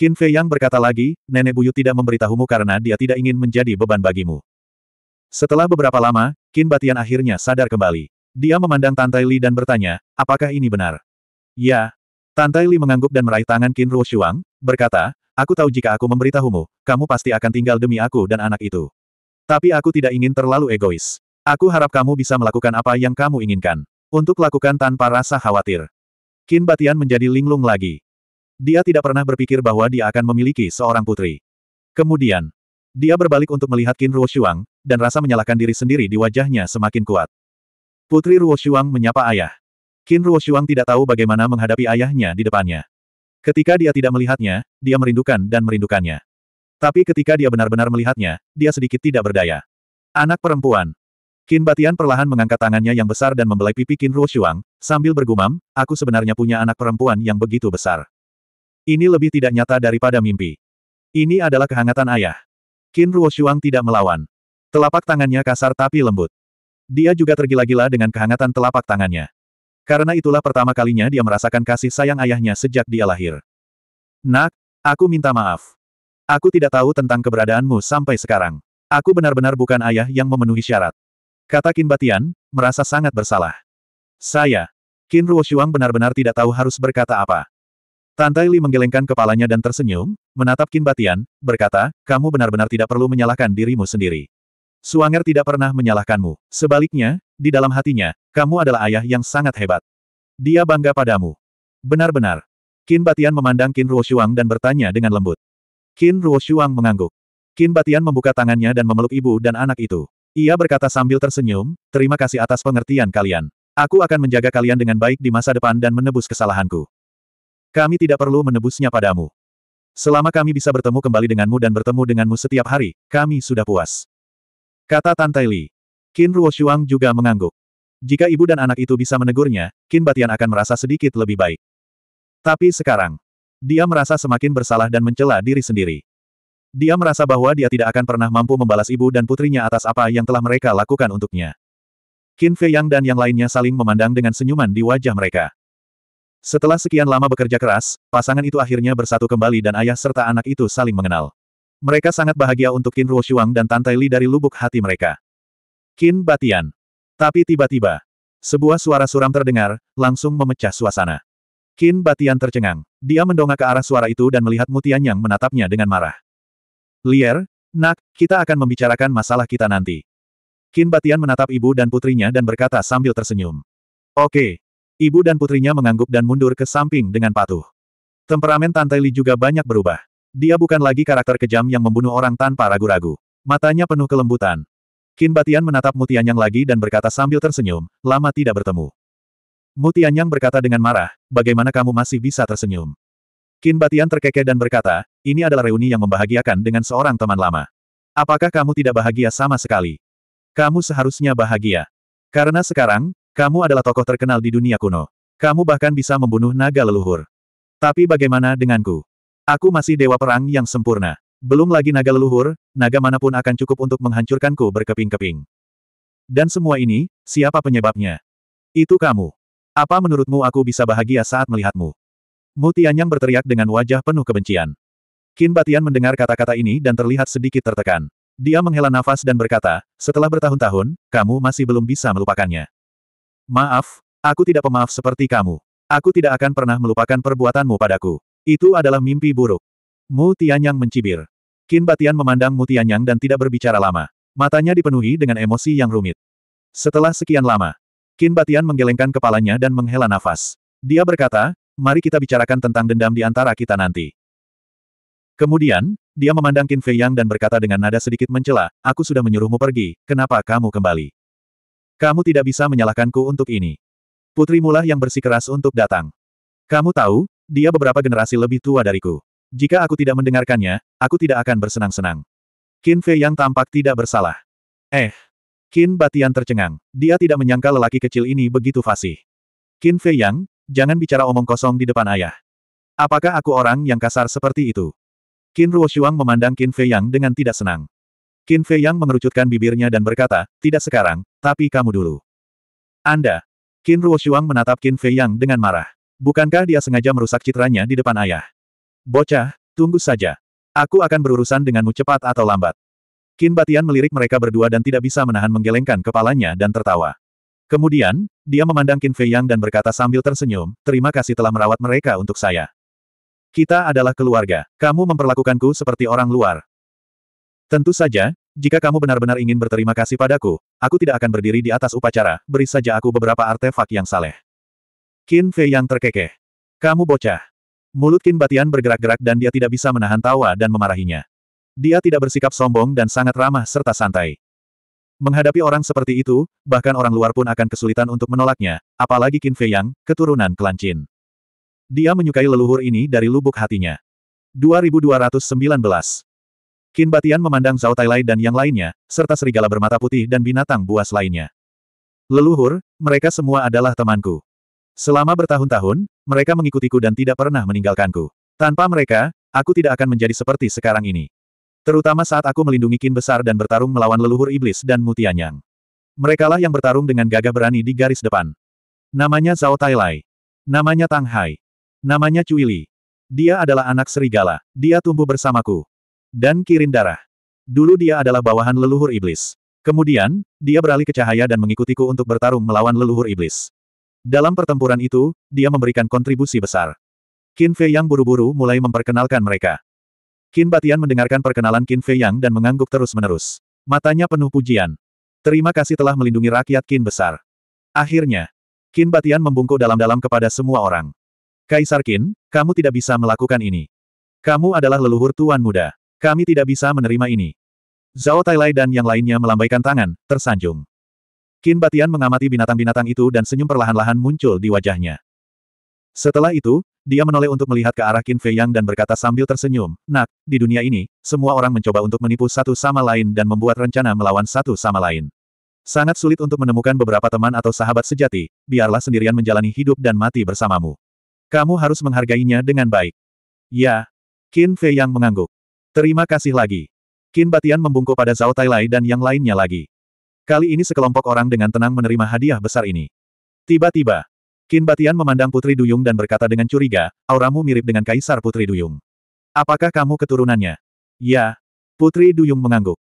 Qin Fei Yang berkata lagi, Nenek Buyut tidak memberitahumu karena dia tidak ingin menjadi beban bagimu. Setelah beberapa lama, Qin Batian akhirnya sadar kembali. Dia memandang Tantai Li dan bertanya, apakah ini benar? Ya. Tantai Li mengangguk dan meraih tangan Qin Ruoshuang, berkata, aku tahu jika aku memberitahumu, kamu pasti akan tinggal demi aku dan anak itu. Tapi aku tidak ingin terlalu egois. Aku harap kamu bisa melakukan apa yang kamu inginkan. Untuk lakukan tanpa rasa khawatir. Kin Batian menjadi linglung lagi. Dia tidak pernah berpikir bahwa dia akan memiliki seorang putri. Kemudian, dia berbalik untuk melihat Kin Qin Ruoshuang, dan rasa menyalahkan diri sendiri di wajahnya semakin kuat. Putri Ruoshuang menyapa ayah. Kin Qin Ruoshuang tidak tahu bagaimana menghadapi ayahnya di depannya. Ketika dia tidak melihatnya, dia merindukan dan merindukannya. Tapi ketika dia benar-benar melihatnya, dia sedikit tidak berdaya. Anak perempuan. Qin Batian perlahan mengangkat tangannya yang besar dan membelai pipi Qin Ruoshuang, sambil bergumam, aku sebenarnya punya anak perempuan yang begitu besar. Ini lebih tidak nyata daripada mimpi. Ini adalah kehangatan ayah. Qin Ruoshuang tidak melawan. Telapak tangannya kasar tapi lembut. Dia juga tergila-gila dengan kehangatan telapak tangannya. Karena itulah pertama kalinya dia merasakan kasih sayang ayahnya sejak dia lahir. Nak, aku minta maaf. Aku tidak tahu tentang keberadaanmu sampai sekarang. Aku benar-benar bukan ayah yang memenuhi syarat. Kata Qin Batian, merasa sangat bersalah. Saya. Qin Ruoshuang benar-benar tidak tahu harus berkata apa. Tantai Li menggelengkan kepalanya dan tersenyum, menatap Qin Batian, berkata, kamu benar-benar tidak perlu menyalahkan dirimu sendiri. Suanger tidak pernah menyalahkanmu. Sebaliknya, di dalam hatinya, kamu adalah ayah yang sangat hebat. Dia bangga padamu. Benar-benar. Qin Batian memandang Qin Ruoshuang dan bertanya dengan lembut. Qin Ruoshuang mengangguk. Qin Batian membuka tangannya dan memeluk ibu dan anak itu. Ia berkata sambil tersenyum, terima kasih atas pengertian kalian. Aku akan menjaga kalian dengan baik di masa depan dan menebus kesalahanku. Kami tidak perlu menebusnya padamu. Selama kami bisa bertemu kembali denganmu dan bertemu denganmu setiap hari, kami sudah puas. Kata Tantai Li. Qin Ruoshuang juga mengangguk. Jika ibu dan anak itu bisa menegurnya, Qin Batian akan merasa sedikit lebih baik. Tapi sekarang, dia merasa semakin bersalah dan mencela diri sendiri. Dia merasa bahwa dia tidak akan pernah mampu membalas ibu dan putrinya atas apa yang telah mereka lakukan untuknya. Qin Fei Yang dan yang lainnya saling memandang dengan senyuman di wajah mereka. Setelah sekian lama bekerja keras, pasangan itu akhirnya bersatu kembali dan ayah serta anak itu saling mengenal. Mereka sangat bahagia untuk Qin Ruoshuang dan Tantai Li dari lubuk hati mereka. Qin Batian. Tapi tiba-tiba, sebuah suara suram terdengar, langsung memecah suasana. Qin Batian tercengang. Dia mendongak ke arah suara itu dan melihat Mutian yang menatapnya dengan marah. Lier, nak, kita akan membicarakan masalah kita nanti. Kin Batian menatap ibu dan putrinya dan berkata sambil tersenyum. Oke. Ibu dan putrinya mengangguk dan mundur ke samping dengan patuh. Temperamen Tante Li juga banyak berubah. Dia bukan lagi karakter kejam yang membunuh orang tanpa ragu-ragu. Matanya penuh kelembutan. Kin Batian menatap Mutianyang lagi dan berkata sambil tersenyum, lama tidak bertemu. Mutianyang berkata dengan marah, bagaimana kamu masih bisa tersenyum? Kin Batian terkekeh dan berkata, ini adalah reuni yang membahagiakan dengan seorang teman lama. Apakah kamu tidak bahagia sama sekali? Kamu seharusnya bahagia. Karena sekarang, kamu adalah tokoh terkenal di dunia kuno. Kamu bahkan bisa membunuh naga leluhur. Tapi bagaimana denganku? Aku masih dewa perang yang sempurna. Belum lagi naga leluhur, naga manapun akan cukup untuk menghancurkanku berkeping-keping. Dan semua ini, siapa penyebabnya? Itu kamu. Apa menurutmu aku bisa bahagia saat melihatmu? Mu Tianyang berteriak dengan wajah penuh kebencian. Qin Batian mendengar kata-kata ini dan terlihat sedikit tertekan. Dia menghela nafas dan berkata, setelah bertahun-tahun, kamu masih belum bisa melupakannya. Maaf, aku tidak pemaaf seperti kamu. Aku tidak akan pernah melupakan perbuatanmu padaku. Itu adalah mimpi buruk. Mu Tianyang mencibir. Qin Batian memandang Mu Tianyang dan tidak berbicara lama. Matanya dipenuhi dengan emosi yang rumit. Setelah sekian lama, Qin Batian menggelengkan kepalanya dan menghela nafas. Dia berkata, mari kita bicarakan tentang dendam di antara kita nanti. Kemudian, dia memandang Qin Fei Yang dan berkata dengan nada sedikit mencela, aku sudah menyuruhmu pergi, kenapa kamu kembali? Kamu tidak bisa menyalahkanku untuk ini. Putrimulah yang bersikeras untuk datang. Kamu tahu, dia beberapa generasi lebih tua dariku. Jika aku tidak mendengarkannya, aku tidak akan bersenang-senang. Qin Fei Yang tampak tidak bersalah. Eh. Qin Batian tercengang. Dia tidak menyangka lelaki kecil ini begitu fasih. Qin Fei Yang, Jangan bicara omong kosong di depan ayah. Apakah aku orang yang kasar seperti itu? Qin Ruoshuang memandang Qin Fei Yang dengan tidak senang. Qin Fei Yang mengerucutkan bibirnya dan berkata, tidak sekarang, tapi kamu dulu. Anda. Qin Ruoshuang menatap Qin Fei Yang dengan marah. Bukankah dia sengaja merusak citranya di depan ayah? Bocah, tunggu saja. Aku akan berurusan denganmu cepat atau lambat. Qin Batian melirik mereka berdua dan tidak bisa menahan menggelengkan kepalanya dan tertawa. Kemudian, dia memandang Qin Fei Yang dan berkata sambil tersenyum, terima kasih telah merawat mereka untuk saya. Kita adalah keluarga, kamu memperlakukanku seperti orang luar. Tentu saja, jika kamu benar-benar ingin berterima kasih padaku, aku tidak akan berdiri di atas upacara, beri saja aku beberapa artefak yang saleh. Qin Fei Yang terkekeh. Kamu bocah. Mulut Qin Batian bergerak-gerak dan dia tidak bisa menahan tawa dan memarahinya. Dia tidak bersikap sombong dan sangat ramah serta santai. Menghadapi orang seperti itu, bahkan orang luar pun akan kesulitan untuk menolaknya, apalagi Qin Fei Yang, keturunan Kelancin. Dia menyukai leluhur ini dari lubuk hatinya. 2219 Qin Batian memandang Zhao Tailai dan yang lainnya, serta serigala bermata putih dan binatang buas lainnya. Leluhur, mereka semua adalah temanku. Selama bertahun-tahun, mereka mengikutiku dan tidak pernah meninggalkanku. Tanpa mereka, aku tidak akan menjadi seperti sekarang ini. Terutama saat aku melindungi kin besar dan bertarung melawan leluhur iblis dan mutianyang. Merekalah yang bertarung dengan gagah berani di garis depan. Namanya Zhao Tailai. Namanya Tang Hai. Namanya Cui Li. Dia adalah anak serigala. Dia tumbuh bersamaku. Dan kirin darah. Dulu dia adalah bawahan leluhur iblis. Kemudian, dia beralih ke cahaya dan mengikutiku untuk bertarung melawan leluhur iblis. Dalam pertempuran itu, dia memberikan kontribusi besar. Qin Fei yang buru-buru mulai memperkenalkan mereka. Qin Batian mendengarkan perkenalan Qin Fei Yang dan mengangguk terus-menerus. Matanya penuh pujian. Terima kasih telah melindungi rakyat Qin besar. Akhirnya, Qin Batian membungkuk dalam-dalam kepada semua orang. Kaisar Qin, kamu tidak bisa melakukan ini. Kamu adalah leluhur tuan muda. Kami tidak bisa menerima ini. Zhao Tailai dan yang lainnya melambaikan tangan, tersanjung. Qin Batian mengamati binatang-binatang itu dan senyum perlahan-lahan muncul di wajahnya. Setelah itu, dia menoleh untuk melihat ke arah Qin Fei Yang dan berkata sambil tersenyum, Nak, di dunia ini, semua orang mencoba untuk menipu satu sama lain dan membuat rencana melawan satu sama lain. Sangat sulit untuk menemukan beberapa teman atau sahabat sejati, biarlah sendirian menjalani hidup dan mati bersamamu. Kamu harus menghargainya dengan baik. Ya. Qin Fei Yang mengangguk. Terima kasih lagi. Qin Batian membungkuk pada Zhao Tai Lai dan yang lainnya lagi. Kali ini sekelompok orang dengan tenang menerima hadiah besar ini. Tiba-tiba, Qin Batian memandang Putri Duyung dan berkata dengan curiga, auramu mirip dengan Kaisar Putri Duyung. Apakah kamu keturunannya? Ya. Putri Duyung mengangguk.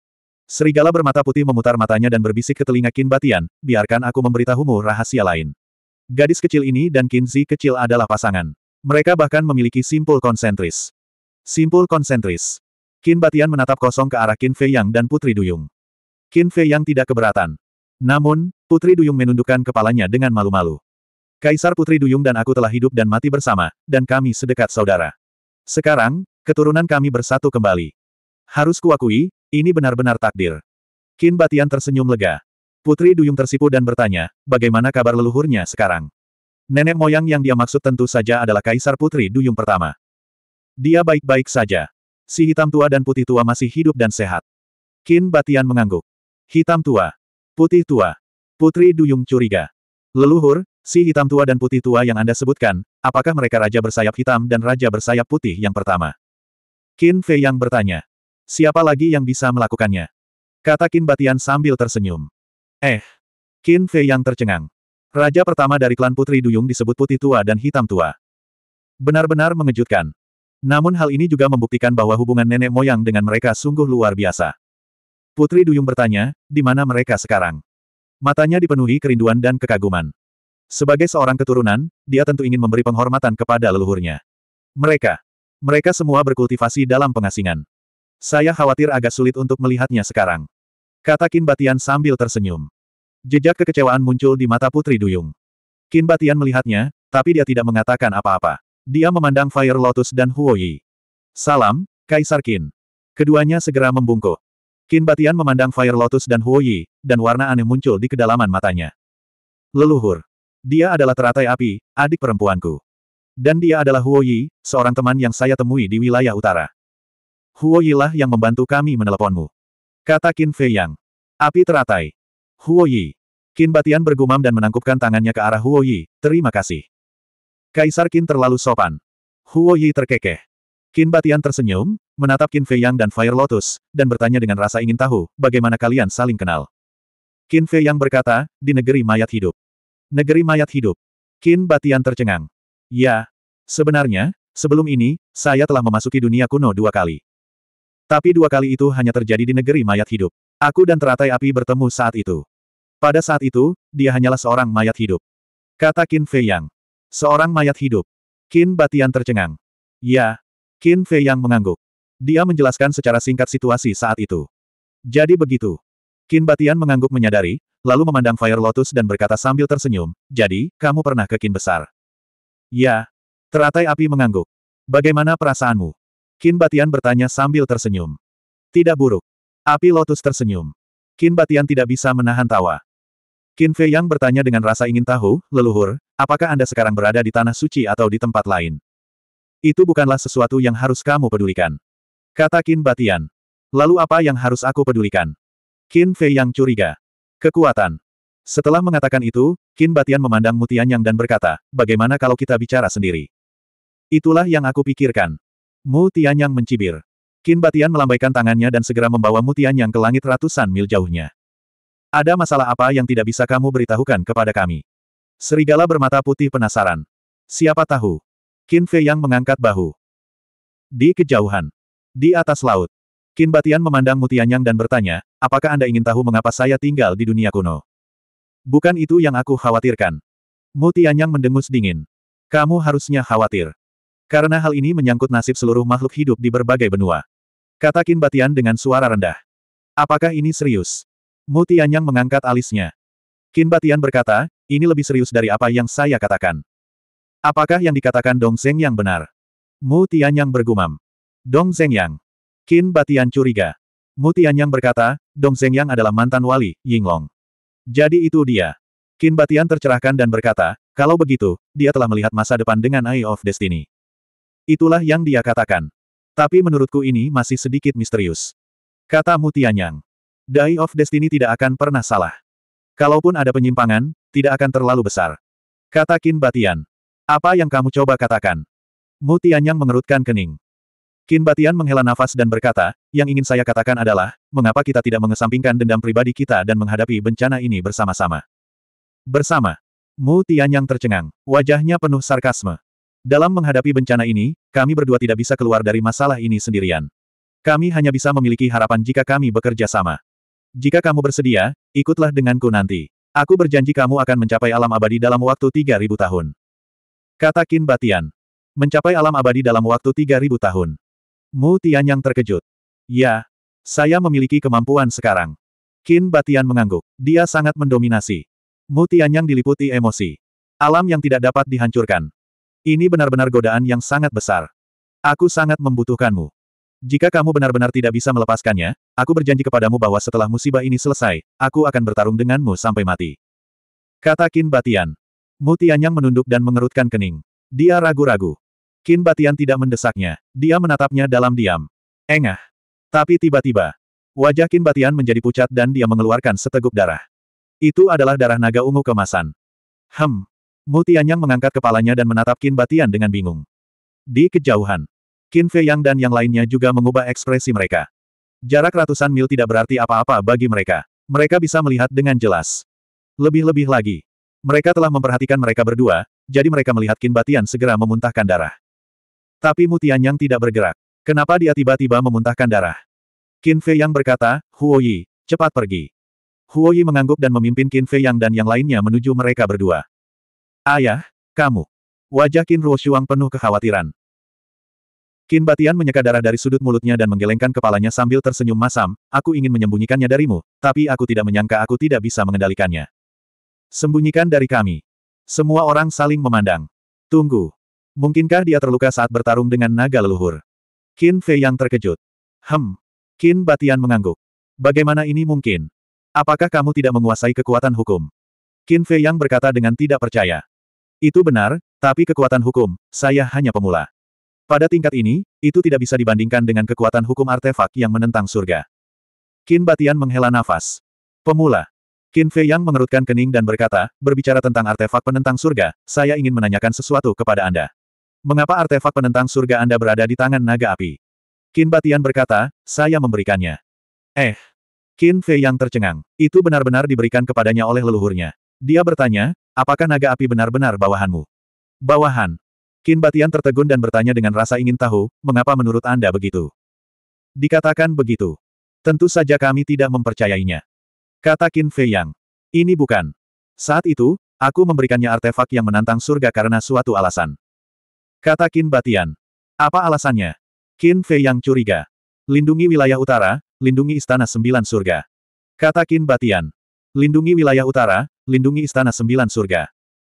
Serigala bermata putih memutar matanya dan berbisik ke telinga Qin Batian, biarkan aku memberitahumu rahasia lain. Gadis kecil ini dan Qin Zi kecil adalah pasangan. Mereka bahkan memiliki simpul konsentris. Simpul konsentris. Qin Batian menatap kosong ke arah Qin Fei Yang dan Putri Duyung. Qin Fei Yang tidak keberatan. Namun, Putri Duyung menundukkan kepalanya dengan malu-malu. Kaisar Putri Duyung dan aku telah hidup dan mati bersama, dan kami sedekat saudara. Sekarang, keturunan kami bersatu kembali. Harus kuakui, ini benar-benar takdir. Kin Batian tersenyum lega. Putri Duyung tersipu dan bertanya, bagaimana kabar leluhurnya sekarang? Nenek moyang yang dia maksud tentu saja adalah Kaisar Putri Duyung pertama. Dia baik-baik saja. Si hitam tua dan putih tua masih hidup dan sehat. Kin Batian mengangguk. Hitam tua. Putih tua. Putri Duyung curiga. Leluhur, Si hitam tua dan putih tua yang Anda sebutkan, apakah mereka raja bersayap hitam dan raja bersayap putih yang pertama? Qin Fei yang bertanya. Siapa lagi yang bisa melakukannya? Kata Qin Batian sambil tersenyum. Eh. Qin Fei yang tercengang. Raja pertama dari klan Putri Duyung disebut putih tua dan hitam tua. Benar-benar mengejutkan. Namun hal ini juga membuktikan bahwa hubungan nenek moyang dengan mereka sungguh luar biasa. Putri Duyung bertanya, di mana mereka sekarang? Matanya dipenuhi kerinduan dan kekaguman. Sebagai seorang keturunan, dia tentu ingin memberi penghormatan kepada leluhurnya. Mereka. Mereka semua berkultivasi dalam pengasingan. Saya khawatir agak sulit untuk melihatnya sekarang. Kata Kin Batian sambil tersenyum. Jejak kekecewaan muncul di mata Putri Duyung. Kin Batian melihatnya, tapi dia tidak mengatakan apa-apa. Dia memandang Fire Lotus dan Huo Yi. Salam, Kaisar Kin. Keduanya segera membungkuk. Kin Batian memandang Fire Lotus dan Huo Yi, dan warna aneh muncul di kedalaman matanya. Leluhur. Dia adalah teratai api, adik perempuanku. Dan dia adalah Huo Yi, seorang teman yang saya temui di wilayah utara. Huo Yi lah yang membantu kami meneleponmu. Kata Qin Fei Yang. Api teratai. Huo Yi. Qin Batian bergumam dan menangkupkan tangannya ke arah Huo Yi, terima kasih. Kaisar Qin terlalu sopan. Huo Yi terkekeh. Qin Batian tersenyum, menatap Qin Fei Yang dan Fire Lotus, dan bertanya dengan rasa ingin tahu, bagaimana kalian saling kenal. Qin Fei Yang berkata, di negeri mayat hidup. Negeri mayat hidup. Kin Batian tercengang. Ya, sebenarnya, sebelum ini, saya telah memasuki dunia kuno dua kali. Tapi dua kali itu hanya terjadi di negeri mayat hidup. Aku dan teratai api bertemu saat itu. Pada saat itu, dia hanyalah seorang mayat hidup. Kata Qin Fei Yang. Seorang mayat hidup. Qin Batian tercengang. Ya. Qin Fei Yang mengangguk. Dia menjelaskan secara singkat situasi saat itu. Jadi begitu. Kin Batian mengangguk menyadari, lalu memandang Fire Lotus dan berkata sambil tersenyum, jadi, kamu pernah ke Kin Besar? Ya. Teratai api mengangguk. Bagaimana perasaanmu? Kin Batian bertanya sambil tersenyum. Tidak buruk. Api Lotus tersenyum. Kin Batian tidak bisa menahan tawa. Kin Fei Yang bertanya dengan rasa ingin tahu, leluhur, apakah Anda sekarang berada di Tanah Suci atau di tempat lain? Itu bukanlah sesuatu yang harus kamu pedulikan. Kata Kin Batian. Lalu apa yang harus aku pedulikan? Qin Fei yang curiga. Kekuatan. Setelah mengatakan itu, Qin Batian memandang Yang dan berkata, bagaimana kalau kita bicara sendiri? Itulah yang aku pikirkan. Yang mencibir. Qin Batian melambaikan tangannya dan segera membawa Yang ke langit ratusan mil jauhnya. Ada masalah apa yang tidak bisa kamu beritahukan kepada kami? Serigala bermata putih penasaran. Siapa tahu? Qin Fei yang mengangkat bahu. Di kejauhan. Di atas laut. Qin Batian memandang Mutianyang dan bertanya, apakah Anda ingin tahu mengapa saya tinggal di dunia kuno? Bukan itu yang aku khawatirkan. Mutianyang mendengus dingin. Kamu harusnya khawatir. Karena hal ini menyangkut nasib seluruh makhluk hidup di berbagai benua. Kata Qin Batian dengan suara rendah. Apakah ini serius? Mutianyang mengangkat alisnya. Qin Batian berkata, ini lebih serius dari apa yang saya katakan. Apakah yang dikatakan Dong Zeng yang benar? Mu Tianyang bergumam. Dong Zeng yang. Qin Batian curiga. Mutian yang berkata, Dong yang adalah mantan wali, Yinglong. Jadi itu dia. Qin Batian tercerahkan dan berkata, kalau begitu, dia telah melihat masa depan dengan Eye of Destiny. Itulah yang dia katakan. Tapi menurutku ini masih sedikit misterius. Kata Mutian Tianyang. of Destiny tidak akan pernah salah. Kalaupun ada penyimpangan, tidak akan terlalu besar. Kata Qin Batian. Apa yang kamu coba katakan? Mutian Yang mengerutkan kening. Qin Batian menghela nafas dan berkata, yang ingin saya katakan adalah, mengapa kita tidak mengesampingkan dendam pribadi kita dan menghadapi bencana ini bersama-sama. Bersama. Mu Tianyang tercengang, wajahnya penuh sarkasme. Dalam menghadapi bencana ini, kami berdua tidak bisa keluar dari masalah ini sendirian. Kami hanya bisa memiliki harapan jika kami bekerja sama. Jika kamu bersedia, ikutlah denganku nanti. Aku berjanji kamu akan mencapai alam abadi dalam waktu 3000 tahun. Kata Qin Batian. Mencapai alam abadi dalam waktu 3000 tahun. Mu Tianyang terkejut. Ya, saya memiliki kemampuan sekarang. Qin Batian mengangguk. Dia sangat mendominasi. Mu Tianyang diliputi emosi. Alam yang tidak dapat dihancurkan. Ini benar-benar godaan yang sangat besar. Aku sangat membutuhkanmu. Jika kamu benar-benar tidak bisa melepaskannya, aku berjanji kepadamu bahwa setelah musibah ini selesai, aku akan bertarung denganmu sampai mati. Kata Qin Batian. Mu Tianyang menunduk dan mengerutkan kening. Dia ragu-ragu. Kin Batian tidak mendesaknya, dia menatapnya dalam diam. Engah. Tapi tiba-tiba, wajah Kin Batian menjadi pucat dan dia mengeluarkan seteguk darah. Itu adalah darah naga ungu kemasan. Hem. Mu Tianyang mengangkat kepalanya dan menatap Kin Batian dengan bingung. Di kejauhan, Kin Fei Yang dan yang lainnya juga mengubah ekspresi mereka. Jarak ratusan mil tidak berarti apa-apa bagi mereka. Mereka bisa melihat dengan jelas. Lebih-lebih lagi, mereka telah memperhatikan mereka berdua, jadi mereka melihat Kin Batian segera memuntahkan darah. Tapi Mutian yang tidak bergerak. Kenapa dia tiba-tiba memuntahkan darah? Qin Fei Yang berkata, Huo Yi, cepat pergi. Huo Yi mengangguk dan memimpin Qin Fei Yang dan yang lainnya menuju mereka berdua. Ayah, kamu. Wajah Qin Ruo Shuang penuh kekhawatiran. Qin Batian menyeka darah dari sudut mulutnya dan menggelengkan kepalanya sambil tersenyum masam, aku ingin menyembunyikannya darimu, tapi aku tidak menyangka aku tidak bisa mengendalikannya. Sembunyikan dari kami. Semua orang saling memandang. Tunggu. Mungkinkah dia terluka saat bertarung dengan naga leluhur? Qin Fei yang terkejut. Hem. Qin Batian mengangguk. Bagaimana ini mungkin? Apakah kamu tidak menguasai kekuatan hukum? Qin Fei yang berkata dengan tidak percaya. Itu benar, tapi kekuatan hukum, saya hanya pemula. Pada tingkat ini, itu tidak bisa dibandingkan dengan kekuatan hukum artefak yang menentang surga. Qin Batian menghela nafas. Pemula. Qin Fei Yang mengerutkan kening dan berkata, berbicara tentang artefak penentang surga, saya ingin menanyakan sesuatu kepada Anda. Mengapa artefak penentang surga Anda berada di tangan naga api? Qin Batian berkata, saya memberikannya. Eh. Qin Fei yang tercengang. Itu benar-benar diberikan kepadanya oleh leluhurnya. Dia bertanya, apakah naga api benar-benar bawahanmu? Bawahan. Qin Batian tertegun dan bertanya dengan rasa ingin tahu, mengapa menurut Anda begitu? Dikatakan begitu. Tentu saja kami tidak mempercayainya. Kata Qin Fei Yang. Ini bukan. Saat itu, aku memberikannya artefak yang menantang surga karena suatu alasan. Kata Qin Batian. Apa alasannya? Qin Fei yang curiga. Lindungi wilayah utara, lindungi istana sembilan surga. Kata Qin Batian. Lindungi wilayah utara, lindungi istana sembilan surga.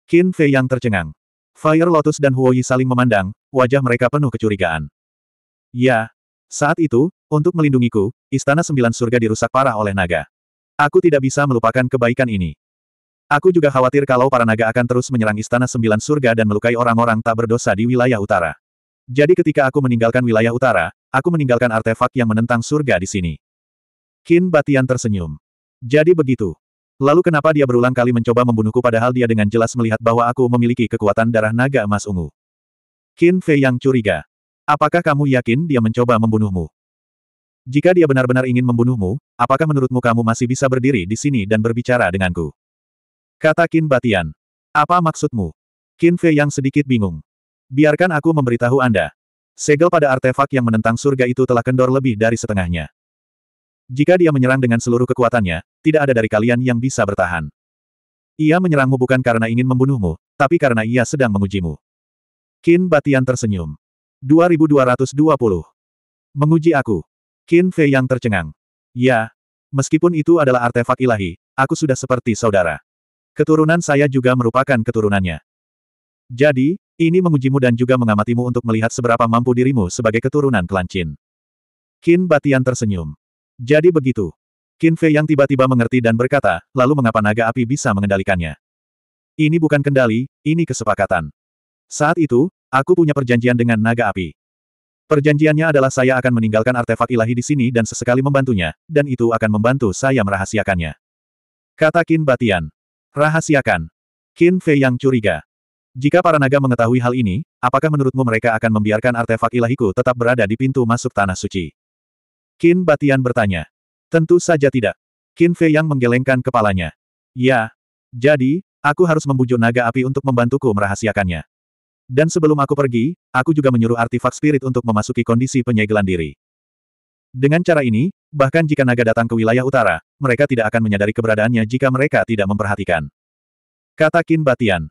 Qin Fei yang tercengang. Fire Lotus dan Huoyi saling memandang, wajah mereka penuh kecurigaan. Ya. Saat itu, untuk melindungiku, istana sembilan surga dirusak parah oleh naga. Aku tidak bisa melupakan kebaikan ini. Aku juga khawatir kalau para naga akan terus menyerang Istana Sembilan Surga dan melukai orang-orang tak berdosa di wilayah utara. Jadi ketika aku meninggalkan wilayah utara, aku meninggalkan artefak yang menentang surga di sini. Kin Batian tersenyum. Jadi begitu. Lalu kenapa dia berulang kali mencoba membunuhku padahal dia dengan jelas melihat bahwa aku memiliki kekuatan darah naga emas ungu. Kin Fei yang curiga. Apakah kamu yakin dia mencoba membunuhmu? Jika dia benar-benar ingin membunuhmu, apakah menurutmu kamu masih bisa berdiri di sini dan berbicara denganku? Kata Qin Batian. Apa maksudmu? Qin Fei yang sedikit bingung. Biarkan aku memberitahu Anda. Segel pada artefak yang menentang surga itu telah kendor lebih dari setengahnya. Jika dia menyerang dengan seluruh kekuatannya, tidak ada dari kalian yang bisa bertahan. Ia menyerangmu bukan karena ingin membunuhmu, tapi karena ia sedang mengujimu. Qin Batian tersenyum. 2220. Menguji aku. Qin Fei yang tercengang. Ya, meskipun itu adalah artefak ilahi, aku sudah seperti saudara. Keturunan saya juga merupakan keturunannya. Jadi, ini mengujimu dan juga mengamatimu untuk melihat seberapa mampu dirimu sebagai keturunan kelancin. Qin Batian tersenyum. Jadi begitu. Qin Fei yang tiba-tiba mengerti dan berkata, lalu mengapa naga api bisa mengendalikannya? Ini bukan kendali, ini kesepakatan. Saat itu, aku punya perjanjian dengan naga api. Perjanjiannya adalah saya akan meninggalkan artefak ilahi di sini dan sesekali membantunya, dan itu akan membantu saya merahasiakannya. Kata Qin Batian. Rahasiakan. Qin Fei yang curiga. Jika para naga mengetahui hal ini, apakah menurutmu mereka akan membiarkan artefak ilahiku tetap berada di pintu masuk tanah suci? Qin Batian bertanya. Tentu saja tidak. Qin Fei yang menggelengkan kepalanya. Ya. Jadi, aku harus membujuk naga api untuk membantuku merahasiakannya. Dan sebelum aku pergi, aku juga menyuruh artefak spirit untuk memasuki kondisi penyegelan diri. Dengan cara ini, Bahkan jika naga datang ke wilayah utara, mereka tidak akan menyadari keberadaannya jika mereka tidak memperhatikan. Kata Qin Batian.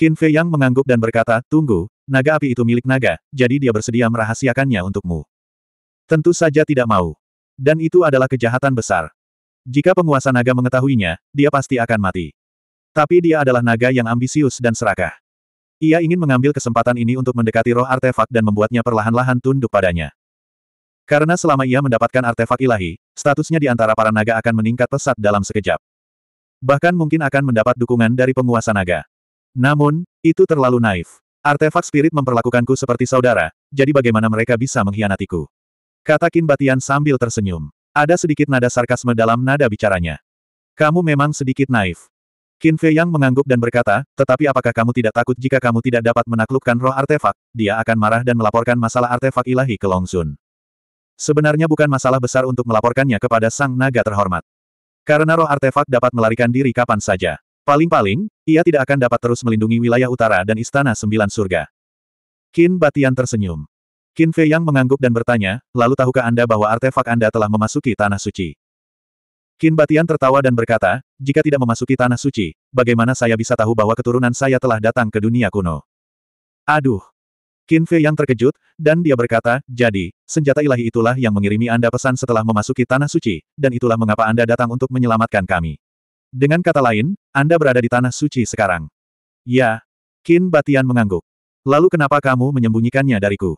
Qin Fei Yang mengangguk dan berkata, Tunggu, naga api itu milik naga, jadi dia bersedia merahasiakannya untukmu. Tentu saja tidak mau. Dan itu adalah kejahatan besar. Jika penguasa naga mengetahuinya, dia pasti akan mati. Tapi dia adalah naga yang ambisius dan serakah. Ia ingin mengambil kesempatan ini untuk mendekati roh artefak dan membuatnya perlahan-lahan tunduk padanya. Karena selama ia mendapatkan artefak ilahi, statusnya di antara para naga akan meningkat pesat dalam sekejap. Bahkan mungkin akan mendapat dukungan dari penguasa naga. Namun, itu terlalu naif. Artefak spirit memperlakukanku seperti saudara, jadi bagaimana mereka bisa mengkhianatiku? Kata Kin Batian sambil tersenyum. Ada sedikit nada sarkasme dalam nada bicaranya. Kamu memang sedikit naif. Qin Fei Yang mengangguk dan berkata, tetapi apakah kamu tidak takut jika kamu tidak dapat menaklukkan roh artefak, dia akan marah dan melaporkan masalah artefak ilahi ke Long Sun. Sebenarnya bukan masalah besar untuk melaporkannya kepada sang naga terhormat. Karena roh artefak dapat melarikan diri kapan saja. Paling-paling, ia tidak akan dapat terus melindungi wilayah utara dan istana sembilan surga. Qin Batian tersenyum. Qin Fei Yang mengangguk dan bertanya, lalu tahukah Anda bahwa artefak Anda telah memasuki tanah suci? Qin Batian tertawa dan berkata, jika tidak memasuki tanah suci, bagaimana saya bisa tahu bahwa keturunan saya telah datang ke dunia kuno? Aduh, Qin Fei yang terkejut, dan dia berkata, jadi, senjata ilahi itulah yang mengirimi Anda pesan setelah memasuki Tanah Suci, dan itulah mengapa Anda datang untuk menyelamatkan kami. Dengan kata lain, Anda berada di Tanah Suci sekarang. Ya. Qin Batian mengangguk. Lalu kenapa kamu menyembunyikannya dariku?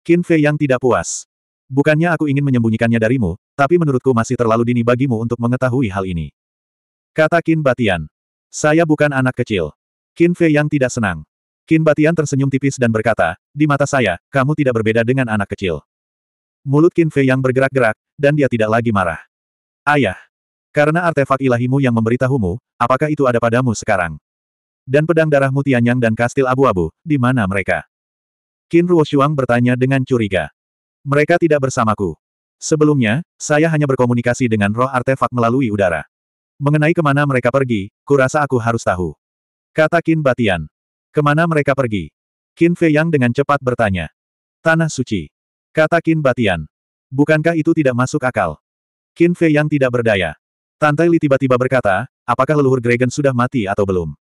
Qin Fei yang tidak puas. Bukannya aku ingin menyembunyikannya darimu, tapi menurutku masih terlalu dini bagimu untuk mengetahui hal ini. Kata Qin Batian. Saya bukan anak kecil. Qin Fei yang tidak senang. Kin Batian tersenyum tipis dan berkata, di mata saya, kamu tidak berbeda dengan anak kecil. Mulut Kin Fei yang bergerak-gerak, dan dia tidak lagi marah. Ayah, karena artefak ilahimu yang memberitahumu, apakah itu ada padamu sekarang? Dan pedang darah mutianyang dan kastil abu-abu, di mana mereka? Qin Ruoshuang bertanya dengan curiga. Mereka tidak bersamaku. Sebelumnya, saya hanya berkomunikasi dengan roh artefak melalui udara. Mengenai kemana mereka pergi, kurasa aku harus tahu. Kata Qin Batian. Kemana mereka pergi? Qin Fei Yang dengan cepat bertanya. Tanah suci. Kata Qin Batian. Bukankah itu tidak masuk akal? Qin Fei Yang tidak berdaya. Tante Li tiba-tiba berkata, apakah leluhur Gregen sudah mati atau belum?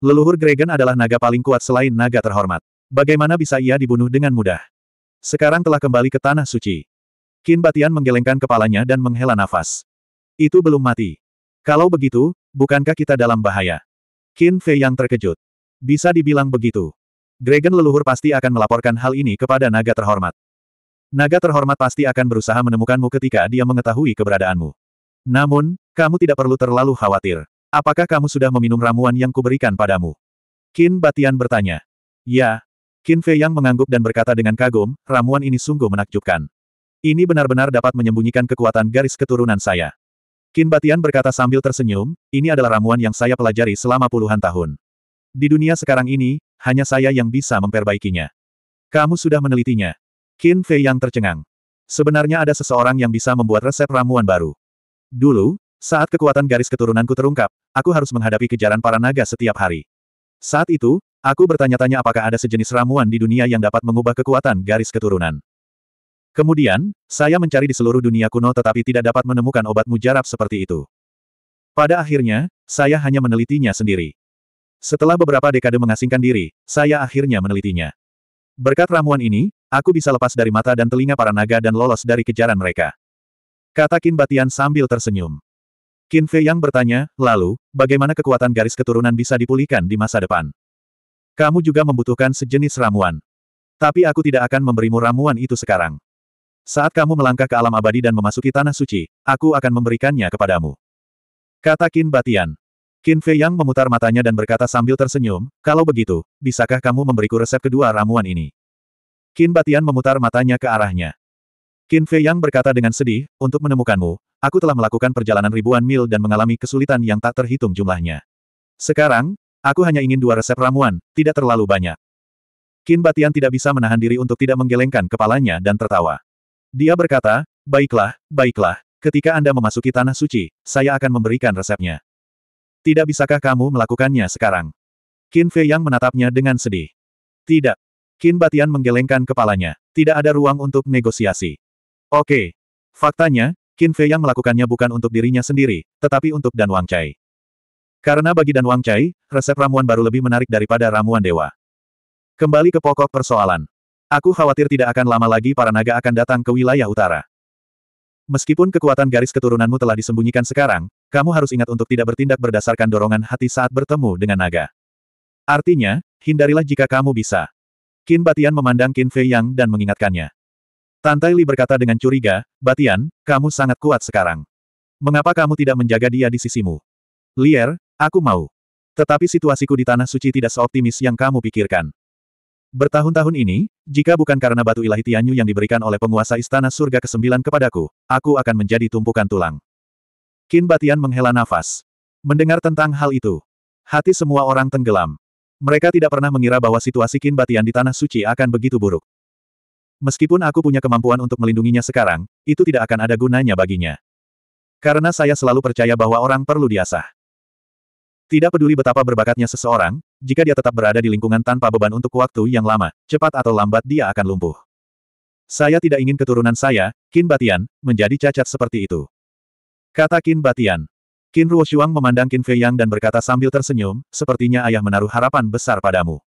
Leluhur Gregen adalah naga paling kuat selain naga terhormat. Bagaimana bisa ia dibunuh dengan mudah? Sekarang telah kembali ke tanah suci. Qin Batian menggelengkan kepalanya dan menghela nafas. Itu belum mati. Kalau begitu, bukankah kita dalam bahaya? Qin Fei yang terkejut. Bisa dibilang begitu. Dragon leluhur pasti akan melaporkan hal ini kepada naga terhormat. Naga terhormat pasti akan berusaha menemukanmu ketika dia mengetahui keberadaanmu. Namun, kamu tidak perlu terlalu khawatir. Apakah kamu sudah meminum ramuan yang kuberikan padamu? Qin Batian bertanya. Ya. Qin Fei yang mengangguk dan berkata dengan kagum, ramuan ini sungguh menakjubkan. Ini benar-benar dapat menyembunyikan kekuatan garis keturunan saya. Qin Batian berkata sambil tersenyum, ini adalah ramuan yang saya pelajari selama puluhan tahun. Di dunia sekarang ini, hanya saya yang bisa memperbaikinya. Kamu sudah menelitinya. Qin Fei yang tercengang. Sebenarnya ada seseorang yang bisa membuat resep ramuan baru. Dulu, saat kekuatan garis keturunanku terungkap, aku harus menghadapi kejaran para naga setiap hari. Saat itu, aku bertanya-tanya apakah ada sejenis ramuan di dunia yang dapat mengubah kekuatan garis keturunan. Kemudian, saya mencari di seluruh dunia kuno tetapi tidak dapat menemukan obat mujarab seperti itu. Pada akhirnya, saya hanya menelitinya sendiri. Setelah beberapa dekade mengasingkan diri, saya akhirnya menelitinya. Berkat ramuan ini, aku bisa lepas dari mata dan telinga para naga dan lolos dari kejaran mereka. Kata Qin Batian sambil tersenyum. Qin Fei yang bertanya, lalu, bagaimana kekuatan garis keturunan bisa dipulihkan di masa depan? Kamu juga membutuhkan sejenis ramuan. Tapi aku tidak akan memberimu ramuan itu sekarang. Saat kamu melangkah ke alam abadi dan memasuki tanah suci, aku akan memberikannya kepadamu. Kata Qin Batian. Qin Fei Yang memutar matanya dan berkata sambil tersenyum, kalau begitu, bisakah kamu memberiku resep kedua ramuan ini? Qin Batian memutar matanya ke arahnya. Qin Fei Yang berkata dengan sedih, untuk menemukanmu, aku telah melakukan perjalanan ribuan mil dan mengalami kesulitan yang tak terhitung jumlahnya. Sekarang, aku hanya ingin dua resep ramuan, tidak terlalu banyak. Qin Batian tidak bisa menahan diri untuk tidak menggelengkan kepalanya dan tertawa. Dia berkata, baiklah, baiklah, ketika Anda memasuki Tanah Suci, saya akan memberikan resepnya. Tidak bisakah kamu melakukannya sekarang? Qin Fei yang menatapnya dengan sedih. Tidak. Qin Batian menggelengkan kepalanya. Tidak ada ruang untuk negosiasi. Oke. Faktanya, Qin Fei yang melakukannya bukan untuk dirinya sendiri, tetapi untuk Dan Wang Chai. Karena bagi Dan Wang Chai, resep ramuan baru lebih menarik daripada ramuan dewa. Kembali ke pokok persoalan. Aku khawatir tidak akan lama lagi para naga akan datang ke wilayah utara. Meskipun kekuatan garis keturunanmu telah disembunyikan sekarang, kamu harus ingat untuk tidak bertindak berdasarkan dorongan hati saat bertemu dengan naga. Artinya, hindarilah jika kamu bisa. Qin Batian memandang Qin Fei Yang dan mengingatkannya. Tantai Li berkata dengan curiga, Batian, kamu sangat kuat sekarang. Mengapa kamu tidak menjaga dia di sisimu? Lier, aku mau. Tetapi situasiku di Tanah Suci tidak seoptimis yang kamu pikirkan. Bertahun-tahun ini, jika bukan karena batu ilahi Tianyu yang diberikan oleh penguasa Istana Surga ke-9 kepadaku, aku akan menjadi tumpukan tulang. Kin Batian menghela nafas. Mendengar tentang hal itu, hati semua orang tenggelam. Mereka tidak pernah mengira bahwa situasi Kin Batian di Tanah Suci akan begitu buruk. Meskipun aku punya kemampuan untuk melindunginya sekarang, itu tidak akan ada gunanya baginya. Karena saya selalu percaya bahwa orang perlu diasah. Tidak peduli betapa berbakatnya seseorang, jika dia tetap berada di lingkungan tanpa beban untuk waktu yang lama, cepat atau lambat dia akan lumpuh. Saya tidak ingin keturunan saya, Kin Batian, menjadi cacat seperti itu. Kata Qin Batian. Qin Ruoshuang memandang Qin Fei Yang dan berkata sambil tersenyum, sepertinya ayah menaruh harapan besar padamu.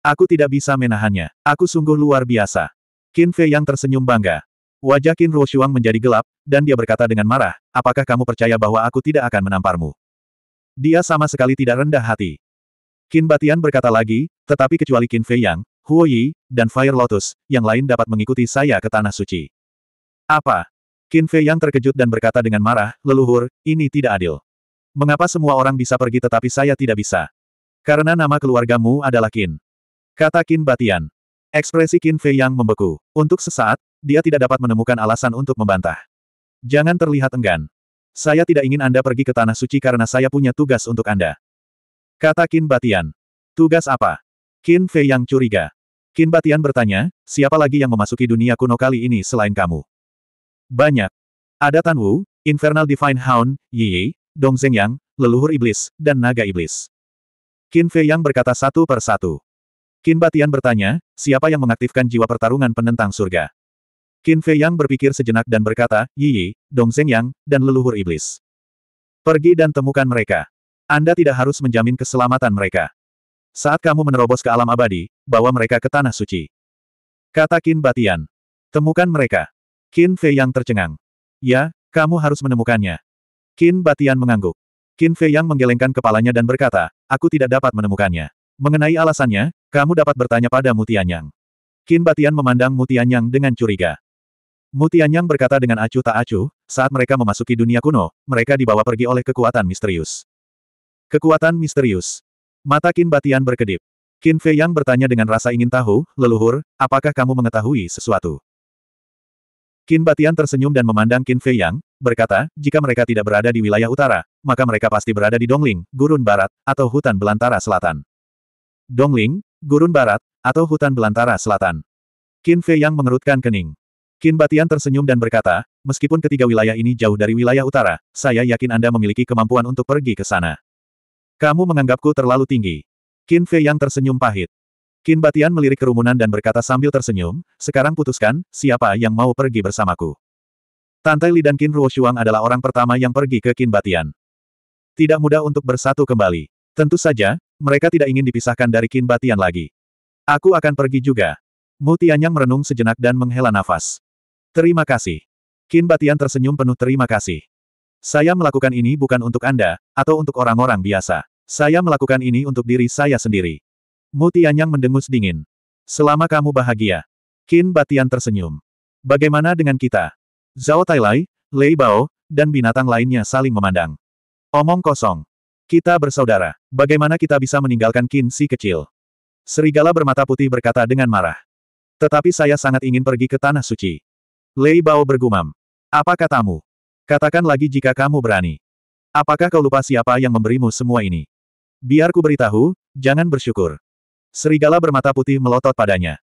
Aku tidak bisa menahannya. Aku sungguh luar biasa. Qin Fei Yang tersenyum bangga. Wajah Qin Ruoshuang menjadi gelap, dan dia berkata dengan marah, apakah kamu percaya bahwa aku tidak akan menamparmu? Dia sama sekali tidak rendah hati. Qin Batian berkata lagi, tetapi kecuali Qin Fei Yang, Huo Yi, dan Fire Lotus, yang lain dapat mengikuti saya ke Tanah Suci. Apa? Qin Fei yang terkejut dan berkata dengan marah, leluhur, ini tidak adil. Mengapa semua orang bisa pergi tetapi saya tidak bisa? Karena nama keluargamu adalah Qin. Kata Qin Batian. Ekspresi Qin Fei yang membeku. Untuk sesaat, dia tidak dapat menemukan alasan untuk membantah. Jangan terlihat enggan. Saya tidak ingin Anda pergi ke Tanah Suci karena saya punya tugas untuk Anda. Kata Qin Batian. Tugas apa? Qin Fei yang curiga. Qin Batian bertanya, siapa lagi yang memasuki dunia kuno kali ini selain kamu? Banyak. Ada Tan Wu Infernal Divine Hound, Yi, Yi Dong Yang, Leluhur Iblis, dan Naga Iblis. Qin Fei Yang berkata satu per satu. Qin Batian bertanya, siapa yang mengaktifkan jiwa pertarungan penentang surga? Qin Fei Yang berpikir sejenak dan berkata, Yi, Yi Dong Yang, dan Leluhur Iblis. Pergi dan temukan mereka. Anda tidak harus menjamin keselamatan mereka. Saat kamu menerobos ke alam abadi, bawa mereka ke tanah suci. Kata Qin Batian. Temukan mereka. Qin Fei yang tercengang. Ya, kamu harus menemukannya. Qin Batian mengangguk. Qin Fei yang menggelengkan kepalanya dan berkata, aku tidak dapat menemukannya. Mengenai alasannya, kamu dapat bertanya pada Mutianyang. Qin Batian memandang Mutianyang dengan curiga. Mutianyang berkata dengan acuh tak acuh, saat mereka memasuki dunia kuno, mereka dibawa pergi oleh kekuatan misterius. Kekuatan misterius. Mata Qin Batian berkedip. Qin Fei yang bertanya dengan rasa ingin tahu, leluhur, apakah kamu mengetahui sesuatu? Qin Batian tersenyum dan memandang Qin Fei Yang, berkata, jika mereka tidak berada di wilayah utara, maka mereka pasti berada di Dongling, Gurun Barat, atau Hutan Belantara Selatan. Dongling, Gurun Barat, atau Hutan Belantara Selatan. Qin Fei Yang mengerutkan kening. Qin Batian tersenyum dan berkata, meskipun ketiga wilayah ini jauh dari wilayah utara, saya yakin Anda memiliki kemampuan untuk pergi ke sana. Kamu menganggapku terlalu tinggi. Qin Fei Yang tersenyum pahit. Kin Batian melirik kerumunan dan berkata sambil tersenyum, sekarang putuskan, siapa yang mau pergi bersamaku. Tante Li dan Kin Ruoshuang adalah orang pertama yang pergi ke Kin Batian. Tidak mudah untuk bersatu kembali. Tentu saja, mereka tidak ingin dipisahkan dari Kin Batian lagi. Aku akan pergi juga. Mu Tianyang merenung sejenak dan menghela nafas. Terima kasih. Kin Batian tersenyum penuh terima kasih. Saya melakukan ini bukan untuk Anda, atau untuk orang-orang biasa. Saya melakukan ini untuk diri saya sendiri. Mu Tianyang mendengus dingin. Selama kamu bahagia. Qin Batian tersenyum. Bagaimana dengan kita? Zhao Tailai, Lei Bao, dan binatang lainnya saling memandang. Omong kosong. Kita bersaudara. Bagaimana kita bisa meninggalkan Qin si kecil? Serigala bermata putih berkata dengan marah. Tetapi saya sangat ingin pergi ke Tanah Suci. Lei Bao bergumam. Apa katamu? Katakan lagi jika kamu berani. Apakah kau lupa siapa yang memberimu semua ini? Biar ku beritahu, jangan bersyukur. Serigala bermata putih melotot padanya.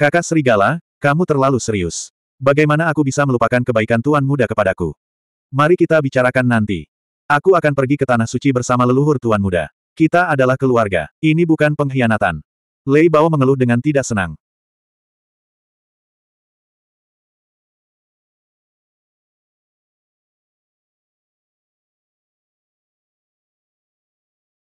Kakak Serigala, kamu terlalu serius. Bagaimana aku bisa melupakan kebaikan Tuan Muda kepadaku? Mari kita bicarakan nanti. Aku akan pergi ke Tanah Suci bersama leluhur Tuan Muda. Kita adalah keluarga. Ini bukan pengkhianatan. Lei Bao mengeluh dengan tidak senang.